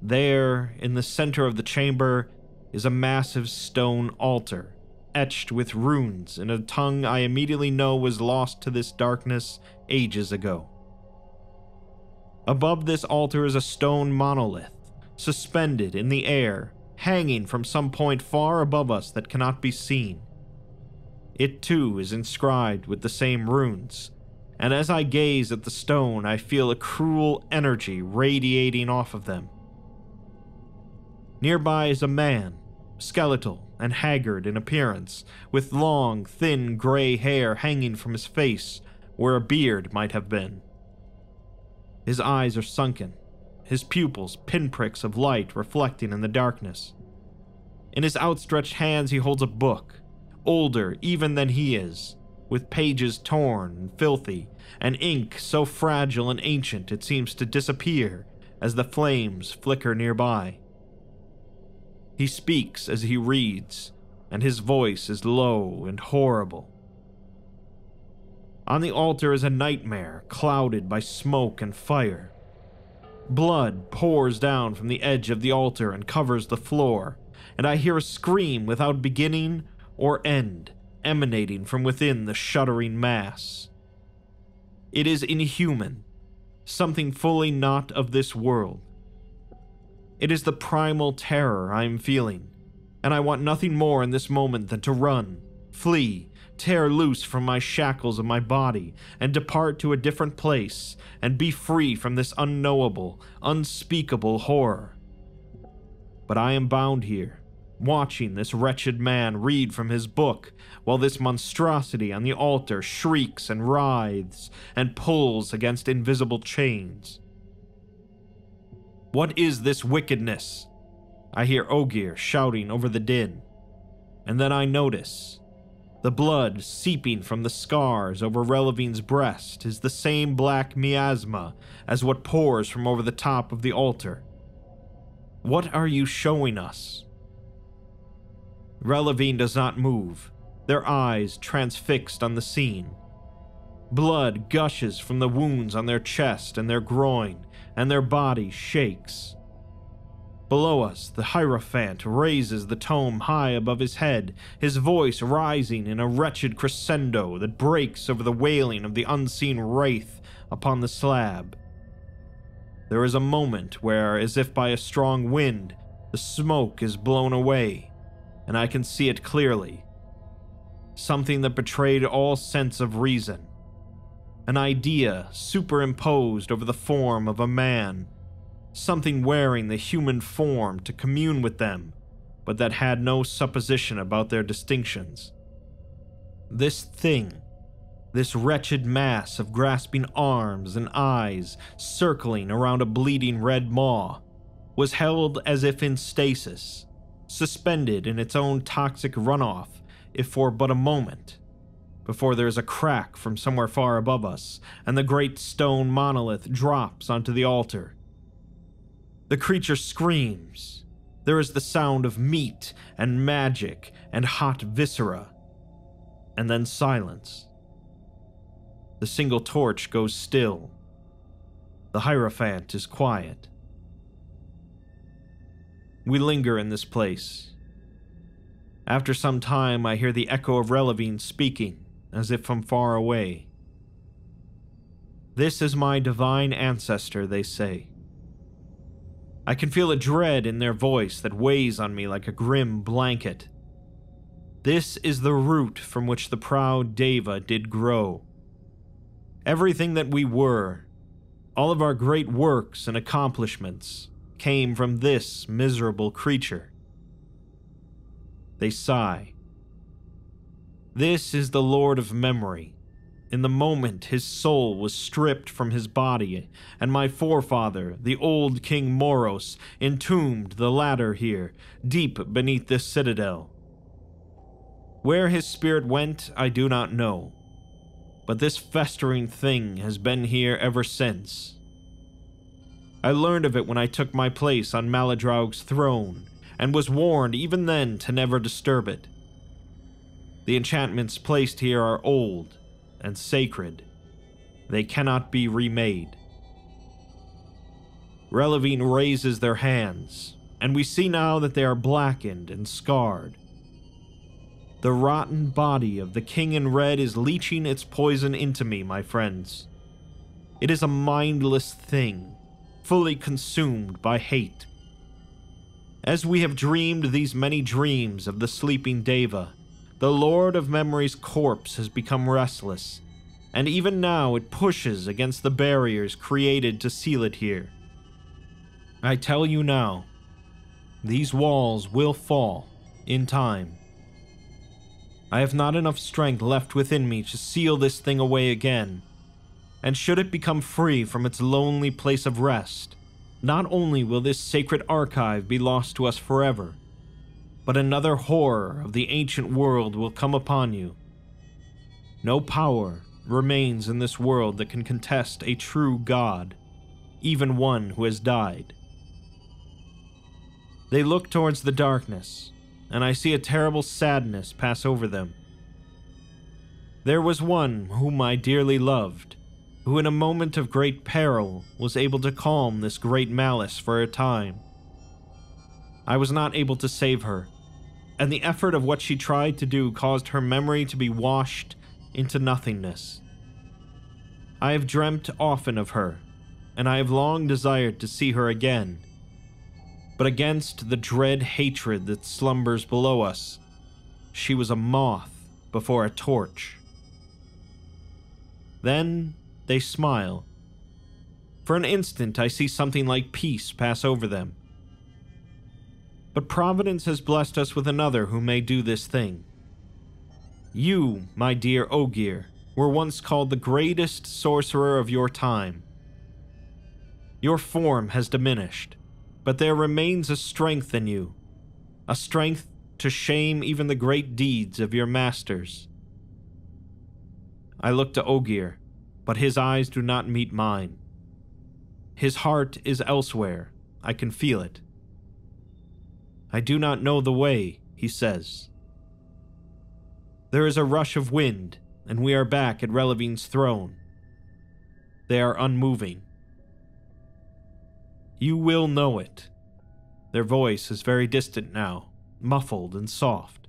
Speaker 1: There, in the center of the chamber, is a massive stone altar, etched with runes in a tongue I immediately know was lost to this darkness ages ago. Above this altar is a stone monolith, suspended in the air, hanging from some point far above us that cannot be seen. It too is inscribed with the same runes, and as I gaze at the stone, I feel a cruel energy radiating off of them. Nearby is a man, skeletal and haggard in appearance, with long, thin gray hair hanging from his face where a beard might have been. His eyes are sunken, his pupils pinpricks of light reflecting in the darkness. In his outstretched hands, he holds a book, older even than he is, with pages torn and filthy, and ink so fragile and ancient it seems to disappear as the flames flicker nearby. He speaks as he reads, and his voice is low and horrible. On the altar is a nightmare clouded by smoke and fire. Blood pours down from the edge of the altar and covers the floor, and I hear a scream without beginning or end emanating from within the shuddering mass. It is inhuman, something fully not of this world. It is the primal terror I am feeling, and I want nothing more in this moment than to run, flee, tear loose from my shackles of my body, and depart to a different place, and be free from this unknowable, unspeakable horror. But I am bound here, watching this wretched man read from his book, while this monstrosity on the altar shrieks and writhes, and pulls against invisible chains. What is this wickedness? I hear Ogier shouting over the din. And then I notice. The blood seeping from the scars over Relevine's breast is the same black miasma as what pours from over the top of the altar. What are you showing us? Relevine does not move, their eyes transfixed on the scene. Blood gushes from the wounds on their chest and their groin and their body shakes. Below us, the Hierophant raises the tome high above his head, his voice rising in a wretched crescendo that breaks over the wailing of the unseen wraith upon the slab. There is a moment where, as if by a strong wind, the smoke is blown away, and I can see it clearly. Something that betrayed all sense of reason an idea superimposed over the form of a man, something wearing the human form to commune with them, but that had no supposition about their distinctions. This thing, this wretched mass of grasping arms and eyes circling around a bleeding red maw, was held as if in stasis, suspended in its own toxic runoff, if for but a moment before there is a crack from somewhere far above us, and the great stone monolith drops onto the altar. The creature screams. There is the sound of meat and magic and hot viscera. And then silence. The single torch goes still. The Hierophant is quiet. We linger in this place. After some time, I hear the echo of Relevine speaking as if from far away. This is my divine ancestor, they say. I can feel a dread in their voice that weighs on me like a grim blanket. This is the root from which the proud Deva did grow. Everything that we were, all of our great works and accomplishments, came from this miserable creature. They sigh. This is the Lord of Memory. In the moment, his soul was stripped from his body, and my forefather, the old King Moros, entombed the latter here, deep beneath this citadel. Where his spirit went, I do not know, but this festering thing has been here ever since. I learned of it when I took my place on Maladraug's throne, and was warned even then to never disturb it. The enchantments placed here are old and sacred. They cannot be remade. Relevine raises their hands, and we see now that they are blackened and scarred. The rotten body of the King in Red is leeching its poison into me, my friends. It is a mindless thing, fully consumed by hate. As we have dreamed these many dreams of the sleeping Deva, the Lord of Memory's corpse has become restless, and even now it pushes against the barriers created to seal it here. I tell you now, these walls will fall in time. I have not enough strength left within me to seal this thing away again, and should it become free from its lonely place of rest, not only will this sacred archive be lost to us forever, but another horror of the ancient world will come upon you. No power remains in this world that can contest a true god, even one who has died. They look towards the darkness, and I see a terrible sadness pass over them. There was one whom I dearly loved, who in a moment of great peril was able to calm this great malice for a time. I was not able to save her, and the effort of what she tried to do caused her memory to be washed into nothingness. I have dreamt often of her, and I have long desired to see her again. But against the dread hatred that slumbers below us, she was a moth before a torch. Then they smile. For an instant, I see something like peace pass over them but Providence has blessed us with another who may do this thing. You, my dear Ogier, were once called the greatest sorcerer of your time. Your form has diminished, but there remains a strength in you, a strength to shame even the great deeds of your masters. I look to Ogier, but his eyes do not meet mine. His heart is elsewhere, I can feel it. I do not know the way, he says. There is a rush of wind, and we are back at Relevine's throne. They are unmoving. You will know it. Their voice is very distant now, muffled and soft.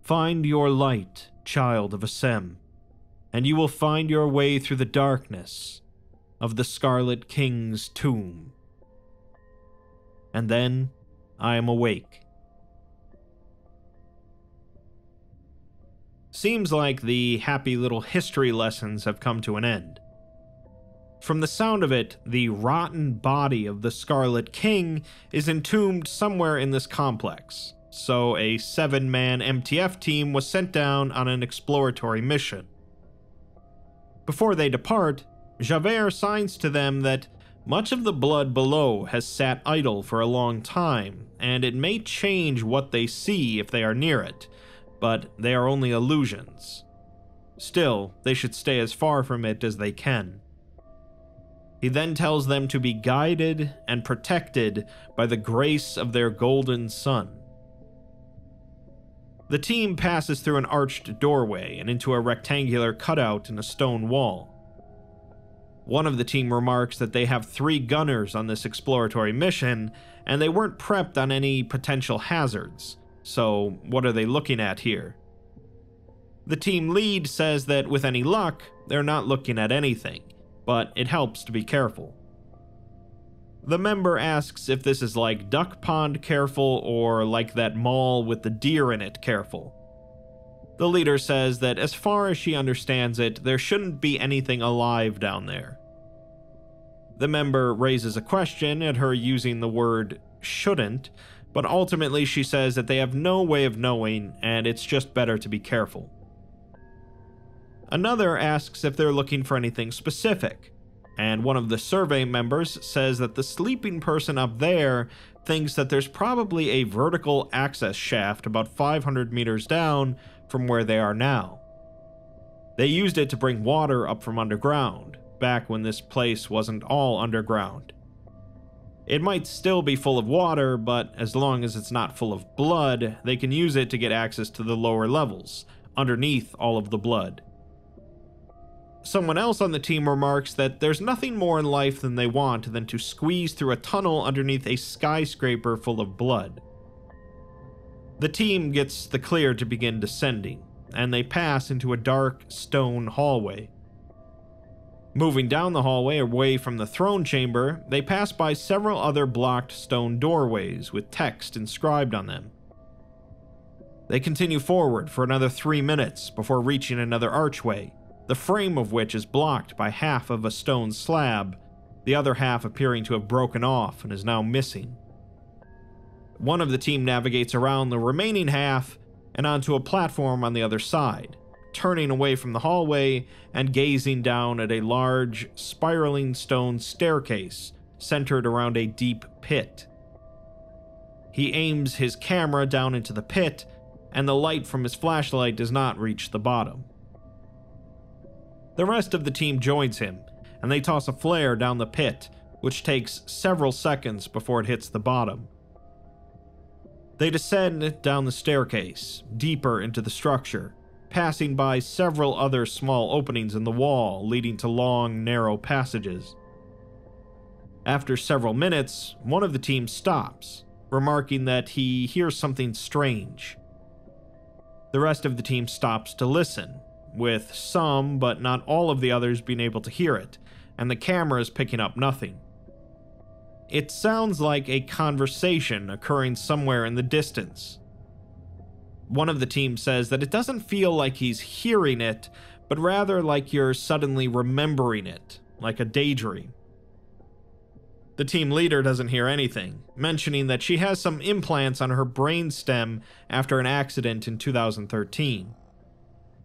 Speaker 1: Find your light, child of Asem, and you will find your way through the darkness of the Scarlet King's tomb. And then I am awake. Seems like the happy little history lessons have come to an end. From the sound of it, the rotten body of the Scarlet King is entombed somewhere in this complex, so a seven man MTF team was sent down on an exploratory mission. Before they depart, Javert signs to them that much of the blood below has sat idle for a long time, and it may change what they see if they are near it, but they are only illusions. Still, they should stay as far from it as they can. He then tells them to be guided and protected by the grace of their golden sun. The team passes through an arched doorway and into a rectangular cutout in a stone wall. One of the team remarks that they have three gunners on this exploratory mission, and they weren't prepped on any potential hazards. So, what are they looking at here? The team lead says that with any luck, they're not looking at anything, but it helps to be careful. The member asks if this is like Duck Pond careful or like that mall with the deer in it careful. The leader says that as far as she understands it, there shouldn't be anything alive down there. The member raises a question at her using the word shouldn't, but ultimately she says that they have no way of knowing and it's just better to be careful. Another asks if they're looking for anything specific, and one of the survey members says that the sleeping person up there thinks that there's probably a vertical access shaft about 500 meters down from where they are now. They used it to bring water up from underground, back when this place wasn't all underground. It might still be full of water, but as long as it's not full of blood, they can use it to get access to the lower levels, underneath all of the blood. Someone else on the team remarks that there's nothing more in life than they want than to squeeze through a tunnel underneath a skyscraper full of blood. The team gets the clear to begin descending, and they pass into a dark stone hallway. Moving down the hallway away from the throne chamber, they pass by several other blocked stone doorways with text inscribed on them. They continue forward for another three minutes before reaching another archway, the frame of which is blocked by half of a stone slab, the other half appearing to have broken off and is now missing. One of the team navigates around the remaining half and onto a platform on the other side, turning away from the hallway and gazing down at a large, spiraling stone staircase centered around a deep pit. He aims his camera down into the pit, and the light from his flashlight does not reach the bottom. The rest of the team joins him, and they toss a flare down the pit, which takes several seconds before it hits the bottom. They descend down the staircase, deeper into the structure, passing by several other small openings in the wall leading to long, narrow passages. After several minutes, one of the team stops, remarking that he hears something strange. The rest of the team stops to listen, with some but not all of the others being able to hear it, and the camera is picking up nothing. It sounds like a conversation occurring somewhere in the distance, one of the team says that it doesn't feel like he's hearing it, but rather like you're suddenly remembering it, like a daydream. The team leader doesn't hear anything, mentioning that she has some implants on her brain stem after an accident in 2013.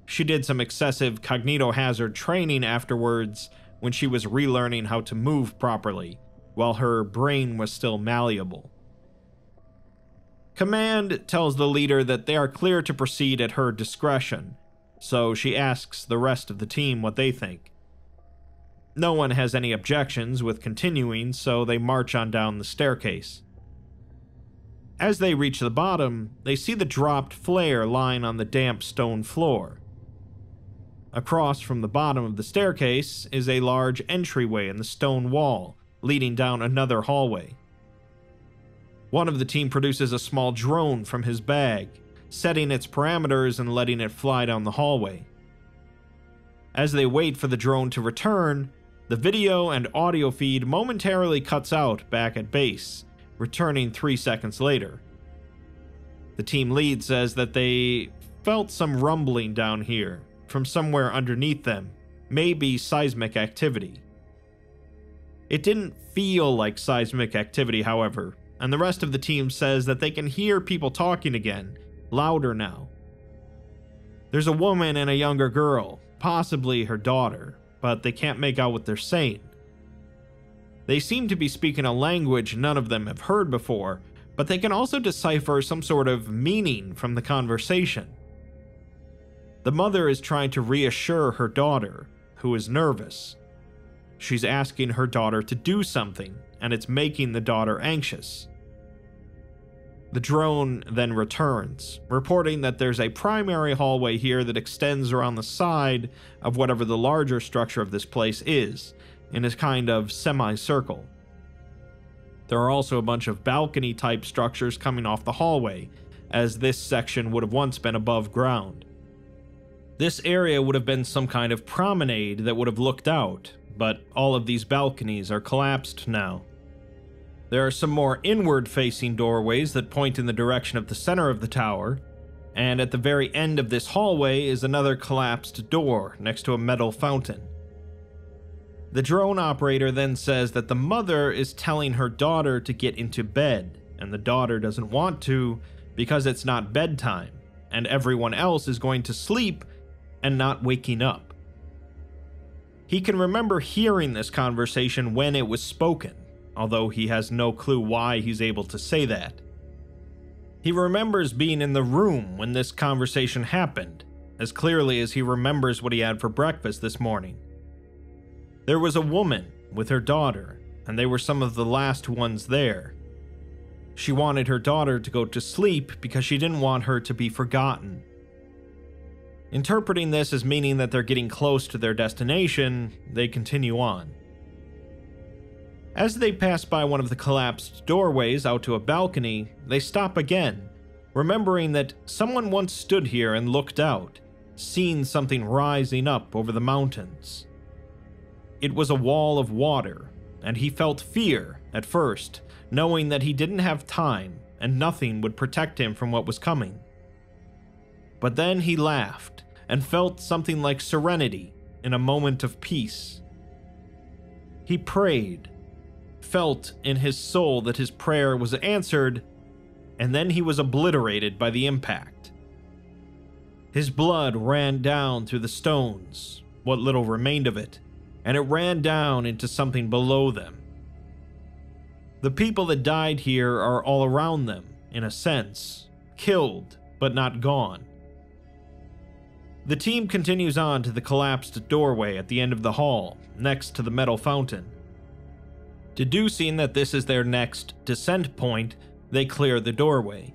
Speaker 1: She did some excessive cognitohazard training afterwards when she was relearning how to move properly, while her brain was still malleable. Command tells the leader that they are clear to proceed at her discretion, so she asks the rest of the team what they think. No one has any objections with continuing, so they march on down the staircase. As they reach the bottom, they see the dropped flare lying on the damp stone floor. Across from the bottom of the staircase is a large entryway in the stone wall, leading down another hallway. One of the team produces a small drone from his bag, setting its parameters and letting it fly down the hallway. As they wait for the drone to return, the video and audio feed momentarily cuts out back at base, returning three seconds later. The team lead says that they felt some rumbling down here, from somewhere underneath them, maybe seismic activity. It didn't feel like seismic activity, however, and the rest of the team says that they can hear people talking again, louder now. There's a woman and a younger girl, possibly her daughter, but they can't make out what they're saying. They seem to be speaking a language none of them have heard before, but they can also decipher some sort of meaning from the conversation. The mother is trying to reassure her daughter, who is nervous. She's asking her daughter to do something, and it's making the daughter anxious. The drone then returns, reporting that there's a primary hallway here that extends around the side of whatever the larger structure of this place is, in a kind of semicircle. There are also a bunch of balcony type structures coming off the hallway, as this section would have once been above ground. This area would have been some kind of promenade that would have looked out, but all of these balconies are collapsed now. There are some more inward facing doorways that point in the direction of the center of the tower, and at the very end of this hallway is another collapsed door next to a metal fountain. The drone operator then says that the mother is telling her daughter to get into bed, and the daughter doesn't want to because it's not bedtime, and everyone else is going to sleep and not waking up. He can remember hearing this conversation when it was spoken, although he has no clue why he's able to say that. He remembers being in the room when this conversation happened, as clearly as he remembers what he had for breakfast this morning. There was a woman with her daughter, and they were some of the last ones there. She wanted her daughter to go to sleep because she didn't want her to be forgotten. Interpreting this as meaning that they're getting close to their destination, they continue on. As they pass by one of the collapsed doorways out to a balcony, they stop again, remembering that someone once stood here and looked out, seeing something rising up over the mountains. It was a wall of water, and he felt fear at first, knowing that he didn't have time and nothing would protect him from what was coming. But then he laughed and felt something like serenity in a moment of peace. He prayed felt in his soul that his prayer was answered, and then he was obliterated by the impact. His blood ran down through the stones, what little remained of it, and it ran down into something below them. The people that died here are all around them, in a sense, killed but not gone. The team continues on to the collapsed doorway at the end of the hall, next to the metal fountain. Deducing that this is their next descent point, they clear the doorway.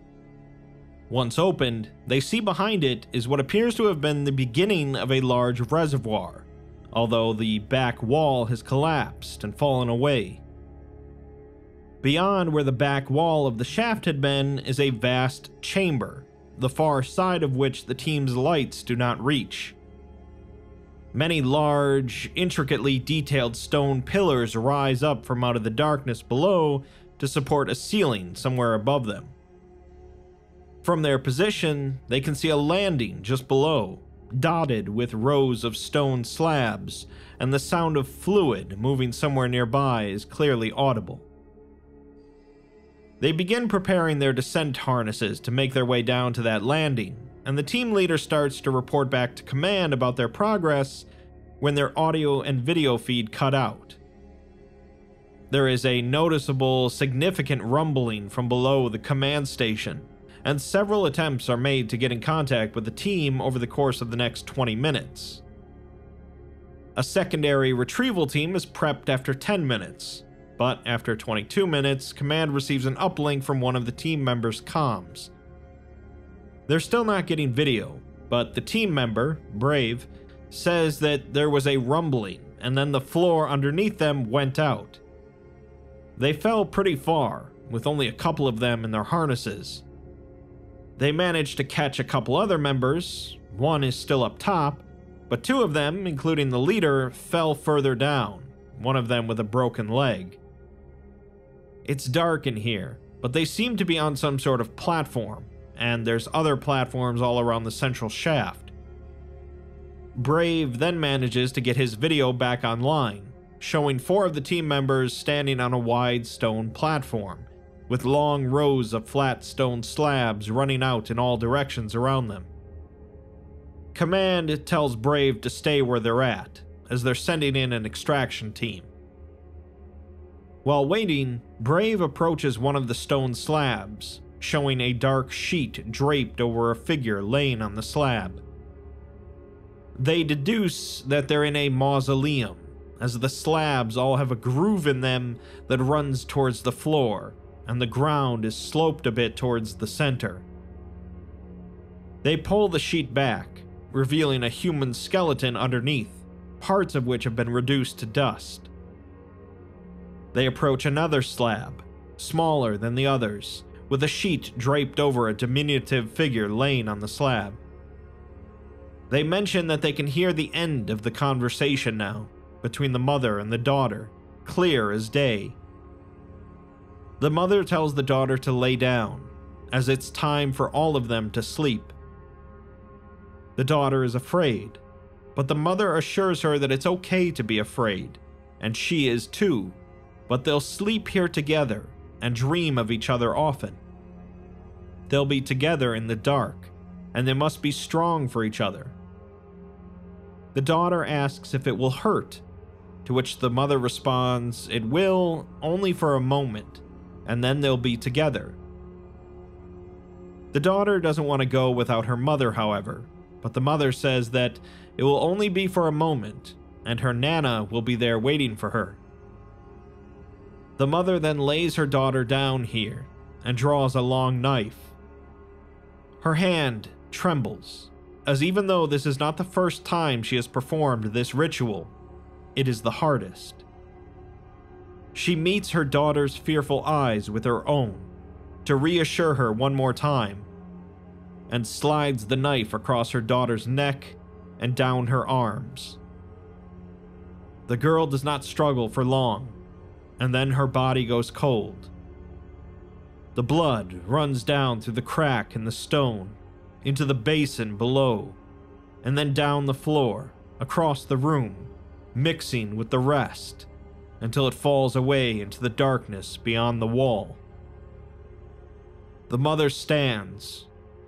Speaker 1: Once opened, they see behind it is what appears to have been the beginning of a large reservoir, although the back wall has collapsed and fallen away. Beyond where the back wall of the shaft had been is a vast chamber, the far side of which the team's lights do not reach. Many large, intricately detailed stone pillars rise up from out of the darkness below to support a ceiling somewhere above them. From their position, they can see a landing just below, dotted with rows of stone slabs, and the sound of fluid moving somewhere nearby is clearly audible. They begin preparing their descent harnesses to make their way down to that landing, and the team leader starts to report back to command about their progress when their audio and video feed cut out. There is a noticeable, significant rumbling from below the command station, and several attempts are made to get in contact with the team over the course of the next 20 minutes. A secondary retrieval team is prepped after 10 minutes, but after 22 minutes, command receives an uplink from one of the team members' comms they're still not getting video, but the team member, Brave, says that there was a rumbling and then the floor underneath them went out. They fell pretty far, with only a couple of them in their harnesses. They managed to catch a couple other members, one is still up top, but two of them, including the leader, fell further down, one of them with a broken leg. It's dark in here, but they seem to be on some sort of platform, and there's other platforms all around the central shaft. Brave then manages to get his video back online, showing four of the team members standing on a wide stone platform, with long rows of flat stone slabs running out in all directions around them. Command tells Brave to stay where they're at, as they're sending in an extraction team. While waiting, Brave approaches one of the stone slabs, showing a dark sheet draped over a figure laying on the slab. They deduce that they're in a mausoleum, as the slabs all have a groove in them that runs towards the floor, and the ground is sloped a bit towards the center. They pull the sheet back, revealing a human skeleton underneath, parts of which have been reduced to dust. They approach another slab, smaller than the others, with a sheet draped over a diminutive figure laying on the slab. They mention that they can hear the end of the conversation now, between the mother and the daughter, clear as day. The mother tells the daughter to lay down, as it's time for all of them to sleep. The daughter is afraid, but the mother assures her that it's okay to be afraid, and she is too, but they'll sleep here together and dream of each other often. They'll be together in the dark, and they must be strong for each other. The daughter asks if it will hurt, to which the mother responds, It will, only for a moment, and then they'll be together. The daughter doesn't want to go without her mother, however, but the mother says that it will only be for a moment, and her Nana will be there waiting for her. The mother then lays her daughter down here and draws a long knife. Her hand trembles, as even though this is not the first time she has performed this ritual, it is the hardest. She meets her daughter's fearful eyes with her own to reassure her one more time and slides the knife across her daughter's neck and down her arms. The girl does not struggle for long and then her body goes cold. The blood runs down through the crack in the stone, into the basin below, and then down the floor, across the room, mixing with the rest, until it falls away into the darkness beyond the wall. The mother stands,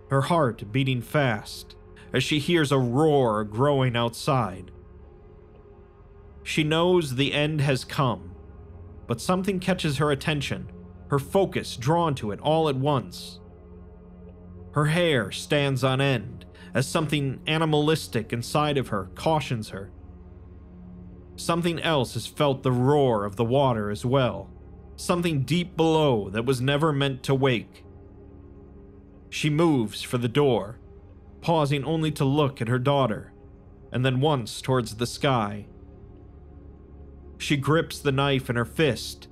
Speaker 1: her heart beating fast, as she hears a roar growing outside. She knows the end has come, but something catches her attention, her focus drawn to it all at once. Her hair stands on end as something animalistic inside of her cautions her. Something else has felt the roar of the water as well, something deep below that was never meant to wake. She moves for the door, pausing only to look at her daughter, and then once towards the sky. She grips the knife in her fist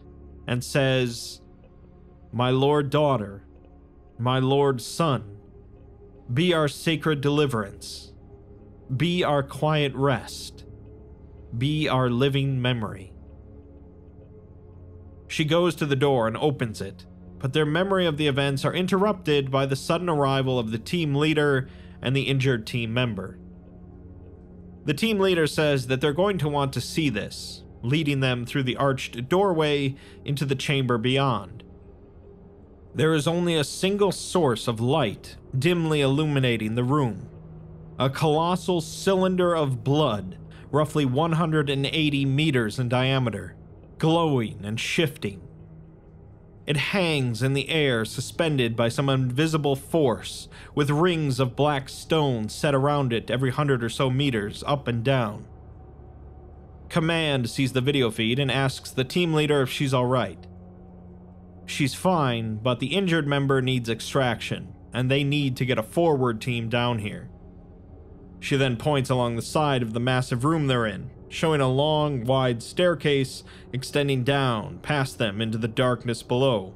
Speaker 1: and says, My lord daughter, my lord son, be our sacred deliverance, be our quiet rest, be our living memory. She goes to the door and opens it, but their memory of the events are interrupted by the sudden arrival of the team leader and the injured team member. The team leader says that they're going to want to see this, leading them through the arched doorway into the chamber beyond. There is only a single source of light dimly illuminating the room a colossal cylinder of blood, roughly 180 meters in diameter, glowing and shifting. It hangs in the air, suspended by some invisible force, with rings of black stone set around it every hundred or so meters up and down. Command sees the video feed and asks the team leader if she's alright. She's fine, but the injured member needs extraction, and they need to get a forward team down here. She then points along the side of the massive room they're in, showing a long, wide staircase extending down past them into the darkness below.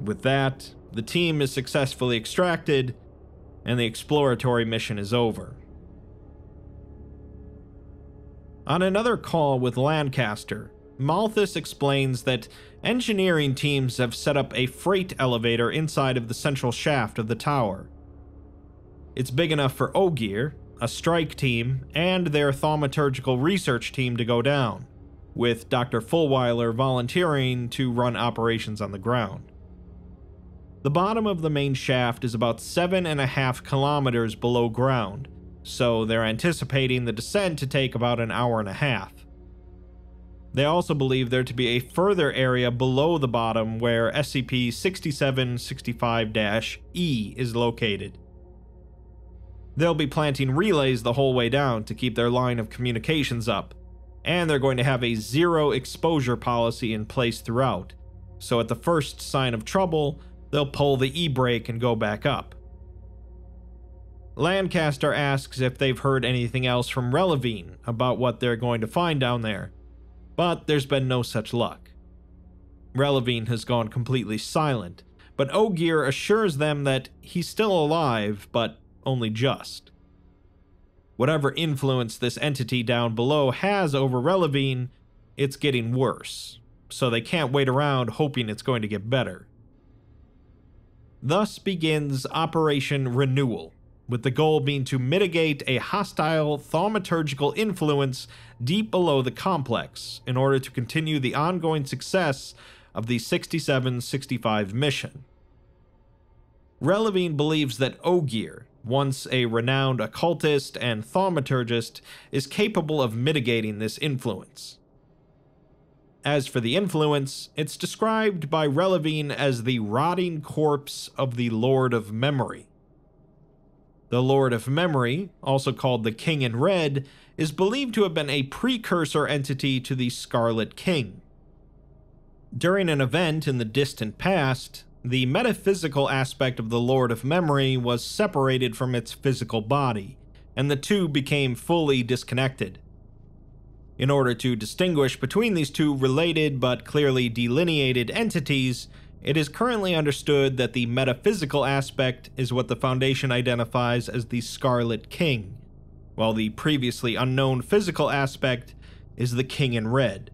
Speaker 1: With that, the team is successfully extracted, and the exploratory mission is over. On another call with Lancaster, Malthus explains that engineering teams have set up a freight elevator inside of the central shaft of the tower. It's big enough for Ogier, a strike team, and their thaumaturgical research team to go down, with Dr. Fulweiler volunteering to run operations on the ground. The bottom of the main shaft is about seven and a half kilometers below ground so they're anticipating the descent to take about an hour and a half. They also believe there to be a further area below the bottom where SCP 6765 E is located. They'll be planting relays the whole way down to keep their line of communications up, and they're going to have a zero exposure policy in place throughout, so at the first sign of trouble, they'll pull the e brake and go back up. Lancaster asks if they've heard anything else from Relevine about what they're going to find down there, but there's been no such luck. Relevine has gone completely silent, but Ogier assures them that he's still alive, but only just. Whatever influence this entity down below has over Relevine, it's getting worse, so they can't wait around hoping it's going to get better. Thus begins Operation Renewal with the goal being to mitigate a hostile thaumaturgical influence deep below the complex in order to continue the ongoing success of the 6765 mission. Relevine believes that Ogier, once a renowned occultist and thaumaturgist, is capable of mitigating this influence. As for the influence, it's described by Relevine as the rotting corpse of the Lord of Memory, the Lord of Memory, also called the King in Red, is believed to have been a precursor entity to the Scarlet King. During an event in the distant past, the metaphysical aspect of the Lord of Memory was separated from its physical body, and the two became fully disconnected. In order to distinguish between these two related but clearly delineated entities, it is currently understood that the metaphysical aspect is what the Foundation identifies as the Scarlet King, while the previously unknown physical aspect is the King in Red.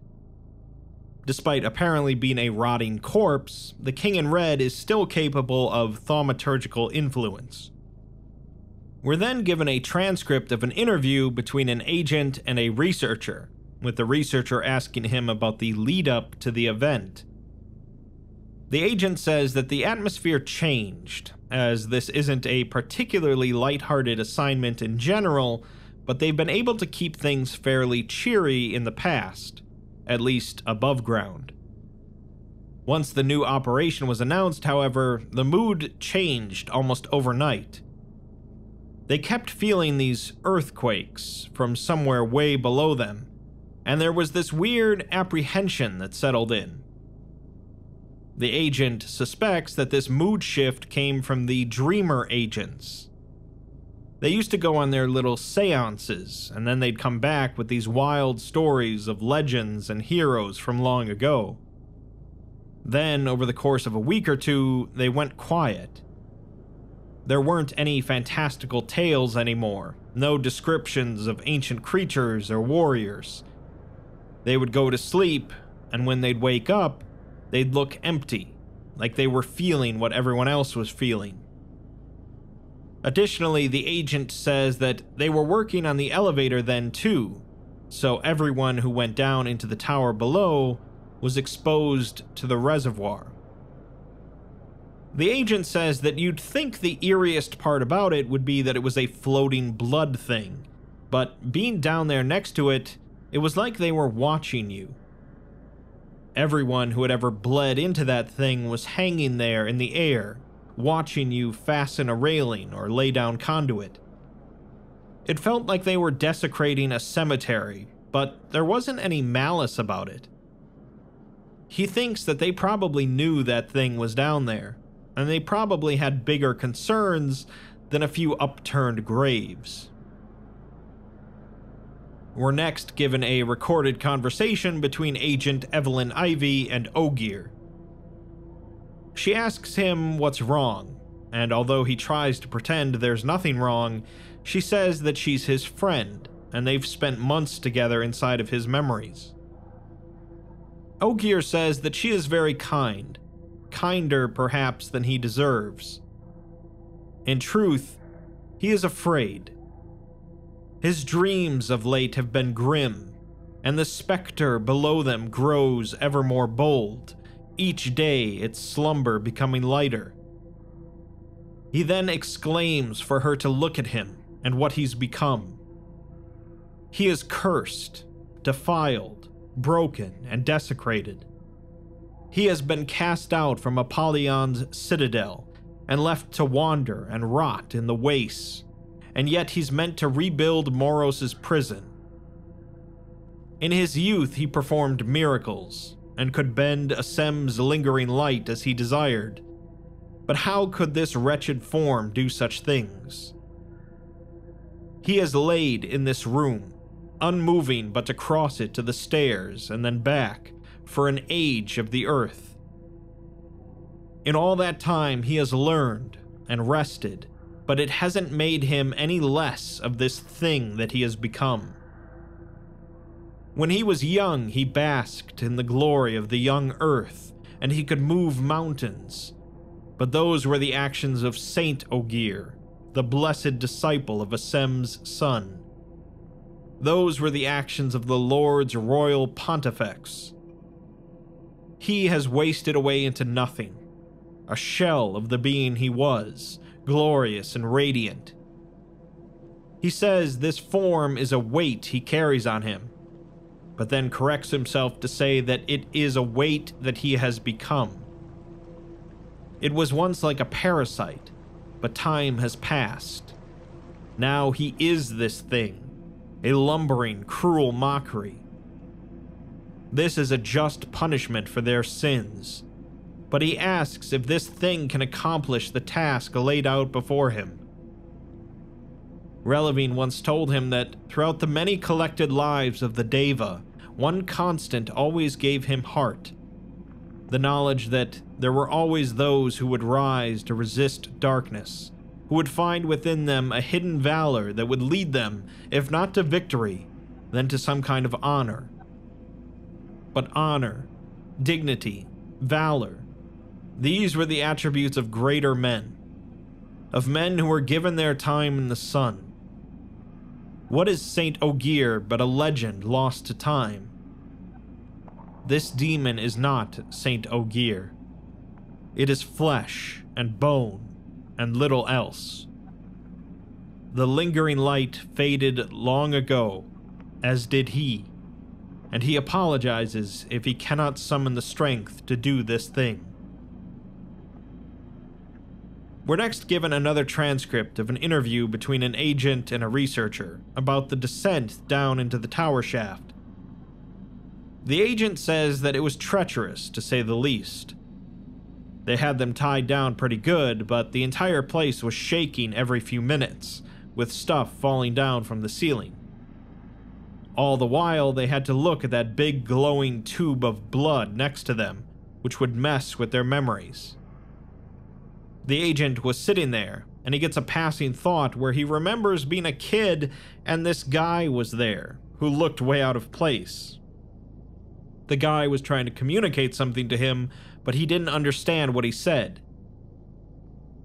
Speaker 1: Despite apparently being a rotting corpse, the King in Red is still capable of thaumaturgical influence. We're then given a transcript of an interview between an agent and a researcher, with the researcher asking him about the lead up to the event the agent says that the atmosphere changed, as this isn't a particularly lighthearted assignment in general, but they've been able to keep things fairly cheery in the past, at least above ground. Once the new operation was announced, however, the mood changed almost overnight. They kept feeling these earthquakes from somewhere way below them, and there was this weird apprehension that settled in. The agent suspects that this mood shift came from the dreamer agents. They used to go on their little seances, and then they'd come back with these wild stories of legends and heroes from long ago. Then, over the course of a week or two, they went quiet. There weren't any fantastical tales anymore, no descriptions of ancient creatures or warriors. They would go to sleep, and when they'd wake up, They'd look empty, like they were feeling what everyone else was feeling. Additionally, the agent says that they were working on the elevator then too, so everyone who went down into the tower below was exposed to the reservoir. The agent says that you'd think the eeriest part about it would be that it was a floating blood thing, but being down there next to it, it was like they were watching you. Everyone who had ever bled into that thing was hanging there in the air, watching you fasten a railing or lay down conduit. It felt like they were desecrating a cemetery, but there wasn't any malice about it. He thinks that they probably knew that thing was down there, and they probably had bigger concerns than a few upturned graves. We're next given a recorded conversation between Agent Evelyn Ivy and Ogier. She asks him what's wrong, and although he tries to pretend there's nothing wrong, she says that she's his friend, and they've spent months together inside of his memories. Ogier says that she is very kind, kinder perhaps than he deserves. In truth, he is afraid. His dreams of late have been grim, and the specter below them grows ever more bold, each day its slumber becoming lighter. He then exclaims for her to look at him and what he's become. He is cursed, defiled, broken, and desecrated. He has been cast out from Apollyon's citadel and left to wander and rot in the wastes and yet he's meant to rebuild Moros' prison. In his youth, he performed miracles and could bend Asem's lingering light as he desired. But how could this wretched form do such things? He is laid in this room, unmoving but to cross it to the stairs and then back for an age of the earth. In all that time, he has learned and rested but it hasn't made him any less of this thing that he has become. When he was young, he basked in the glory of the young earth, and he could move mountains. But those were the actions of Saint Ogier, the blessed disciple of Asem's son. Those were the actions of the Lord's royal pontifex. He has wasted away into nothing, a shell of the being he was, glorious and radiant. He says this form is a weight he carries on him, but then corrects himself to say that it is a weight that he has become. It was once like a parasite, but time has passed. Now he is this thing, a lumbering, cruel mockery. This is a just punishment for their sins, but he asks if this thing can accomplish the task laid out before him. Relevine once told him that throughout the many collected lives of the Deva, one constant always gave him heart. The knowledge that there were always those who would rise to resist darkness, who would find within them a hidden valor that would lead them, if not to victory, then to some kind of honor. But honor, dignity, valor, these were the attributes of greater men, of men who were given their time in the sun. What is Saint Ogier but a legend lost to time? This demon is not Saint Ogier. It is flesh and bone and little else. The lingering light faded long ago, as did he, and he apologizes if he cannot summon the strength to do this thing. We're next given another transcript of an interview between an agent and a researcher about the descent down into the tower shaft. The agent says that it was treacherous, to say the least. They had them tied down pretty good, but the entire place was shaking every few minutes, with stuff falling down from the ceiling. All the while, they had to look at that big glowing tube of blood next to them, which would mess with their memories. The agent was sitting there, and he gets a passing thought where he remembers being a kid and this guy was there, who looked way out of place. The guy was trying to communicate something to him, but he didn't understand what he said.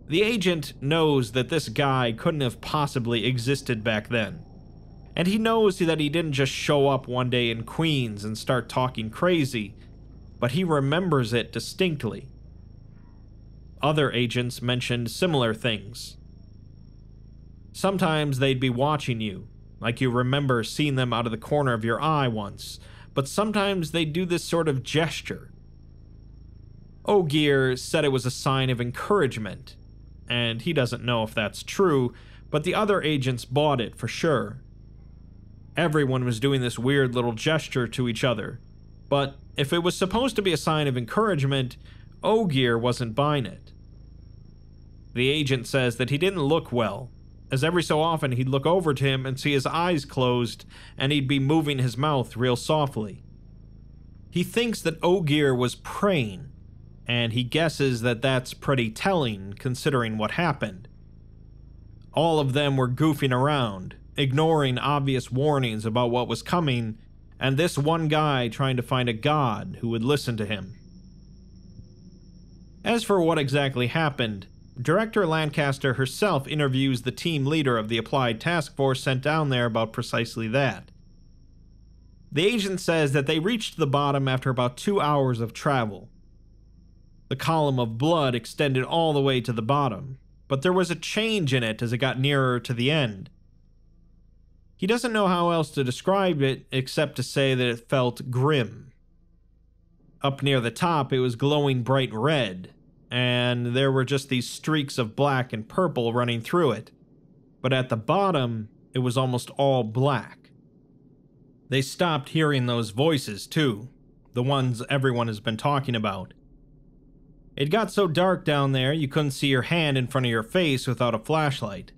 Speaker 1: The agent knows that this guy couldn't have possibly existed back then. And he knows that he didn't just show up one day in Queens and start talking crazy, but he remembers it distinctly other agents mentioned similar things. Sometimes they'd be watching you, like you remember seeing them out of the corner of your eye once, but sometimes they'd do this sort of gesture. Ogier said it was a sign of encouragement, and he doesn't know if that's true, but the other agents bought it for sure. Everyone was doing this weird little gesture to each other, but if it was supposed to be a sign of encouragement, Ogier wasn't buying it. The agent says that he didn't look well, as every so often he'd look over to him and see his eyes closed and he'd be moving his mouth real softly. He thinks that Ogier was praying, and he guesses that that's pretty telling considering what happened. All of them were goofing around, ignoring obvious warnings about what was coming, and this one guy trying to find a god who would listen to him. As for what exactly happened, Director Lancaster herself interviews the team leader of the applied task force sent down there about precisely that. The agent says that they reached the bottom after about two hours of travel. The column of blood extended all the way to the bottom, but there was a change in it as it got nearer to the end. He doesn't know how else to describe it except to say that it felt grim. Up near the top, it was glowing bright red, and there were just these streaks of black and purple running through it. But at the bottom, it was almost all black. They stopped hearing those voices, too, the ones everyone has been talking about. It got so dark down there you couldn't see your hand in front of your face without a flashlight.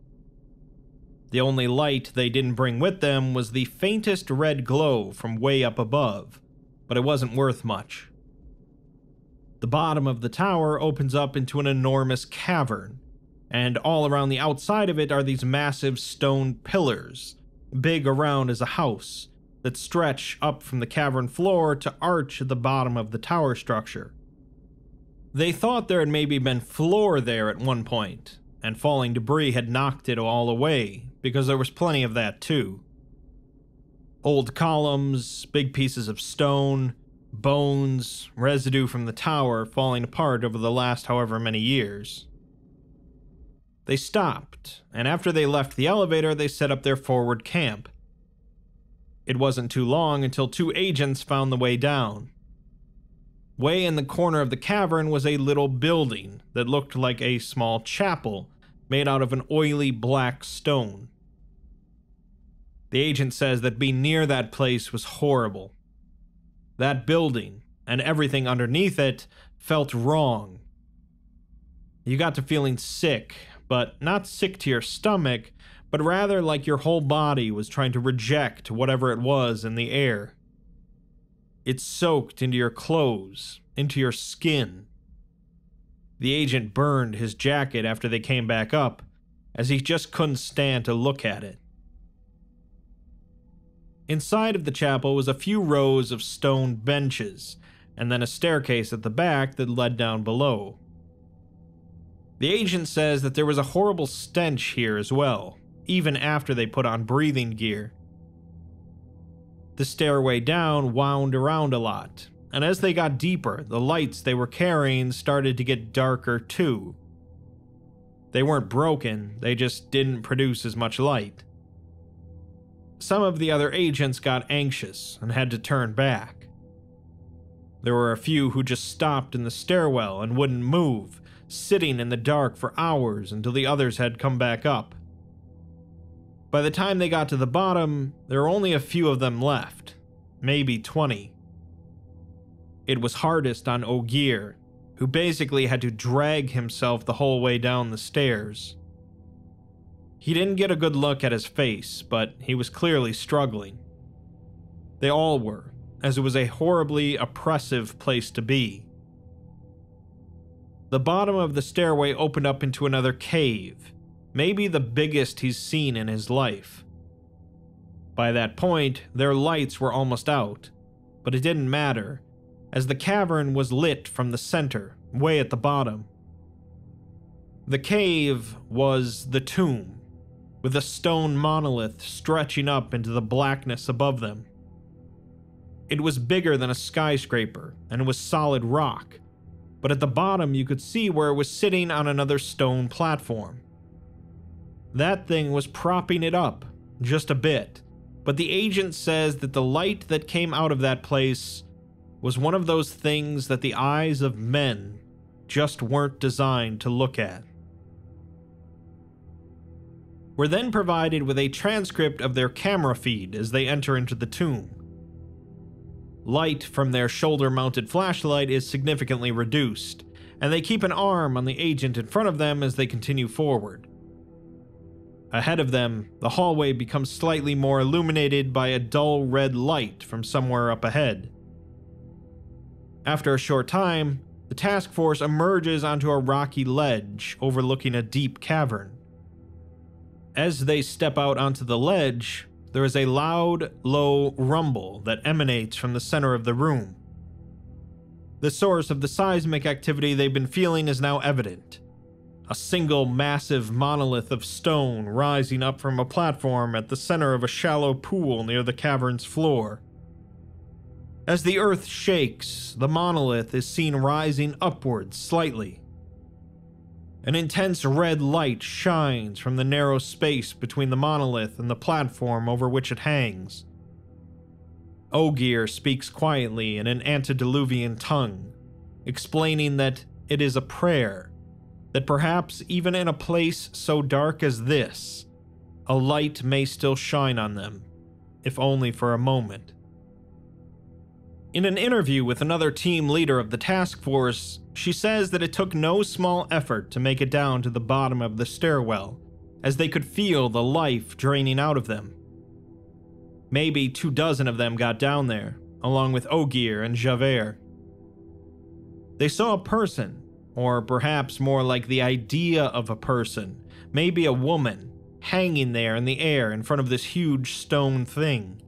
Speaker 1: The only light they didn't bring with them was the faintest red glow from way up above, but it wasn't worth much. The bottom of the tower opens up into an enormous cavern, and all around the outside of it are these massive stone pillars, big around as a house, that stretch up from the cavern floor to arch at the bottom of the tower structure. They thought there had maybe been floor there at one point, and falling debris had knocked it all away, because there was plenty of that too. Old columns, big pieces of stone, bones, residue from the tower falling apart over the last however many years. They stopped, and after they left the elevator, they set up their forward camp. It wasn't too long until two agents found the way down. Way in the corner of the cavern was a little building that looked like a small chapel made out of an oily black stone. The agent says that being near that place was horrible that building and everything underneath it felt wrong. You got to feeling sick, but not sick to your stomach, but rather like your whole body was trying to reject whatever it was in the air. It soaked into your clothes, into your skin. The agent burned his jacket after they came back up, as he just couldn't stand to look at it. Inside of the chapel was a few rows of stone benches, and then a staircase at the back that led down below. The agent says that there was a horrible stench here as well, even after they put on breathing gear. The stairway down wound around a lot, and as they got deeper, the lights they were carrying started to get darker too. They weren't broken, they just didn't produce as much light some of the other agents got anxious and had to turn back. There were a few who just stopped in the stairwell and wouldn't move, sitting in the dark for hours until the others had come back up. By the time they got to the bottom, there were only a few of them left, maybe 20. It was hardest on Ogier, who basically had to drag himself the whole way down the stairs. He didn't get a good look at his face, but he was clearly struggling. They all were, as it was a horribly oppressive place to be. The bottom of the stairway opened up into another cave, maybe the biggest he's seen in his life. By that point, their lights were almost out, but it didn't matter, as the cavern was lit from the center, way at the bottom. The cave was the tomb with a stone monolith stretching up into the blackness above them. It was bigger than a skyscraper and was solid rock, but at the bottom you could see where it was sitting on another stone platform. That thing was propping it up, just a bit, but the agent says that the light that came out of that place was one of those things that the eyes of men just weren't designed to look at were then provided with a transcript of their camera feed as they enter into the tomb. Light from their shoulder mounted flashlight is significantly reduced, and they keep an arm on the agent in front of them as they continue forward. Ahead of them, the hallway becomes slightly more illuminated by a dull red light from somewhere up ahead. After a short time, the task force emerges onto a rocky ledge overlooking a deep cavern. As they step out onto the ledge, there is a loud, low rumble that emanates from the center of the room. The source of the seismic activity they've been feeling is now evident. A single massive monolith of stone rising up from a platform at the center of a shallow pool near the cavern's floor. As the earth shakes, the monolith is seen rising upwards slightly an intense red light shines from the narrow space between the monolith and the platform over which it hangs. Ogier speaks quietly in an antediluvian tongue, explaining that it is a prayer, that perhaps even in a place so dark as this, a light may still shine on them, if only for a moment. In an interview with another team leader of the task force, she says that it took no small effort to make it down to the bottom of the stairwell, as they could feel the life draining out of them. Maybe two dozen of them got down there, along with Ogier and Javert. They saw a person, or perhaps more like the idea of a person, maybe a woman, hanging there in the air in front of this huge stone thing.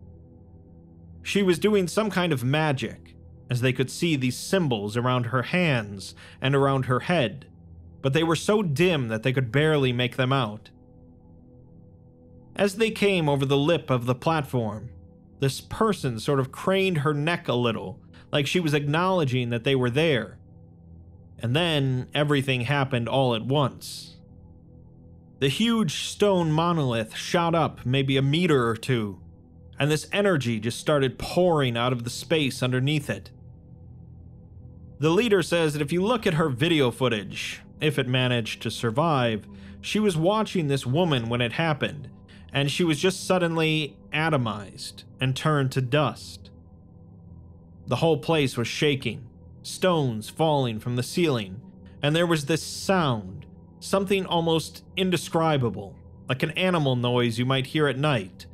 Speaker 1: She was doing some kind of magic, as they could see these symbols around her hands and around her head, but they were so dim that they could barely make them out. As they came over the lip of the platform, this person sort of craned her neck a little, like she was acknowledging that they were there. And then everything happened all at once. The huge stone monolith shot up maybe a meter or two, and this energy just started pouring out of the space underneath it. The leader says that if you look at her video footage, if it managed to survive, she was watching this woman when it happened, and she was just suddenly atomized and turned to dust. The whole place was shaking, stones falling from the ceiling, and there was this sound, something almost indescribable, like an animal noise you might hear at night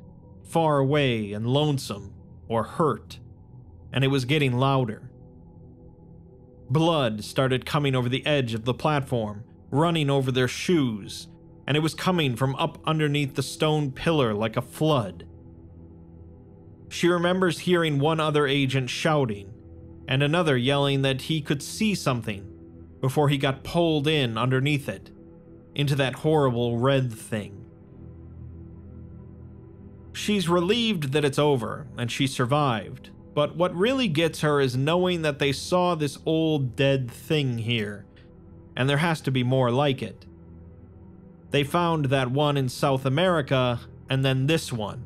Speaker 1: far away and lonesome or hurt, and it was getting louder. Blood started coming over the edge of the platform, running over their shoes, and it was coming from up underneath the stone pillar like a flood. She remembers hearing one other agent shouting, and another yelling that he could see something before he got pulled in underneath it, into that horrible red thing. She's relieved that it's over, and she survived. But what really gets her is knowing that they saw this old dead thing here, and there has to be more like it. They found that one in South America, and then this one.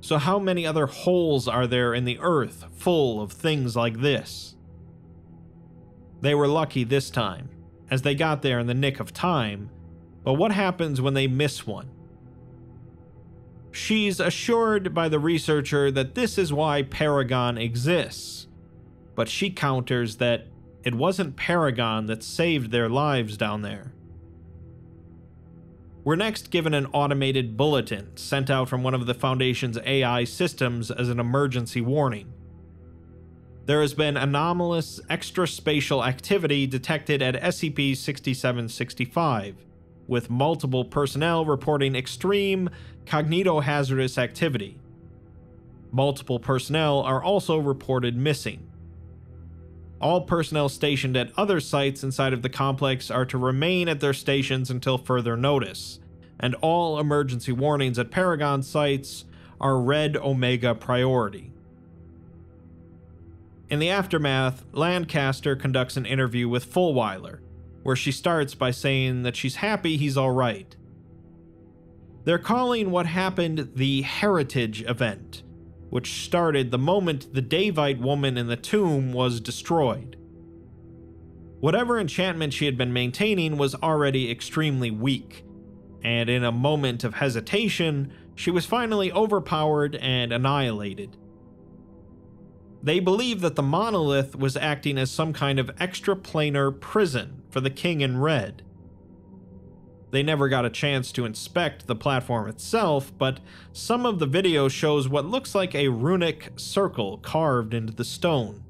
Speaker 1: So, how many other holes are there in the earth full of things like this? They were lucky this time, as they got there in the nick of time, but what happens when they miss one? She's assured by the researcher that this is why Paragon exists. But she counters that it wasn't Paragon that saved their lives down there. We're next given an automated bulletin sent out from one of the Foundation's AI systems as an emergency warning. There has been anomalous extraspatial activity detected at SCP 6765 with multiple personnel reporting extreme cognitohazardous activity. Multiple personnel are also reported missing. All personnel stationed at other sites inside of the complex are to remain at their stations until further notice, and all emergency warnings at Paragon sites are red Omega priority. In the aftermath, Lancaster conducts an interview with Fulweiler where she starts by saying that she's happy he's all right. They're calling what happened the Heritage Event, which started the moment the Davite woman in the tomb was destroyed. Whatever enchantment she had been maintaining was already extremely weak, and in a moment of hesitation, she was finally overpowered and annihilated. They believe that the monolith was acting as some kind of extraplanar prison for the king in red. They never got a chance to inspect the platform itself, but some of the video shows what looks like a runic circle carved into the stone.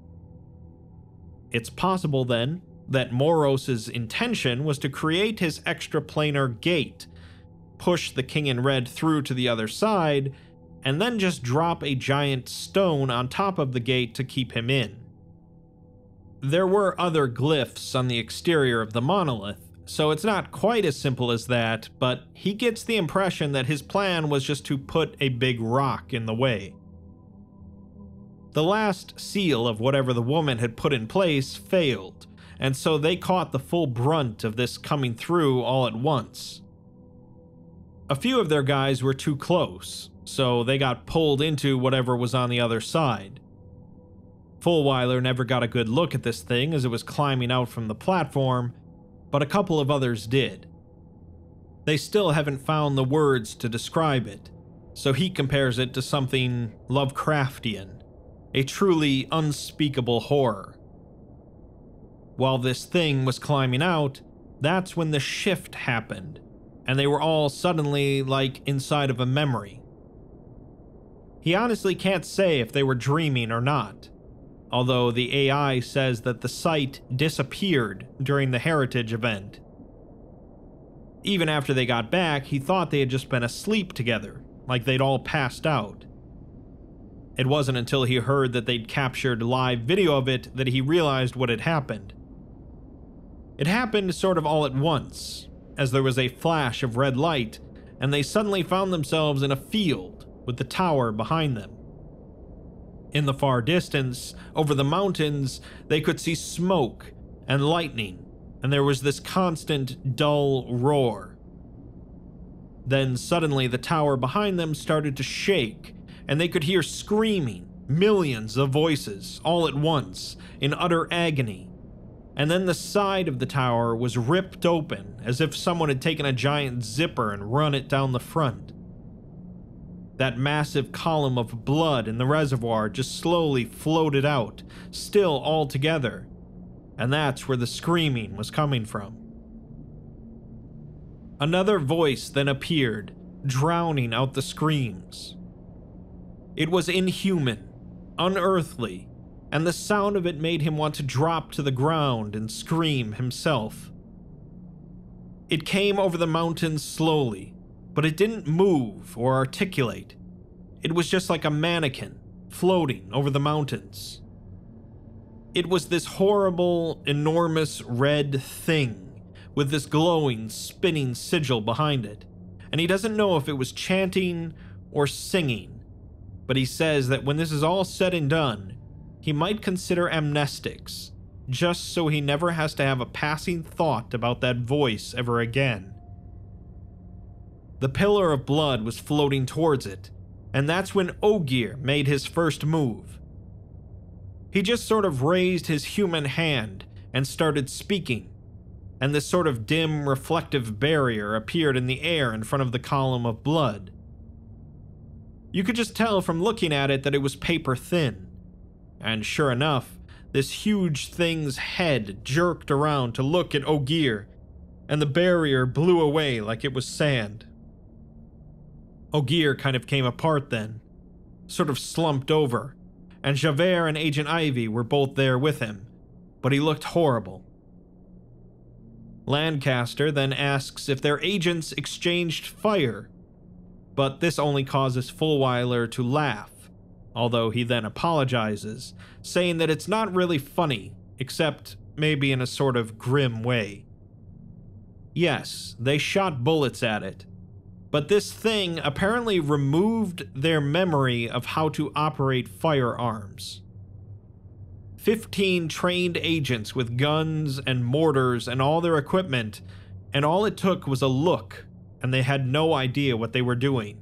Speaker 1: It's possible, then, that Moros's intention was to create his extraplanar gate, push the King in Red through to the other side, and then just drop a giant stone on top of the gate to keep him in. There were other glyphs on the exterior of the monolith, so it's not quite as simple as that, but he gets the impression that his plan was just to put a big rock in the way. The last seal of whatever the woman had put in place failed, and so they caught the full brunt of this coming through all at once. A few of their guys were too close, so they got pulled into whatever was on the other side. Fulweiler never got a good look at this thing as it was climbing out from the platform, but a couple of others did. They still haven't found the words to describe it, so he compares it to something Lovecraftian, a truly unspeakable horror. While this thing was climbing out, that's when the shift happened, and they were all suddenly like inside of a memory. He honestly can't say if they were dreaming or not, although the AI says that the site disappeared during the heritage event. Even after they got back, he thought they had just been asleep together, like they'd all passed out. It wasn't until he heard that they'd captured live video of it that he realized what had happened. It happened sort of all at once, as there was a flash of red light, and they suddenly found themselves in a field with the tower behind them. In the far distance, over the mountains, they could see smoke and lightning, and there was this constant, dull roar. Then suddenly the tower behind them started to shake, and they could hear screaming, millions of voices, all at once, in utter agony. And then the side of the tower was ripped open, as if someone had taken a giant zipper and run it down the front. That massive column of blood in the reservoir just slowly floated out, still all together. And that's where the screaming was coming from. Another voice then appeared, drowning out the screams. It was inhuman, unearthly, and the sound of it made him want to drop to the ground and scream himself. It came over the mountains slowly, but it didn't move or articulate. It was just like a mannequin floating over the mountains. It was this horrible, enormous red thing with this glowing, spinning sigil behind it, and he doesn't know if it was chanting or singing, but he says that when this is all said and done, he might consider amnestics, just so he never has to have a passing thought about that voice ever again. The pillar of blood was floating towards it, and that's when Ogier made his first move. He just sort of raised his human hand and started speaking, and this sort of dim, reflective barrier appeared in the air in front of the column of blood. You could just tell from looking at it that it was paper thin. And sure enough, this huge thing's head jerked around to look at Ogier, and the barrier blew away like it was sand. Ogier kind of came apart then, sort of slumped over, and Javert and Agent Ivy were both there with him, but he looked horrible. Lancaster then asks if their agents exchanged fire, but this only causes Fulweiler to laugh, although he then apologizes, saying that it's not really funny, except maybe in a sort of grim way. Yes, they shot bullets at it, but this thing apparently removed their memory of how to operate firearms. 15 trained agents with guns and mortars and all their equipment, and all it took was a look, and they had no idea what they were doing.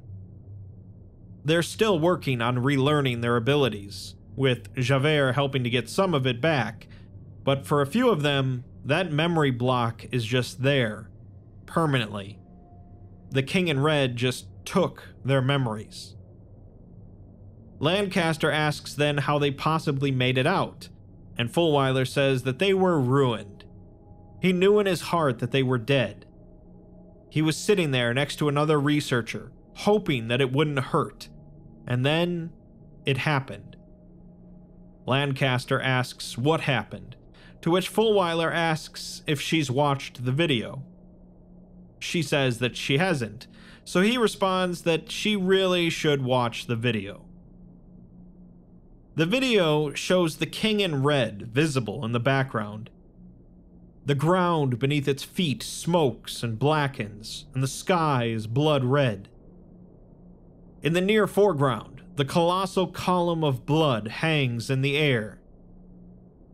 Speaker 1: They're still working on relearning their abilities, with Javert helping to get some of it back, but for a few of them, that memory block is just there, permanently the King in Red just took their memories. Lancaster asks then how they possibly made it out, and Fulweiler says that they were ruined. He knew in his heart that they were dead. He was sitting there next to another researcher, hoping that it wouldn't hurt, and then it happened. Lancaster asks what happened, to which Fulweiler asks if she's watched the video. She says that she hasn't, so he responds that she really should watch the video. The video shows the king in red visible in the background. The ground beneath its feet smokes and blackens, and the sky is blood red. In the near foreground, the colossal column of blood hangs in the air,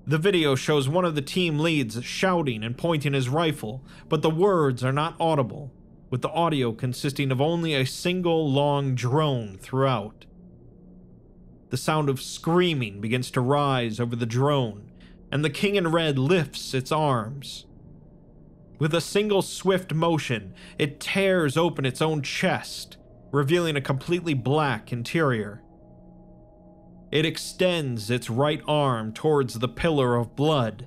Speaker 1: the video shows one of the team leads shouting and pointing his rifle, but the words are not audible, with the audio consisting of only a single long drone throughout. The sound of screaming begins to rise over the drone, and the King in Red lifts its arms. With a single swift motion, it tears open its own chest, revealing a completely black interior. It extends its right arm towards the pillar of blood,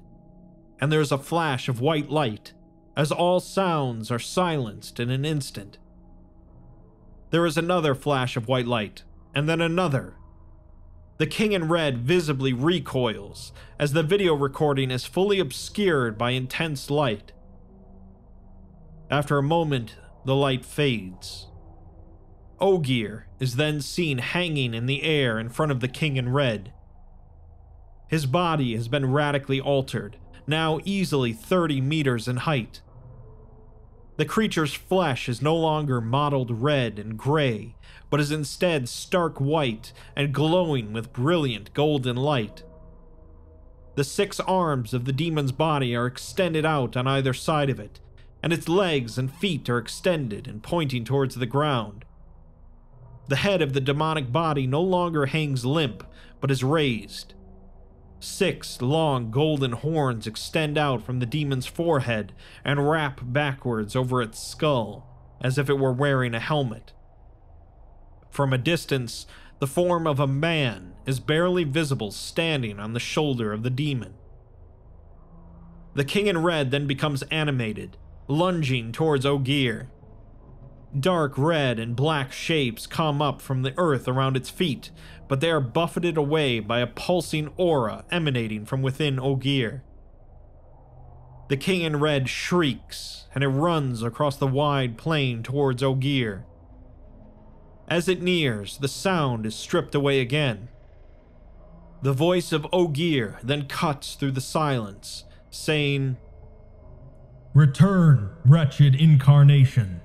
Speaker 1: and there's a flash of white light as all sounds are silenced in an instant. There is another flash of white light, and then another. The king in red visibly recoils as the video recording is fully obscured by intense light. After a moment, the light fades, Ogier is then seen hanging in the air in front of the King in Red. His body has been radically altered, now easily 30 meters in height. The creature's flesh is no longer mottled red and gray, but is instead stark white and glowing with brilliant golden light. The six arms of the demon's body are extended out on either side of it, and its legs and feet are extended and pointing towards the ground, the head of the demonic body no longer hangs limp, but is raised. Six long golden horns extend out from the demon's forehead and wrap backwards over its skull, as if it were wearing a helmet. From a distance, the form of a man is barely visible standing on the shoulder of the demon. The king in red then becomes animated, lunging towards Ogier, Dark red and black shapes come up from the earth around its feet, but they are buffeted away by a pulsing aura emanating from within Ogier. The king in red shrieks, and it runs across the wide plain towards Ogier. As it nears, the sound is stripped away again. The voice of Ogier then cuts through the silence, saying, Return, wretched incarnation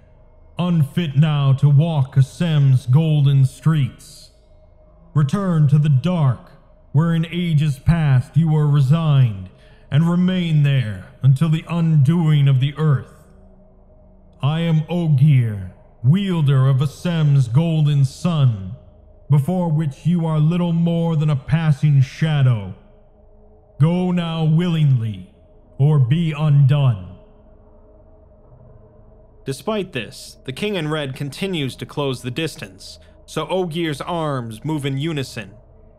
Speaker 1: unfit now to walk Assem's golden streets. Return to the dark, where in ages past you were resigned, and remain there until the undoing of the earth. I am Ogier, wielder of Assem's golden sun, before which you are little more than a passing shadow. Go now willingly, or be undone. Despite this, the king in red continues to close the distance, so Ogier's arms move in unison,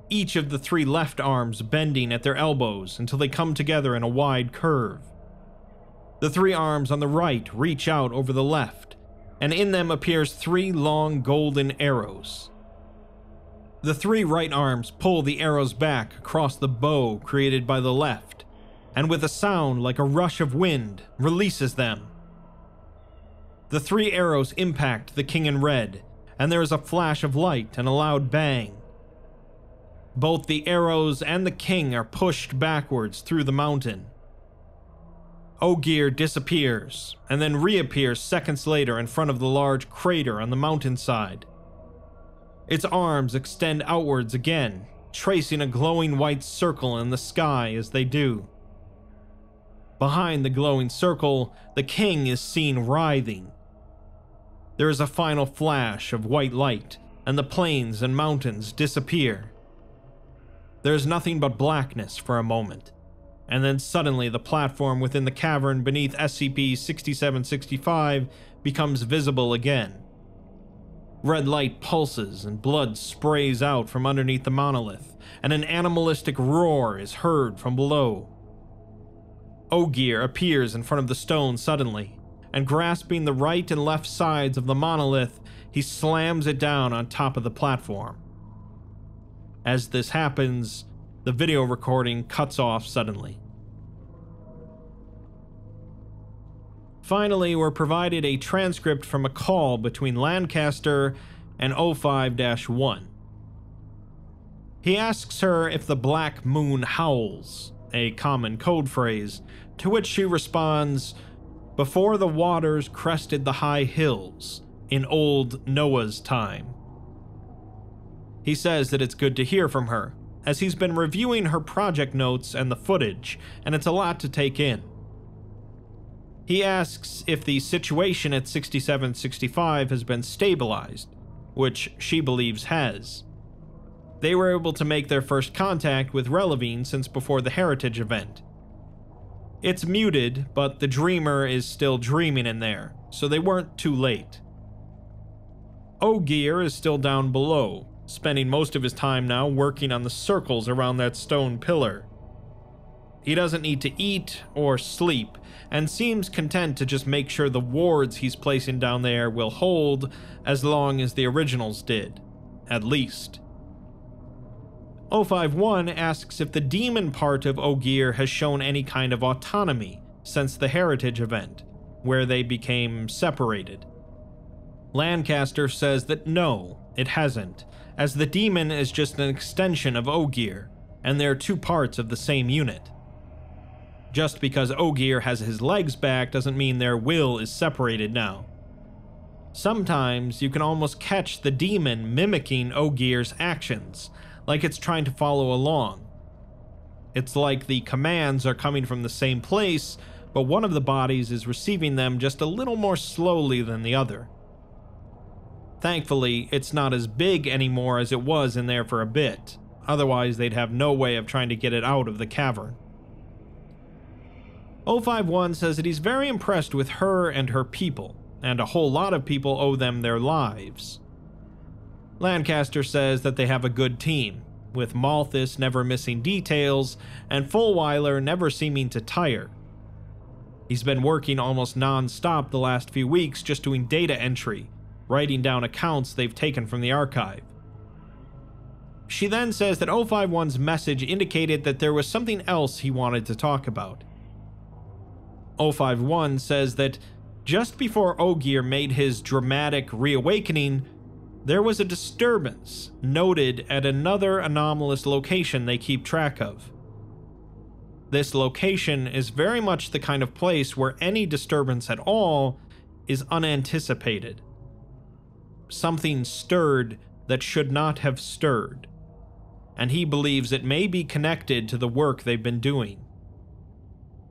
Speaker 1: each of the three left arms bending at their elbows until they come together in a wide curve. The three arms on the right reach out over the left, and in them appears three long golden arrows. The three right arms pull the arrows back across the bow created by the left, and with a sound like a rush of wind, releases them the three arrows impact the king in red, and there is a flash of light and a loud bang. Both the arrows and the king are pushed backwards through the mountain. Ogier disappears, and then reappears seconds later in front of the large crater on the mountainside. Its arms extend outwards again, tracing a glowing white circle in the sky as they do. Behind the glowing circle, the king is seen writhing, there is a final flash of white light, and the plains and mountains disappear. There is nothing but blackness for a moment, and then suddenly the platform within the cavern beneath SCP-6765 becomes visible again. Red light pulses and blood sprays out from underneath the monolith, and an animalistic roar is heard from below. Ogier appears in front of the stone suddenly, and grasping the right and left sides of the monolith, he slams it down on top of the platform. As this happens, the video recording cuts off suddenly. Finally, we're provided a transcript from a call between Lancaster and 05 1. He asks her if the Black Moon howls, a common code phrase, to which she responds, before the waters crested the high hills in old Noah's time. He says that it's good to hear from her, as he's been reviewing her project notes and the footage, and it's a lot to take in. He asks if the situation at 6765 has been stabilized, which she believes has. They were able to make their first contact with Relevine since before the Heritage event, it's muted, but the dreamer is still dreaming in there, so they weren't too late. Ogier is still down below, spending most of his time now working on the circles around that stone pillar. He doesn't need to eat or sleep, and seems content to just make sure the wards he's placing down there will hold as long as the originals did, at least. 051 asks if the demon part of Ogier has shown any kind of autonomy since the Heritage event, where they became separated. Lancaster says that no, it hasn't, as the demon is just an extension of Ogier, and they're two parts of the same unit. Just because Ogier has his legs back doesn't mean their will is separated now. Sometimes you can almost catch the demon mimicking Ogier's actions like it's trying to follow along. It's like the commands are coming from the same place, but one of the bodies is receiving them just a little more slowly than the other. Thankfully, it's not as big anymore as it was in there for a bit, otherwise, they'd have no way of trying to get it out of the cavern. 051 says that he's very impressed with her and her people, and a whole lot of people owe them their lives. Lancaster says that they have a good team, with Malthus never missing details and Fulweiler never seeming to tire. He's been working almost non-stop the last few weeks just doing data entry, writing down accounts they've taken from the archive. She then says that 051's message indicated that there was something else he wanted to talk about. 051 says that just before Ogier made his dramatic reawakening, there was a disturbance noted at another anomalous location they keep track of. This location is very much the kind of place where any disturbance at all is unanticipated. Something stirred that should not have stirred, and he believes it may be connected to the work they've been doing.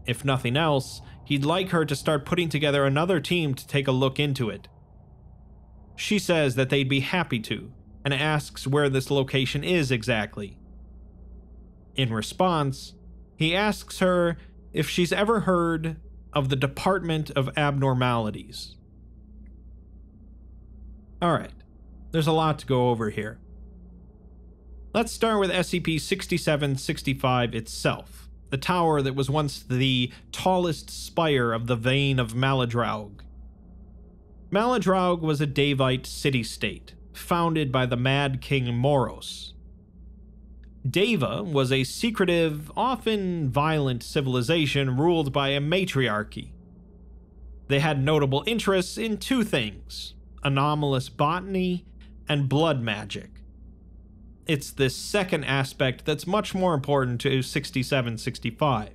Speaker 1: If nothing else, he'd like her to start putting together another team to take a look into it she says that they'd be happy to, and asks where this location is exactly. In response, he asks her if she's ever heard of the Department of Abnormalities. Alright, there's a lot to go over here. Let's start with SCP 6765 itself, the tower that was once the tallest spire of the Vein of Maladraug. Maladrog was a Davite city-state, founded by the Mad King Moros. Dava was a secretive, often violent civilization ruled by a matriarchy. They had notable interests in two things anomalous botany and blood magic. It's this second aspect that's much more important to 6765.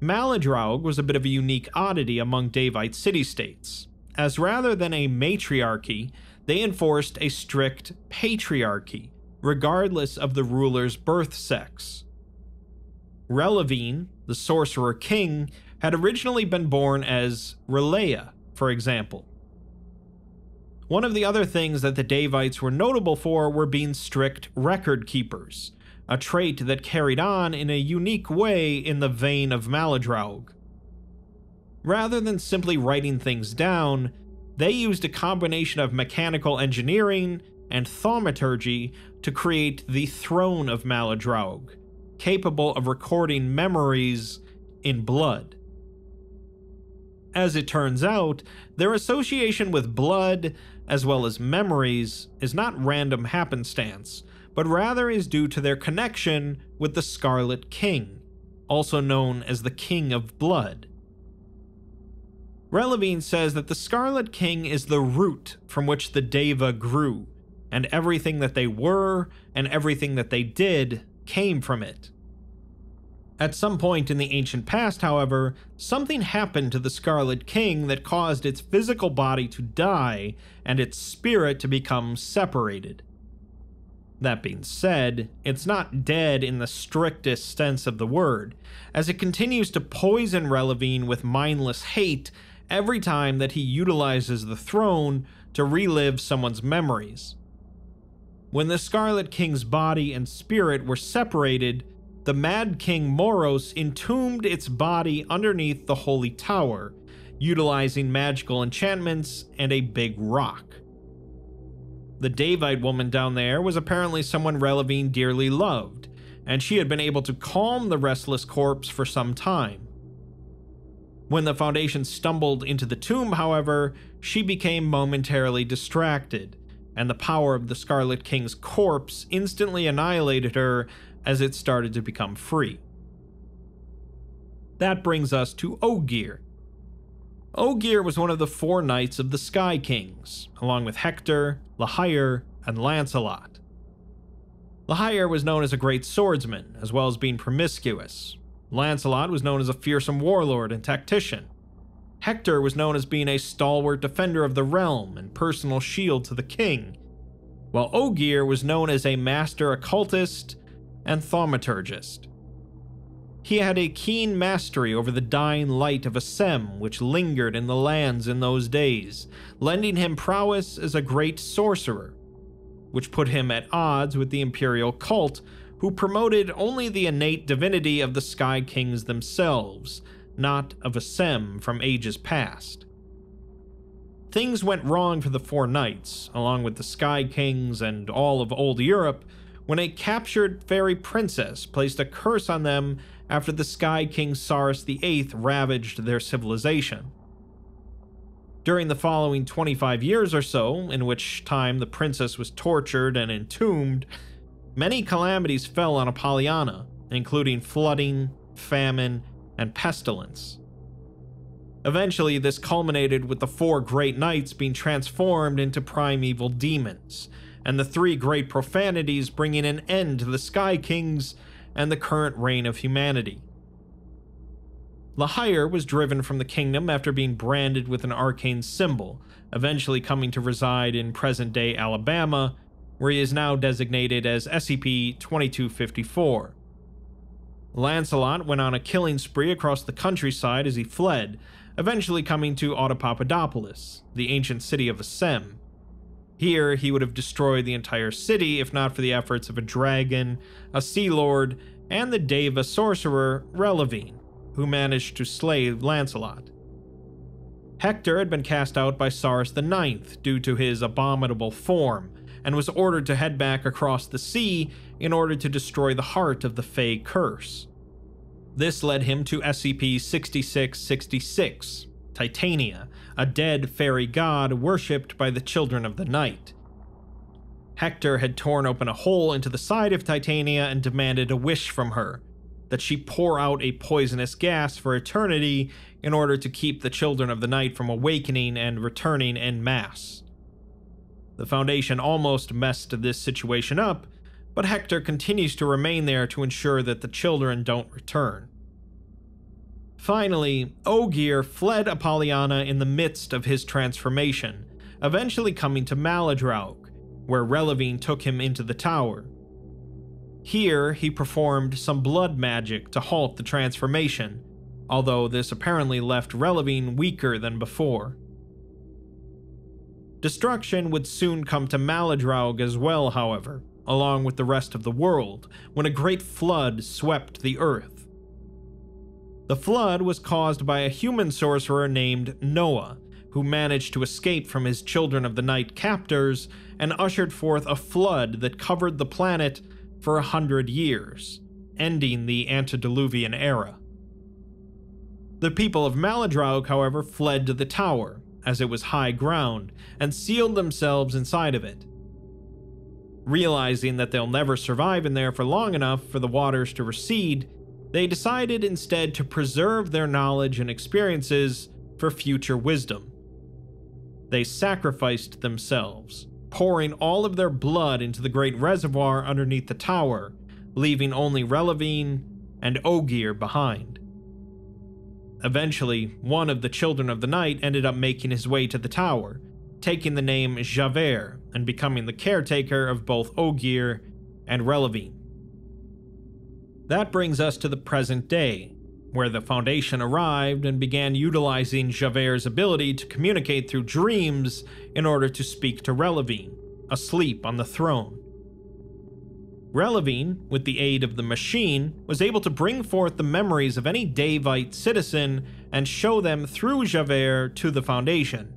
Speaker 1: Maladraug was a bit of a unique oddity among Davite city-states, as rather than a matriarchy, they enforced a strict patriarchy, regardless of the ruler's birth sex. Relevine, the sorcerer king, had originally been born as Relea, for example. One of the other things that the Davites were notable for were being strict record keepers, a trait that carried on in a unique way in the vein of Maladraug. Rather than simply writing things down, they used a combination of mechanical engineering and thaumaturgy to create the throne of Maladraug, capable of recording memories in blood. As it turns out, their association with blood, as well as memories, is not random happenstance, but rather is due to their connection with the Scarlet King, also known as the King of Blood. Relevine says that the Scarlet King is the root from which the Deva grew, and everything that they were and everything that they did came from it. At some point in the ancient past, however, something happened to the Scarlet King that caused its physical body to die and its spirit to become separated. That being said, it's not dead in the strictest sense of the word, as it continues to poison Relevine with mindless hate every time that he utilizes the throne to relive someone's memories. When the Scarlet King's body and spirit were separated, the Mad King Moros entombed its body underneath the Holy Tower, utilizing magical enchantments and a big rock. The Davide woman down there was apparently someone Relevine dearly loved, and she had been able to calm the restless corpse for some time. When the Foundation stumbled into the tomb, however, she became momentarily distracted, and the power of the Scarlet King's corpse instantly annihilated her as it started to become free. That brings us to Ogier, Ogier was one of the four knights of the Sky Kings, along with Hector, Lahire, and Lancelot. Lahire was known as a great swordsman, as well as being promiscuous. Lancelot was known as a fearsome warlord and tactician. Hector was known as being a stalwart defender of the realm and personal shield to the king, while Ogier was known as a master occultist and thaumaturgist. He had a keen mastery over the dying light of a Sem which lingered in the lands in those days, lending him prowess as a great sorcerer, which put him at odds with the imperial cult, who promoted only the innate divinity of the Sky Kings themselves, not of a Sem from ages past. Things went wrong for the Four Knights, along with the Sky Kings and all of old Europe, when a captured fairy princess placed a curse on them after the Sky King Cyrus VIII ravaged their civilization. During the following 25 years or so, in which time the princess was tortured and entombed, many calamities fell on Apollyon, including flooding, famine, and pestilence. Eventually, this culminated with the four great knights being transformed into primeval demons, and the three great profanities bringing an end to the Sky King's and the current reign of humanity. Lahire was driven from the kingdom after being branded with an arcane symbol, eventually coming to reside in present day Alabama, where he is now designated as SCP 2254. Lancelot went on a killing spree across the countryside as he fled, eventually coming to Autopapadopoulos, the ancient city of Assem. Here, he would have destroyed the entire city if not for the efforts of a dragon, a sea lord, and the Deva sorcerer, Relevine, who managed to slay Lancelot. Hector had been cast out by Cyrus IX due to his abominable form, and was ordered to head back across the sea in order to destroy the heart of the Fey curse. This led him to SCP 6666, Titania, a dead fairy god worshipped by the children of the night. Hector had torn open a hole into the side of Titania and demanded a wish from her that she pour out a poisonous gas for eternity in order to keep the children of the night from awakening and returning en masse. The Foundation almost messed this situation up, but Hector continues to remain there to ensure that the children don't return. Finally, Ogier fled Apollyanna in the midst of his transformation, eventually coming to Maladraug, where Relevine took him into the tower. Here, he performed some blood magic to halt the transformation, although this apparently left Relevine weaker than before. Destruction would soon come to Maladraug as well, however, along with the rest of the world, when a great flood swept the earth. The flood was caused by a human sorcerer named Noah, who managed to escape from his Children of the Night captors and ushered forth a flood that covered the planet for a hundred years, ending the antediluvian era. The people of Maladraug, however, fled to the tower, as it was high ground, and sealed themselves inside of it. Realizing that they'll never survive in there for long enough for the waters to recede, they decided instead to preserve their knowledge and experiences for future wisdom. They sacrificed themselves, pouring all of their blood into the great reservoir underneath the tower, leaving only Relevine and Ogier behind. Eventually, one of the Children of the Night ended up making his way to the tower, taking the name Javert and becoming the caretaker of both Ogier and Relevine. That brings us to the present day, where the Foundation arrived and began utilizing Javert's ability to communicate through dreams in order to speak to Relevine, asleep on the throne. Relevine, with the aid of the machine, was able to bring forth the memories of any Davite citizen and show them through Javert to the Foundation.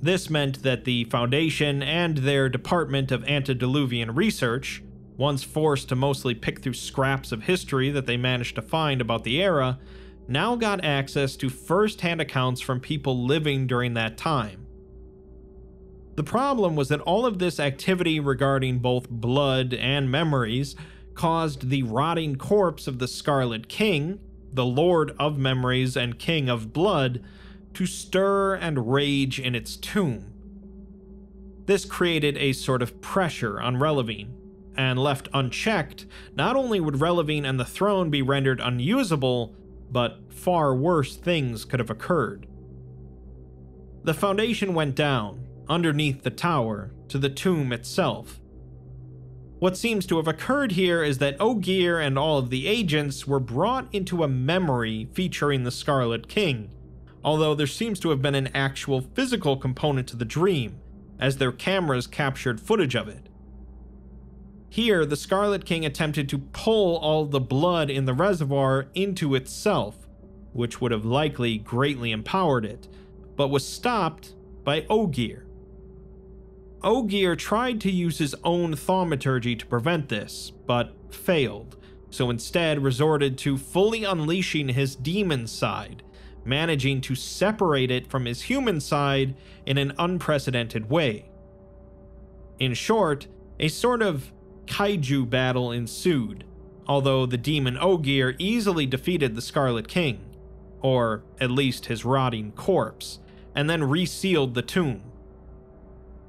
Speaker 1: This meant that the Foundation and their Department of Antediluvian Research once forced to mostly pick through scraps of history that they managed to find about the era, now got access to first-hand accounts from people living during that time. The problem was that all of this activity regarding both blood and memories caused the rotting corpse of the Scarlet King, the Lord of Memories and King of Blood, to stir and rage in its tomb. This created a sort of pressure on Relevine, and left unchecked, not only would Relevine and the throne be rendered unusable, but far worse things could have occurred. The foundation went down, underneath the tower, to the tomb itself. What seems to have occurred here is that Ogier and all of the agents were brought into a memory featuring the Scarlet King, although there seems to have been an actual physical component to the dream, as their cameras captured footage of it. Here, the Scarlet King attempted to pull all the blood in the reservoir into itself, which would have likely greatly empowered it, but was stopped by Ogier. Ogier tried to use his own thaumaturgy to prevent this, but failed, so instead resorted to fully unleashing his demon side, managing to separate it from his human side in an unprecedented way. In short, a sort of kaiju battle ensued, although the demon Ogier easily defeated the Scarlet King, or at least his rotting corpse, and then resealed the tomb.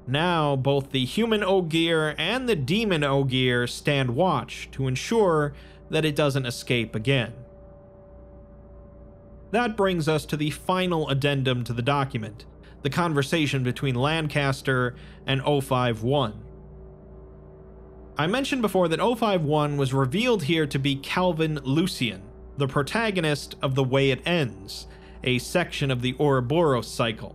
Speaker 1: Now, both the human Ogier and the demon Ogier stand watch to ensure that it doesn't escape again. That brings us to the final addendum to the document, the conversation between Lancaster and 051. I mentioned before that 051 was revealed here to be Calvin Lucian, the protagonist of The Way It Ends, a section of the Ouroboros cycle.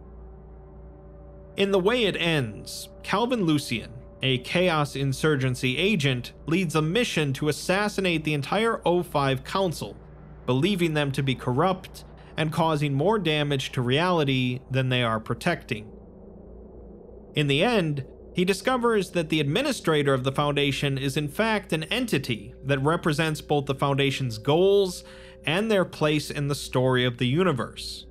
Speaker 1: In The Way It Ends, Calvin Lucian, a Chaos Insurgency agent, leads a mission to assassinate the entire 05 Council, believing them to be corrupt and causing more damage to reality than they are protecting. In the end, he discovers that the administrator of the Foundation is in fact an entity that represents both the Foundation's goals and their place in the story of the universe.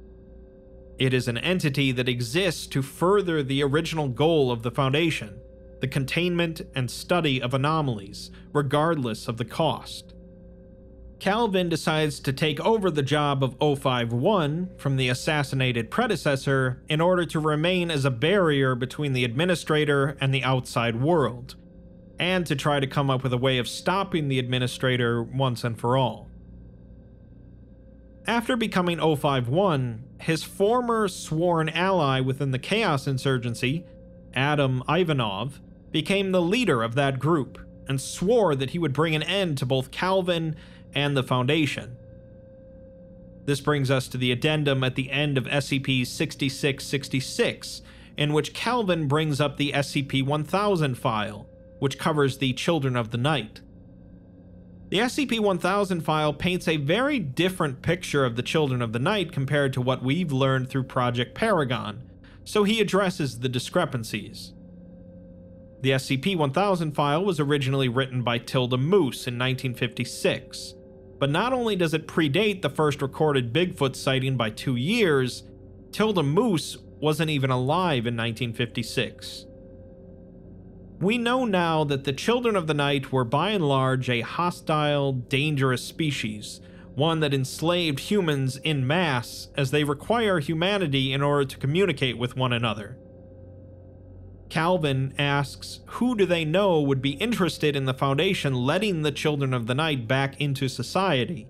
Speaker 1: It is an entity that exists to further the original goal of the Foundation, the containment and study of anomalies, regardless of the cost. Calvin decides to take over the job of 051 from the assassinated predecessor in order to remain as a barrier between the administrator and the outside world, and to try to come up with a way of stopping the administrator once and for all. After becoming 051, his former sworn ally within the Chaos Insurgency, Adam Ivanov, became the leader of that group and swore that he would bring an end to both Calvin and the Foundation. This brings us to the addendum at the end of SCP 6666, in which Calvin brings up the SCP 1000 file, which covers the Children of the Night. The SCP 1000 file paints a very different picture of the Children of the Night compared to what we've learned through Project Paragon, so he addresses the discrepancies. The SCP 1000 file was originally written by Tilda Moose in 1956. But not only does it predate the first recorded Bigfoot sighting by two years, Tilda Moose wasn't even alive in 1956. We know now that the Children of the Night were by and large a hostile, dangerous species, one that enslaved humans in mass as they require humanity in order to communicate with one another. Calvin asks, Who do they know would be interested in the Foundation letting the Children of the Night back into society?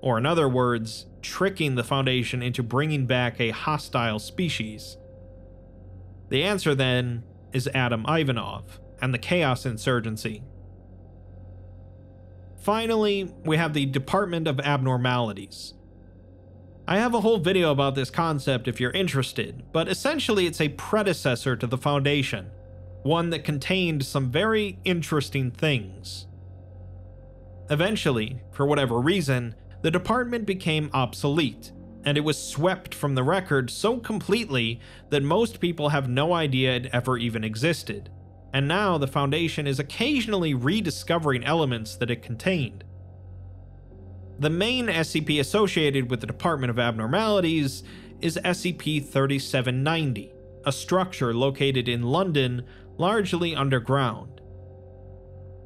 Speaker 1: Or, in other words, tricking the Foundation into bringing back a hostile species. The answer, then, is Adam Ivanov and the Chaos Insurgency. Finally, we have the Department of Abnormalities, I have a whole video about this concept if you're interested, but essentially it's a predecessor to the Foundation, one that contained some very interesting things. Eventually, for whatever reason, the department became obsolete, and it was swept from the record so completely that most people have no idea it ever even existed. And now the Foundation is occasionally rediscovering elements that it contained, the main SCP associated with the Department of Abnormalities is SCP-3790, a structure located in London largely underground.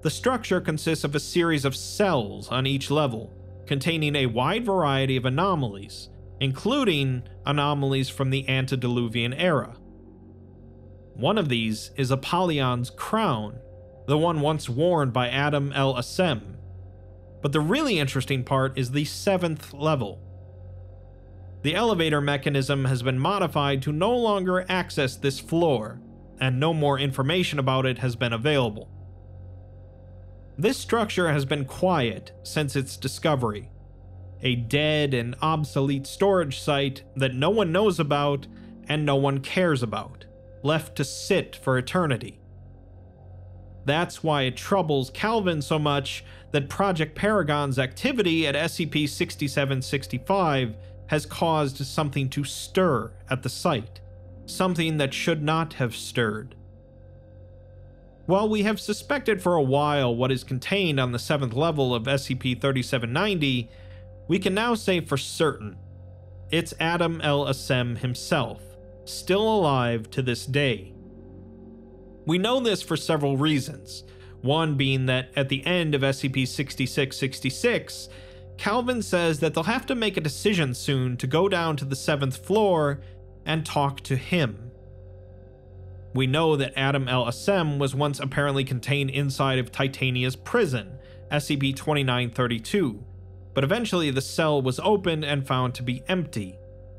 Speaker 1: The structure consists of a series of cells on each level, containing a wide variety of anomalies, including anomalies from the antediluvian era. One of these is Apollyon's crown, the one once worn by Adam El Asem, but the really interesting part is the seventh level. The elevator mechanism has been modified to no longer access this floor, and no more information about it has been available. This structure has been quiet since its discovery. A dead and obsolete storage site that no one knows about and no one cares about, left to sit for eternity. That's why it troubles Calvin so much that Project Paragon's activity at SCP 6765 has caused something to stir at the site, something that should not have stirred. While we have suspected for a while what is contained on the 7th level of SCP 3790, we can now say for certain it's Adam El Assem himself, still alive to this day. We know this for several reasons. One being that at the end of SCP 6666, Calvin says that they'll have to make a decision soon to go down to the seventh floor and talk to him. We know that Adam L. Assem was once apparently contained inside of Titania's prison, SCP 2932, but eventually the cell was opened and found to be empty,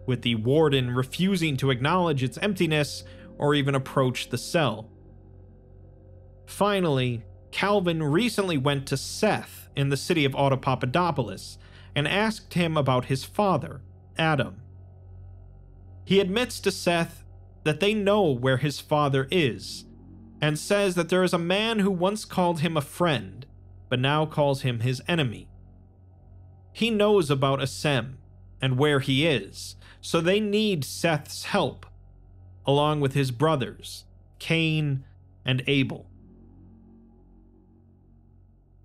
Speaker 1: with the warden refusing to acknowledge its emptiness or even approach the cell. Finally, Calvin recently went to Seth in the city of Autopapadopoulos and asked him about his father, Adam. He admits to Seth that they know where his father is and says that there is a man who once called him a friend but now calls him his enemy. He knows about Asem and where he is, so they need Seth's help, along with his brothers, Cain and Abel.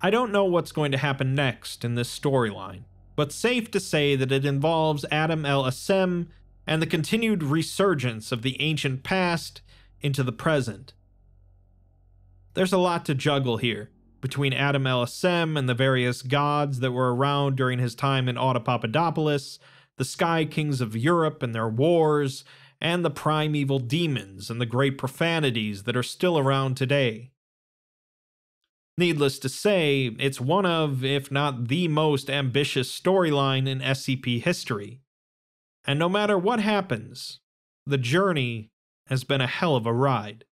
Speaker 1: I don't know what's going to happen next in this storyline, but safe to say that it involves Adam El Asem and the continued resurgence of the ancient past into the present. There's a lot to juggle here between Adam El Asem and the various gods that were around during his time in Autopapadopoulos, the Sky Kings of Europe and their wars, and the primeval demons and the great profanities that are still around today. Needless to say, it's one of, if not the most ambitious storyline in SCP history. And no matter what happens, the journey has been a hell of a ride.